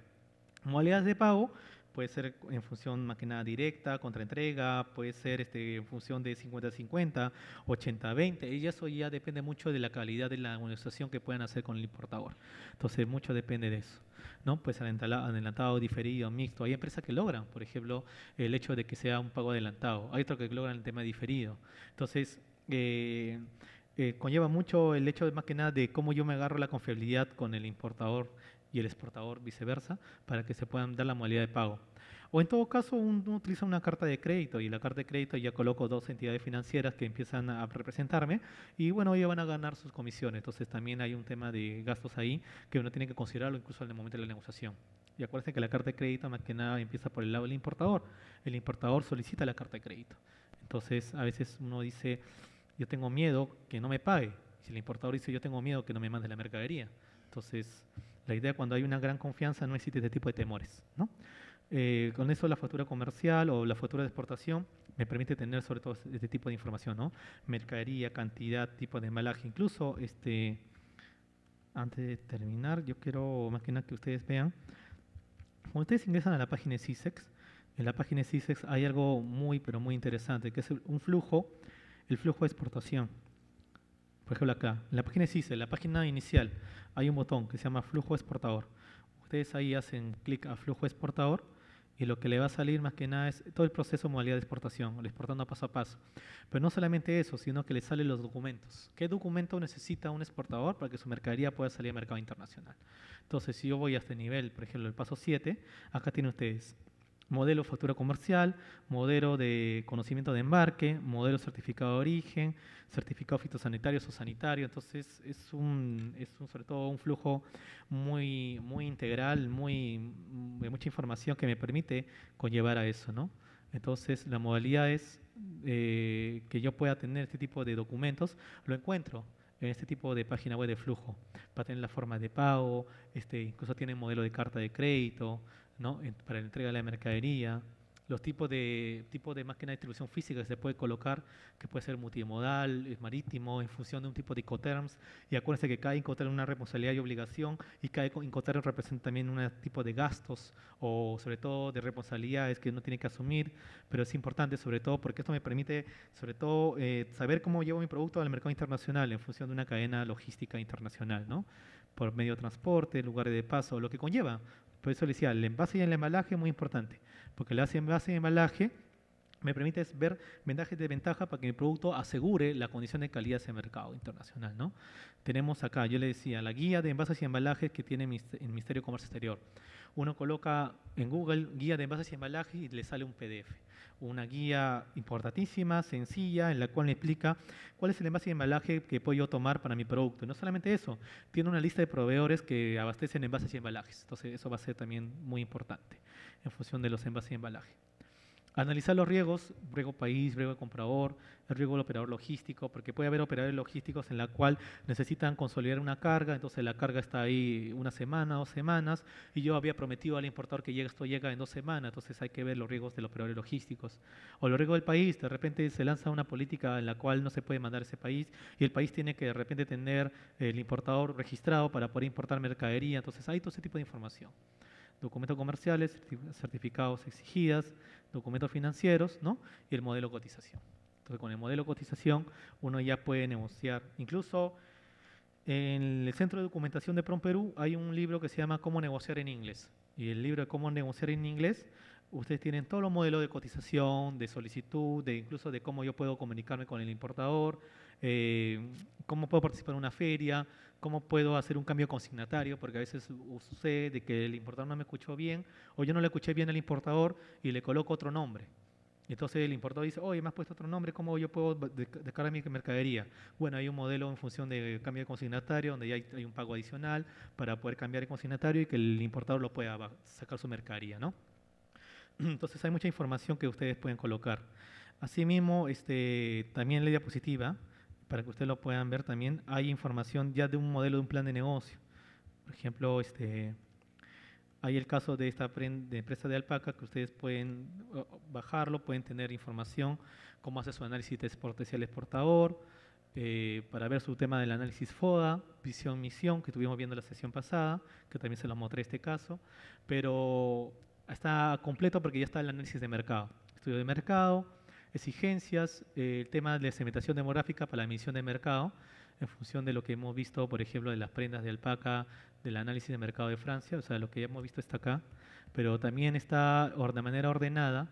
Modalidades de pago, puede ser en función más que nada, directa, contraentrega, puede ser este, en función de 50-50, 80-20, y eso ya depende mucho de la calidad de la negociación que puedan hacer con el importador. Entonces, mucho depende de eso. ¿no? Pues adelantado, diferido, mixto. Hay empresas que logran, por ejemplo, el hecho de que sea un pago adelantado. Hay otras que logran el tema diferido. Entonces, eh, eh, conlleva mucho el hecho de más que nada de cómo yo me agarro la confiabilidad con el importador y el exportador viceversa, para que se puedan dar la modalidad de pago. O en todo caso, uno utiliza una carta de crédito y la carta de crédito ya coloco dos entidades financieras que empiezan a representarme y bueno, ellos van a ganar sus comisiones. Entonces también hay un tema de gastos ahí que uno tiene que considerarlo incluso en el momento de la negociación. Y acuérdense que la carta de crédito más que nada empieza por el lado del importador. El importador solicita la carta de crédito. Entonces a veces uno dice, yo tengo miedo que no me pague. Si el importador dice, yo tengo miedo que no me mande la mercadería. Entonces, la idea cuando hay una gran confianza no existe este tipo de temores. ¿no? Eh, con eso la factura comercial o la factura de exportación me permite tener sobre todo este tipo de información, ¿no? Mercadería, cantidad, tipo de embalaje, incluso este antes de terminar, yo quiero más que nada que ustedes vean. Cuando ustedes ingresan a la página de CISEX, en la página de CISEX hay algo muy, pero muy interesante, que es un flujo, el flujo de exportación. Por ejemplo, acá, en la página la página inicial, hay un botón que se llama flujo exportador. Ustedes ahí hacen clic a flujo exportador y lo que le va a salir más que nada es todo el proceso modalidad de exportación, exportando paso a paso. Pero no solamente eso, sino que le salen los documentos. ¿Qué documento necesita un exportador para que su mercadería pueda salir al mercado internacional? Entonces, si yo voy a este nivel, por ejemplo, el paso 7, acá tienen ustedes modelo factura comercial, modelo de conocimiento de embarque, modelo certificado de origen, certificado fitosanitario o sanitario. Entonces, es un, es un, sobre todo un flujo muy, muy integral, muy, de mucha información que me permite conllevar a eso. ¿no? Entonces, la modalidad es eh, que yo pueda tener este tipo de documentos, lo encuentro en este tipo de página web de flujo, para tener la forma de pago, este, incluso tiene modelo de carta de crédito, para la entrega de la mercadería, los tipos de, máquinas de distribución física que se puede colocar, que puede ser multimodal, eh, marítimo, en función de un tipo de ecoterms, Y acuérdense que cada en es una responsabilidad y obligación, y cae Incoterm representa también un tipo de gastos o sobre todo de responsabilidades que uno tiene que asumir, pero es importante sobre todo porque esto me permite sobre todo eh, saber cómo llevo mi producto al mercado internacional en función de una cadena logística internacional, ¿no? por medio de transporte, lugares de paso, lo que conlleva. Por eso le decía, el envase y el embalaje es muy importante, porque el envase y el embalaje me permite ver ventajas de ventaja para que el producto asegure la condición de calidad ese mercado internacional. ¿no? Tenemos acá, yo le decía, la guía de envases y embalajes que tiene el Ministerio de Comercio Exterior. Uno coloca en Google guía de envases y embalajes y le sale un PDF. Una guía importantísima, sencilla, en la cual le explica cuál es el envase y embalaje que puedo tomar para mi producto. Y no solamente eso, tiene una lista de proveedores que abastecen envases y embalajes. Entonces, eso va a ser también muy importante en función de los envases y embalajes. Analizar los riesgos, riesgo país, riesgo comprador, el riesgo del operador logístico, porque puede haber operadores logísticos en la cual necesitan consolidar una carga, entonces la carga está ahí una semana, dos semanas, y yo había prometido al importador que esto llega en dos semanas, entonces hay que ver los riesgos de los operadores logísticos. O los riesgos del país, de repente se lanza una política en la cual no se puede mandar ese país, y el país tiene que de repente tener el importador registrado para poder importar mercadería, entonces hay todo ese tipo de información documentos comerciales, certificados exigidas, documentos financieros ¿no? y el modelo cotización. Entonces, con el modelo cotización uno ya puede negociar. Incluso en el Centro de Documentación de PROM Perú hay un libro que se llama Cómo negociar en inglés. Y el libro de Cómo negociar en inglés, ustedes tienen todos los modelos de cotización, de solicitud, de incluso de cómo yo puedo comunicarme con el importador, eh, cómo puedo participar en una feria, cómo puedo hacer un cambio consignatario, porque a veces sucede de que el importador no me escuchó bien o yo no le escuché bien al importador y le coloco otro nombre. Entonces el importador dice, oye, me has puesto otro nombre, ¿cómo yo puedo descargar mi mercadería? Bueno, hay un modelo en función de cambio de consignatario, donde ya hay, un pago adicional para poder cambiar el consignatario y que el importador lo pueda sacar su mercadería, ¿no? Entonces hay mucha información que ustedes pueden colocar. Asimismo, este, también la diapositiva para que ustedes lo puedan ver también, hay información ya de un modelo de un plan de negocio. Por ejemplo, este, hay el caso de esta empresa de alpaca que ustedes pueden bajarlo, pueden tener información, cómo hace su análisis de exportación exportador, eh, para ver su tema del análisis FODA, visión-misión, que estuvimos viendo la sesión pasada, que también se lo mostré este caso, pero está completo porque ya está el análisis de mercado, estudio de mercado, exigencias, eh, el tema de la segmentación demográfica para la emisión de mercado, en función de lo que hemos visto, por ejemplo, de las prendas de alpaca, del análisis de mercado de Francia, o sea, lo que ya hemos visto está acá, pero también está de manera ordenada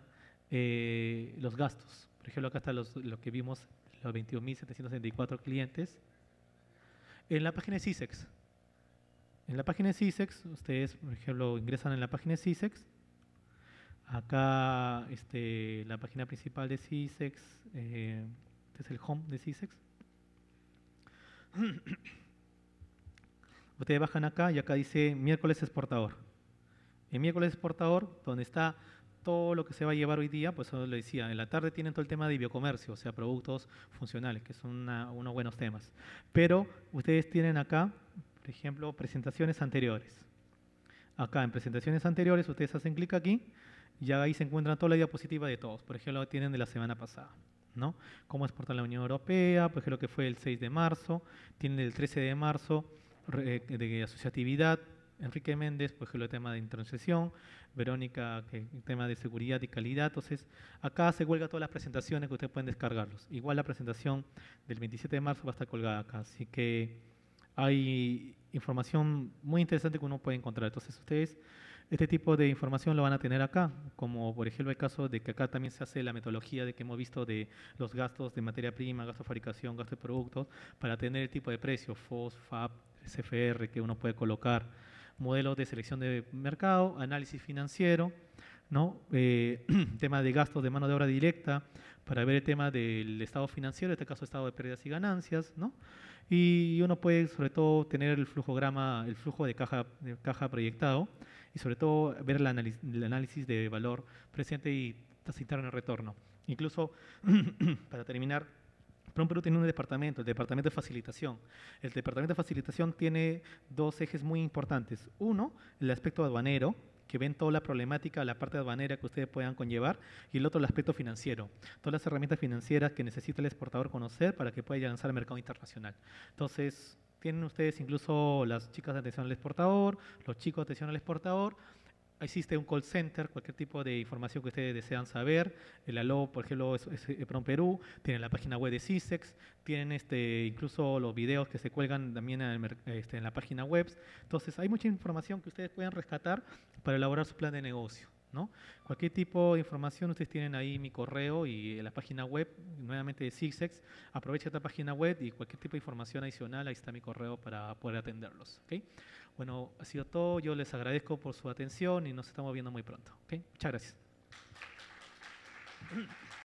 eh, los gastos. Por ejemplo, acá está lo que vimos, los 21.764 clientes. En la página de CISEX. En la página e ustedes, por ejemplo, ingresan en la página de CISEX Acá este, la página principal de CISEX, eh, este es el home de CISEX. Ustedes bajan acá y acá dice miércoles exportador. En miércoles exportador, donde está todo lo que se va a llevar hoy día, pues eso lo decía, en la tarde tienen todo el tema de biocomercio, o sea, productos funcionales, que son unos buenos temas. Pero ustedes tienen acá, por ejemplo, presentaciones anteriores. Acá en presentaciones anteriores, ustedes hacen clic aquí ya ahí se encuentran toda la diapositiva de todos. Por ejemplo, tienen de la semana pasada. ¿no? Cómo exportar la Unión Europea, por ejemplo, que fue el 6 de marzo. Tienen el 13 de marzo eh, de asociatividad. Enrique Méndez, por ejemplo, el tema de intersección. Verónica, que, el tema de seguridad y calidad. Entonces, acá se cuelga todas las presentaciones que ustedes pueden descargarlos. Igual la presentación del 27 de marzo va a estar colgada acá. Así que hay información muy interesante que uno puede encontrar. Entonces, ustedes este tipo de información lo van a tener acá, como por ejemplo el caso de que acá también se hace la metodología de que hemos visto de los gastos de materia prima, gasto de fabricación, gasto de productos, para tener el tipo de precio, FOS, FAP, CFR que uno puede colocar, modelos de selección de mercado, análisis financiero, ¿no? Eh, tema de gastos de mano de obra directa, para ver el tema del estado financiero, en este caso estado de pérdidas y ganancias, ¿no? Y uno puede sobre todo tener el flujograma, el flujo de caja, de caja proyectado y sobre todo ver el, análisis de valor presente y tasa interna de retorno. Incluso, para terminar, Prom Perú tiene un departamento, el departamento de facilitación. El departamento de facilitación tiene dos ejes muy importantes. Uno, el aspecto aduanero, que ven toda la problemática, la parte aduanera que ustedes puedan conllevar, y el otro el aspecto financiero, todas las herramientas financieras que necesita el exportador conocer para que pueda lanzar al mercado internacional. Entonces, tienen ustedes incluso las chicas de atención al exportador, los chicos de atención al exportador. Existe un call center, cualquier tipo de información que ustedes desean saber. El ALO, por ejemplo, es, es, eh, Perú, tienen la página web de CISEX, tienen este, incluso los videos que se cuelgan también en, este, en la página web. Entonces, hay mucha información que ustedes pueden rescatar para elaborar su plan de negocio. Cualquier tipo de información, ustedes tienen ahí mi correo y eh, la página web, nuevamente de SIGSEX. Aprovecha esta página web y cualquier tipo de información adicional, ahí está mi correo para poder atenderlos. Bueno, ha sido todo. Yo les agradezco por su atención y nos estamos viendo muy pronto. Muchas gracias.